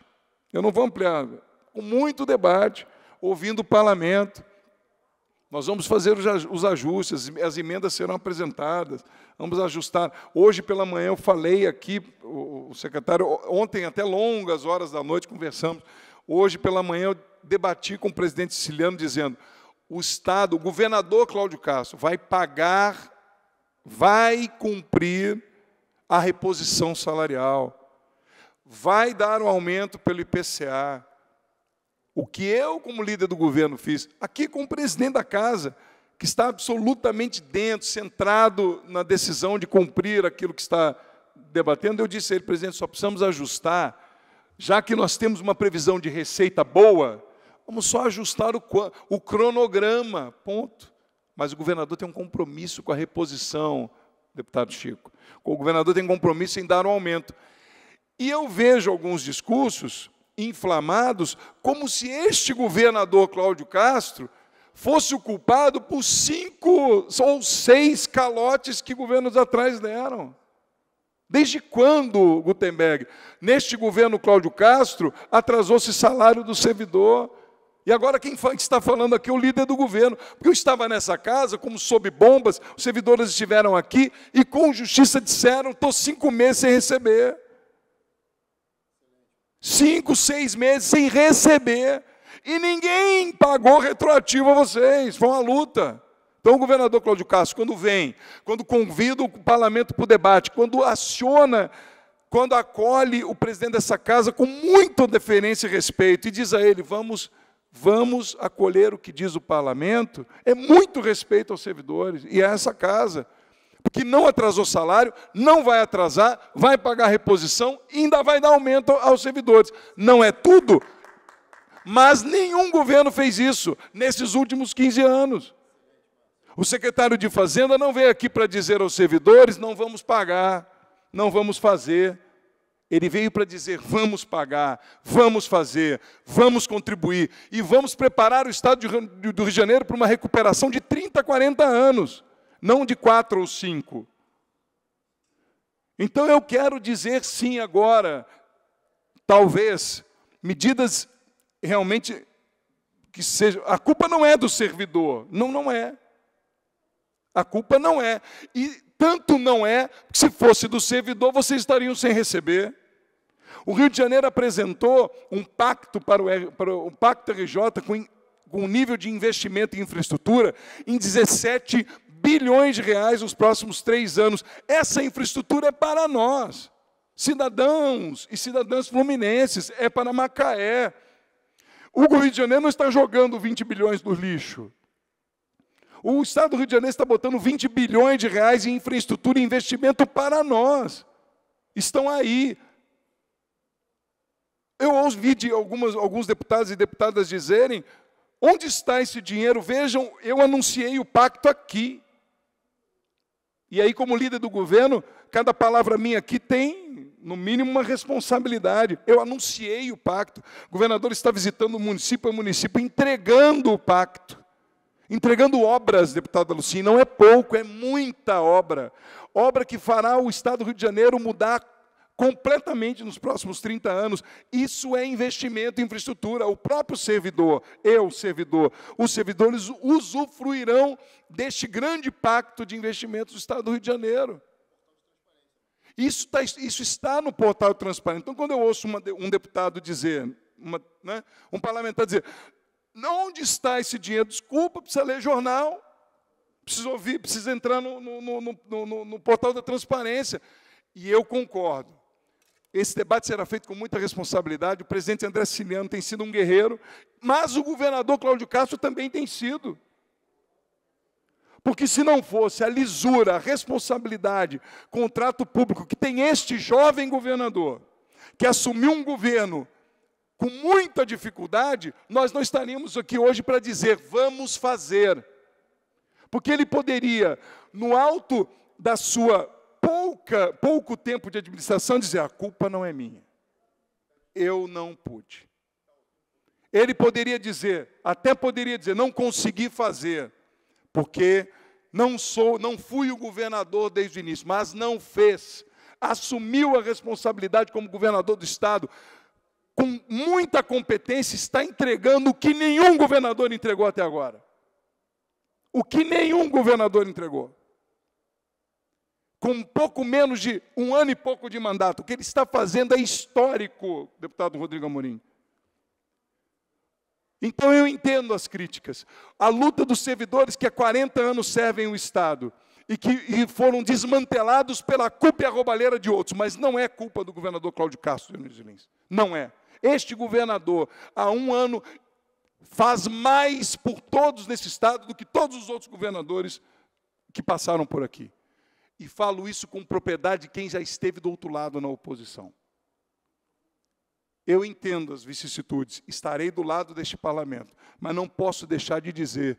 Eu não vou ampliar, com muito debate, ouvindo o parlamento. Nós vamos fazer os ajustes, as emendas serão apresentadas, vamos ajustar. Hoje pela manhã eu falei aqui, o secretário, ontem até longas horas da noite conversamos. Hoje pela manhã eu debati com o presidente siciliano dizendo: o Estado, o governador Cláudio Castro, vai pagar vai cumprir a reposição salarial, vai dar um aumento pelo IPCA. O que eu, como líder do governo, fiz, aqui com o presidente da casa, que está absolutamente dentro, centrado na decisão de cumprir aquilo que está debatendo, eu disse a ele, presidente, só precisamos ajustar, já que nós temos uma previsão de receita boa, vamos só ajustar o, o cronograma, ponto mas o governador tem um compromisso com a reposição, deputado Chico. O governador tem compromisso em dar um aumento. E eu vejo alguns discursos inflamados como se este governador Cláudio Castro fosse o culpado por cinco ou seis calotes que governos atrás deram. Desde quando, Gutenberg? Neste governo Cláudio Castro, atrasou-se salário do servidor, e agora quem está falando aqui é o líder do governo, porque eu estava nessa casa, como sob bombas, os servidores estiveram aqui e com justiça disseram: estou cinco meses sem receber. Cinco, seis meses sem receber. E ninguém pagou retroativo a vocês, foi uma luta. Então, o governador Cláudio Castro, quando vem, quando convida o parlamento para o debate, quando aciona, quando acolhe o presidente dessa casa com muita deferência e respeito, e diz a ele: vamos vamos acolher o que diz o parlamento, é muito respeito aos servidores e a é essa casa. Porque não atrasou salário, não vai atrasar, vai pagar reposição e ainda vai dar aumento aos servidores. Não é tudo, mas nenhum governo fez isso nesses últimos 15 anos. O secretário de Fazenda não veio aqui para dizer aos servidores: não vamos pagar, não vamos fazer. Ele veio para dizer: vamos pagar, vamos fazer, vamos contribuir e vamos preparar o Estado do Rio de Janeiro para uma recuperação de 30, 40 anos, não de quatro ou cinco. Então eu quero dizer sim agora, talvez, medidas realmente que sejam. A culpa não é do servidor, não, não é. A culpa não é. E tanto não é que se fosse do servidor, vocês estariam sem receber. O Rio de Janeiro apresentou um pacto para o, para o Pacto RJ com, com um nível de investimento em infraestrutura em 17 bilhões de reais nos próximos três anos. Essa infraestrutura é para nós, cidadãos e cidadãs fluminenses, é para Macaé. O Rio de Janeiro não está jogando 20 bilhões no lixo. O Estado do Rio de Janeiro está botando 20 bilhões de reais em infraestrutura e investimento para nós. Estão aí. Eu ouvi de algumas, alguns deputados e deputadas dizerem: onde está esse dinheiro? Vejam, eu anunciei o pacto aqui. E aí, como líder do governo, cada palavra minha aqui tem, no mínimo, uma responsabilidade. Eu anunciei o pacto. O governador está visitando o município a município, entregando o pacto. Entregando obras, deputada Lucim, não é pouco, é muita obra. Obra que fará o Estado do Rio de Janeiro mudar completamente nos próximos 30 anos. Isso é investimento em infraestrutura. O próprio servidor, eu, servidor, os servidores usufruirão deste grande pacto de investimentos do Estado do Rio de Janeiro. Isso, tá, isso está no portal transparente. Então, quando eu ouço uma, um deputado dizer, uma, né, um parlamentar dizer, não onde está esse dinheiro? Desculpa, precisa ler jornal, precisa ouvir, precisa entrar no, no, no, no portal da transparência. E eu concordo. Esse debate será feito com muita responsabilidade. O presidente André Siliano tem sido um guerreiro, mas o governador Cláudio Castro também tem sido. Porque se não fosse a lisura, a responsabilidade, contrato público que tem este jovem governador, que assumiu um governo com muita dificuldade, nós não estaríamos aqui hoje para dizer vamos fazer. Porque ele poderia, no alto da sua pouca, pouco tempo de administração, dizer a culpa não é minha. Eu não pude. Ele poderia dizer, até poderia dizer, não consegui fazer, porque não sou, não fui o governador desde o início, mas não fez. Assumiu a responsabilidade como governador do estado, com muita competência, está entregando o que nenhum governador entregou até agora. O que nenhum governador entregou. Com pouco menos de um ano e pouco de mandato. O que ele está fazendo é histórico, deputado Rodrigo Amorim. Então eu entendo as críticas. A luta dos servidores que há 40 anos servem o Estado e que e foram desmantelados pela culpa e a roubalheira de outros, mas não é culpa do governador Cláudio Castro de Lins. Não é. Este governador, há um ano, faz mais por todos nesse estado do que todos os outros governadores que passaram por aqui. E falo isso com propriedade de quem já esteve do outro lado na oposição. Eu entendo as vicissitudes, estarei do lado deste parlamento, mas não posso deixar de dizer: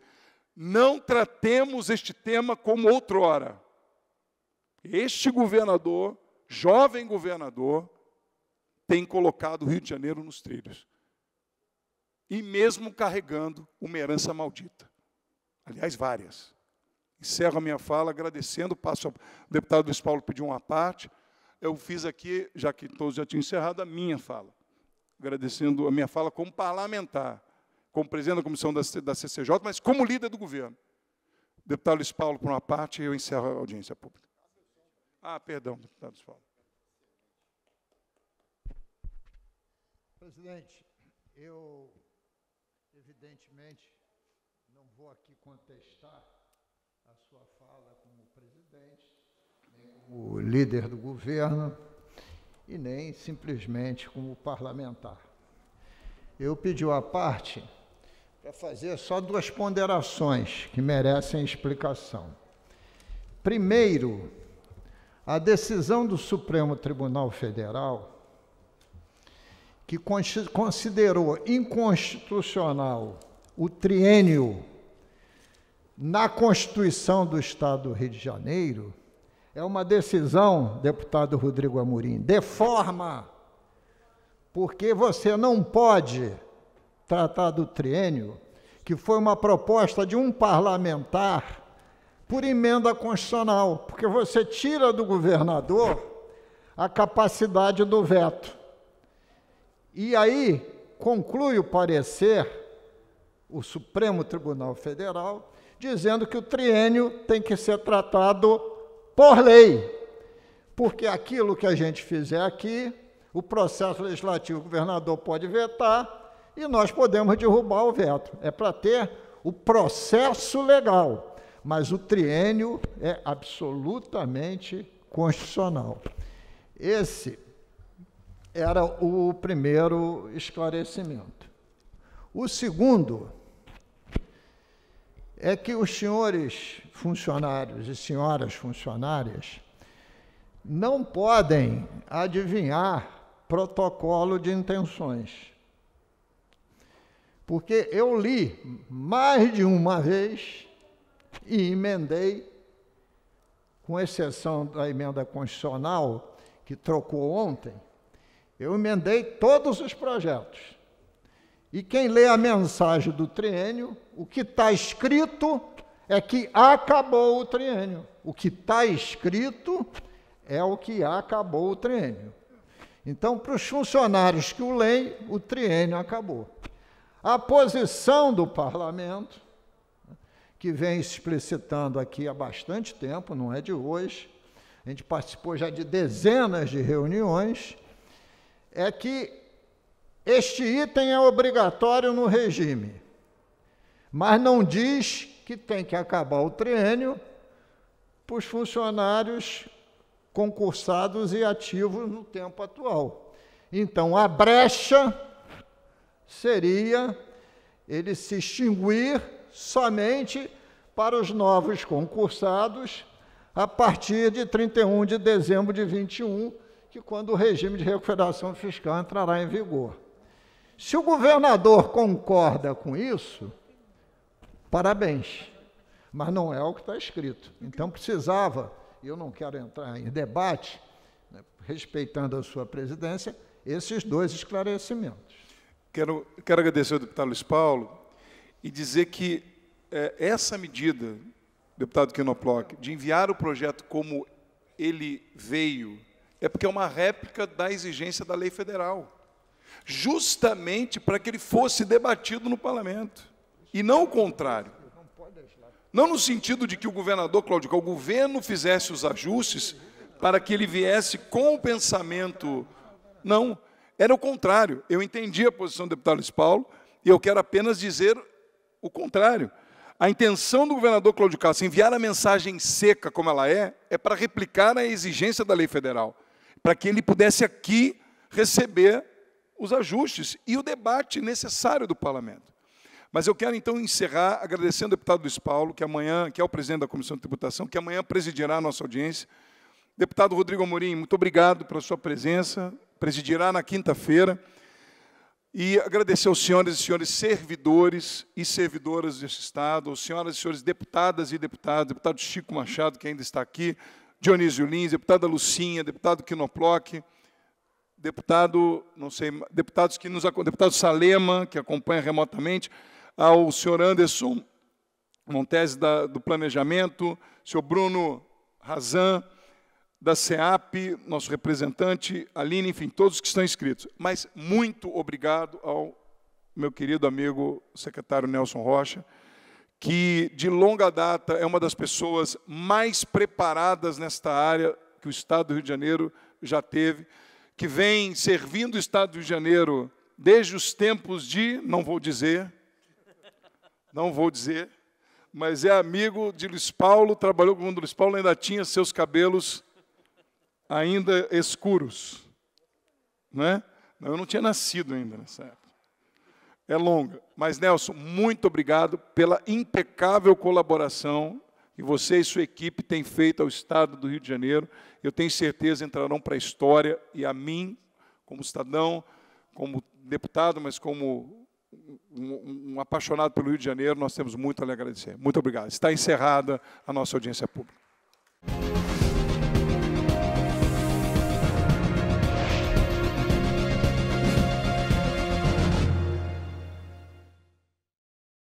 não tratemos este tema como outrora. Este governador, jovem governador, tem colocado o Rio de Janeiro nos trilhos. E mesmo carregando uma herança maldita. Aliás, várias. Encerro a minha fala agradecendo, passo ao deputado Luiz Paulo pediu uma parte. Eu fiz aqui, já que todos já tinham encerrado, a minha fala. Agradecendo a minha fala como parlamentar, como presidente da comissão da, da CCJ, mas como líder do governo. Deputado Luiz Paulo, por uma parte, eu encerro a audiência pública. Ah, perdão, deputado Luiz Paulo. Presidente, eu evidentemente não vou aqui contestar a sua fala como presidente, nem como líder do governo e nem simplesmente como parlamentar. Eu pedi a parte para fazer só duas ponderações que merecem explicação. Primeiro, a decisão do Supremo Tribunal Federal que considerou inconstitucional o triênio na Constituição do Estado do Rio de Janeiro, é uma decisão, deputado Rodrigo Amorim, de forma porque você não pode tratar do triênio, que foi uma proposta de um parlamentar por emenda constitucional, porque você tira do governador a capacidade do veto. E aí conclui o parecer o Supremo Tribunal Federal dizendo que o triênio tem que ser tratado por lei, porque aquilo que a gente fizer aqui, o processo legislativo o governador pode vetar e nós podemos derrubar o veto. É para ter o processo legal, mas o triênio é absolutamente constitucional. Esse era o primeiro esclarecimento. O segundo é que os senhores funcionários e senhoras funcionárias não podem adivinhar protocolo de intenções. Porque eu li mais de uma vez e emendei, com exceção da emenda constitucional, que trocou ontem, eu emendei todos os projetos. E quem lê a mensagem do triênio, o que está escrito é que acabou o triênio. O que está escrito é o que acabou o triênio. Então, para os funcionários que o leem, o triênio acabou. A posição do parlamento, que vem explicitando aqui há bastante tempo, não é de hoje, a gente participou já de dezenas de reuniões, é que este item é obrigatório no regime, mas não diz que tem que acabar o triênio para os funcionários concursados e ativos no tempo atual. Então, a brecha seria ele se extinguir somente para os novos concursados a partir de 31 de dezembro de 21, que quando o regime de recuperação fiscal entrará em vigor. Se o governador concorda com isso, parabéns. Mas não é o que está escrito. Então precisava, e eu não quero entrar em debate, né, respeitando a sua presidência, esses dois esclarecimentos. Quero, quero agradecer ao deputado Luiz Paulo e dizer que é, essa medida, deputado Quinoploc, de enviar o projeto como ele veio é porque é uma réplica da exigência da lei federal, justamente para que ele fosse debatido no parlamento, e não o contrário. Não no sentido de que o governador, Cláudio, que o governo fizesse os ajustes para que ele viesse com o pensamento. Não, era o contrário. Eu entendi a posição do deputado Luiz Paulo e eu quero apenas dizer o contrário. A intenção do governador Cláudio Castro enviar a mensagem seca como ela é, é para replicar a exigência da lei federal para que ele pudesse aqui receber os ajustes e o debate necessário do parlamento. Mas eu quero então encerrar agradecendo ao deputado Luiz Paulo, que amanhã, que é o presidente da Comissão de Tributação, que amanhã presidirá a nossa audiência. Deputado Rodrigo Amorim, muito obrigado pela sua presença, presidirá na quinta-feira. E agradecer aos senhores e senhores servidores e servidoras deste Estado, aos senhoras e senhores deputadas e deputados, deputado Chico Machado, que ainda está aqui, Dionísio Lins, deputada Lucinha, deputado Quinoploc, deputado, não sei, deputados que nos deputado Salema, que acompanha remotamente, ao senhor Anderson Montese da, do Planejamento, senhor Bruno Razan, da CEAP, nosso representante, Aline, enfim, todos que estão inscritos. Mas muito obrigado ao meu querido amigo secretário Nelson Rocha, que de longa data é uma das pessoas mais preparadas nesta área que o Estado do Rio de Janeiro já teve, que vem servindo o Estado do Rio de Janeiro desde os tempos de, não vou dizer, não vou dizer, mas é amigo de Luiz Paulo, trabalhou com o Luiz Paulo, ainda tinha seus cabelos ainda escuros. Né? eu não tinha nascido ainda nessa época é longa. Mas, Nelson, muito obrigado pela impecável colaboração que você e sua equipe têm feito ao Estado do Rio de Janeiro. Eu tenho certeza entrarão para a história e a mim, como cidadão, como deputado, mas como um, um apaixonado pelo Rio de Janeiro, nós temos muito a lhe agradecer. Muito obrigado. Está encerrada a nossa audiência pública.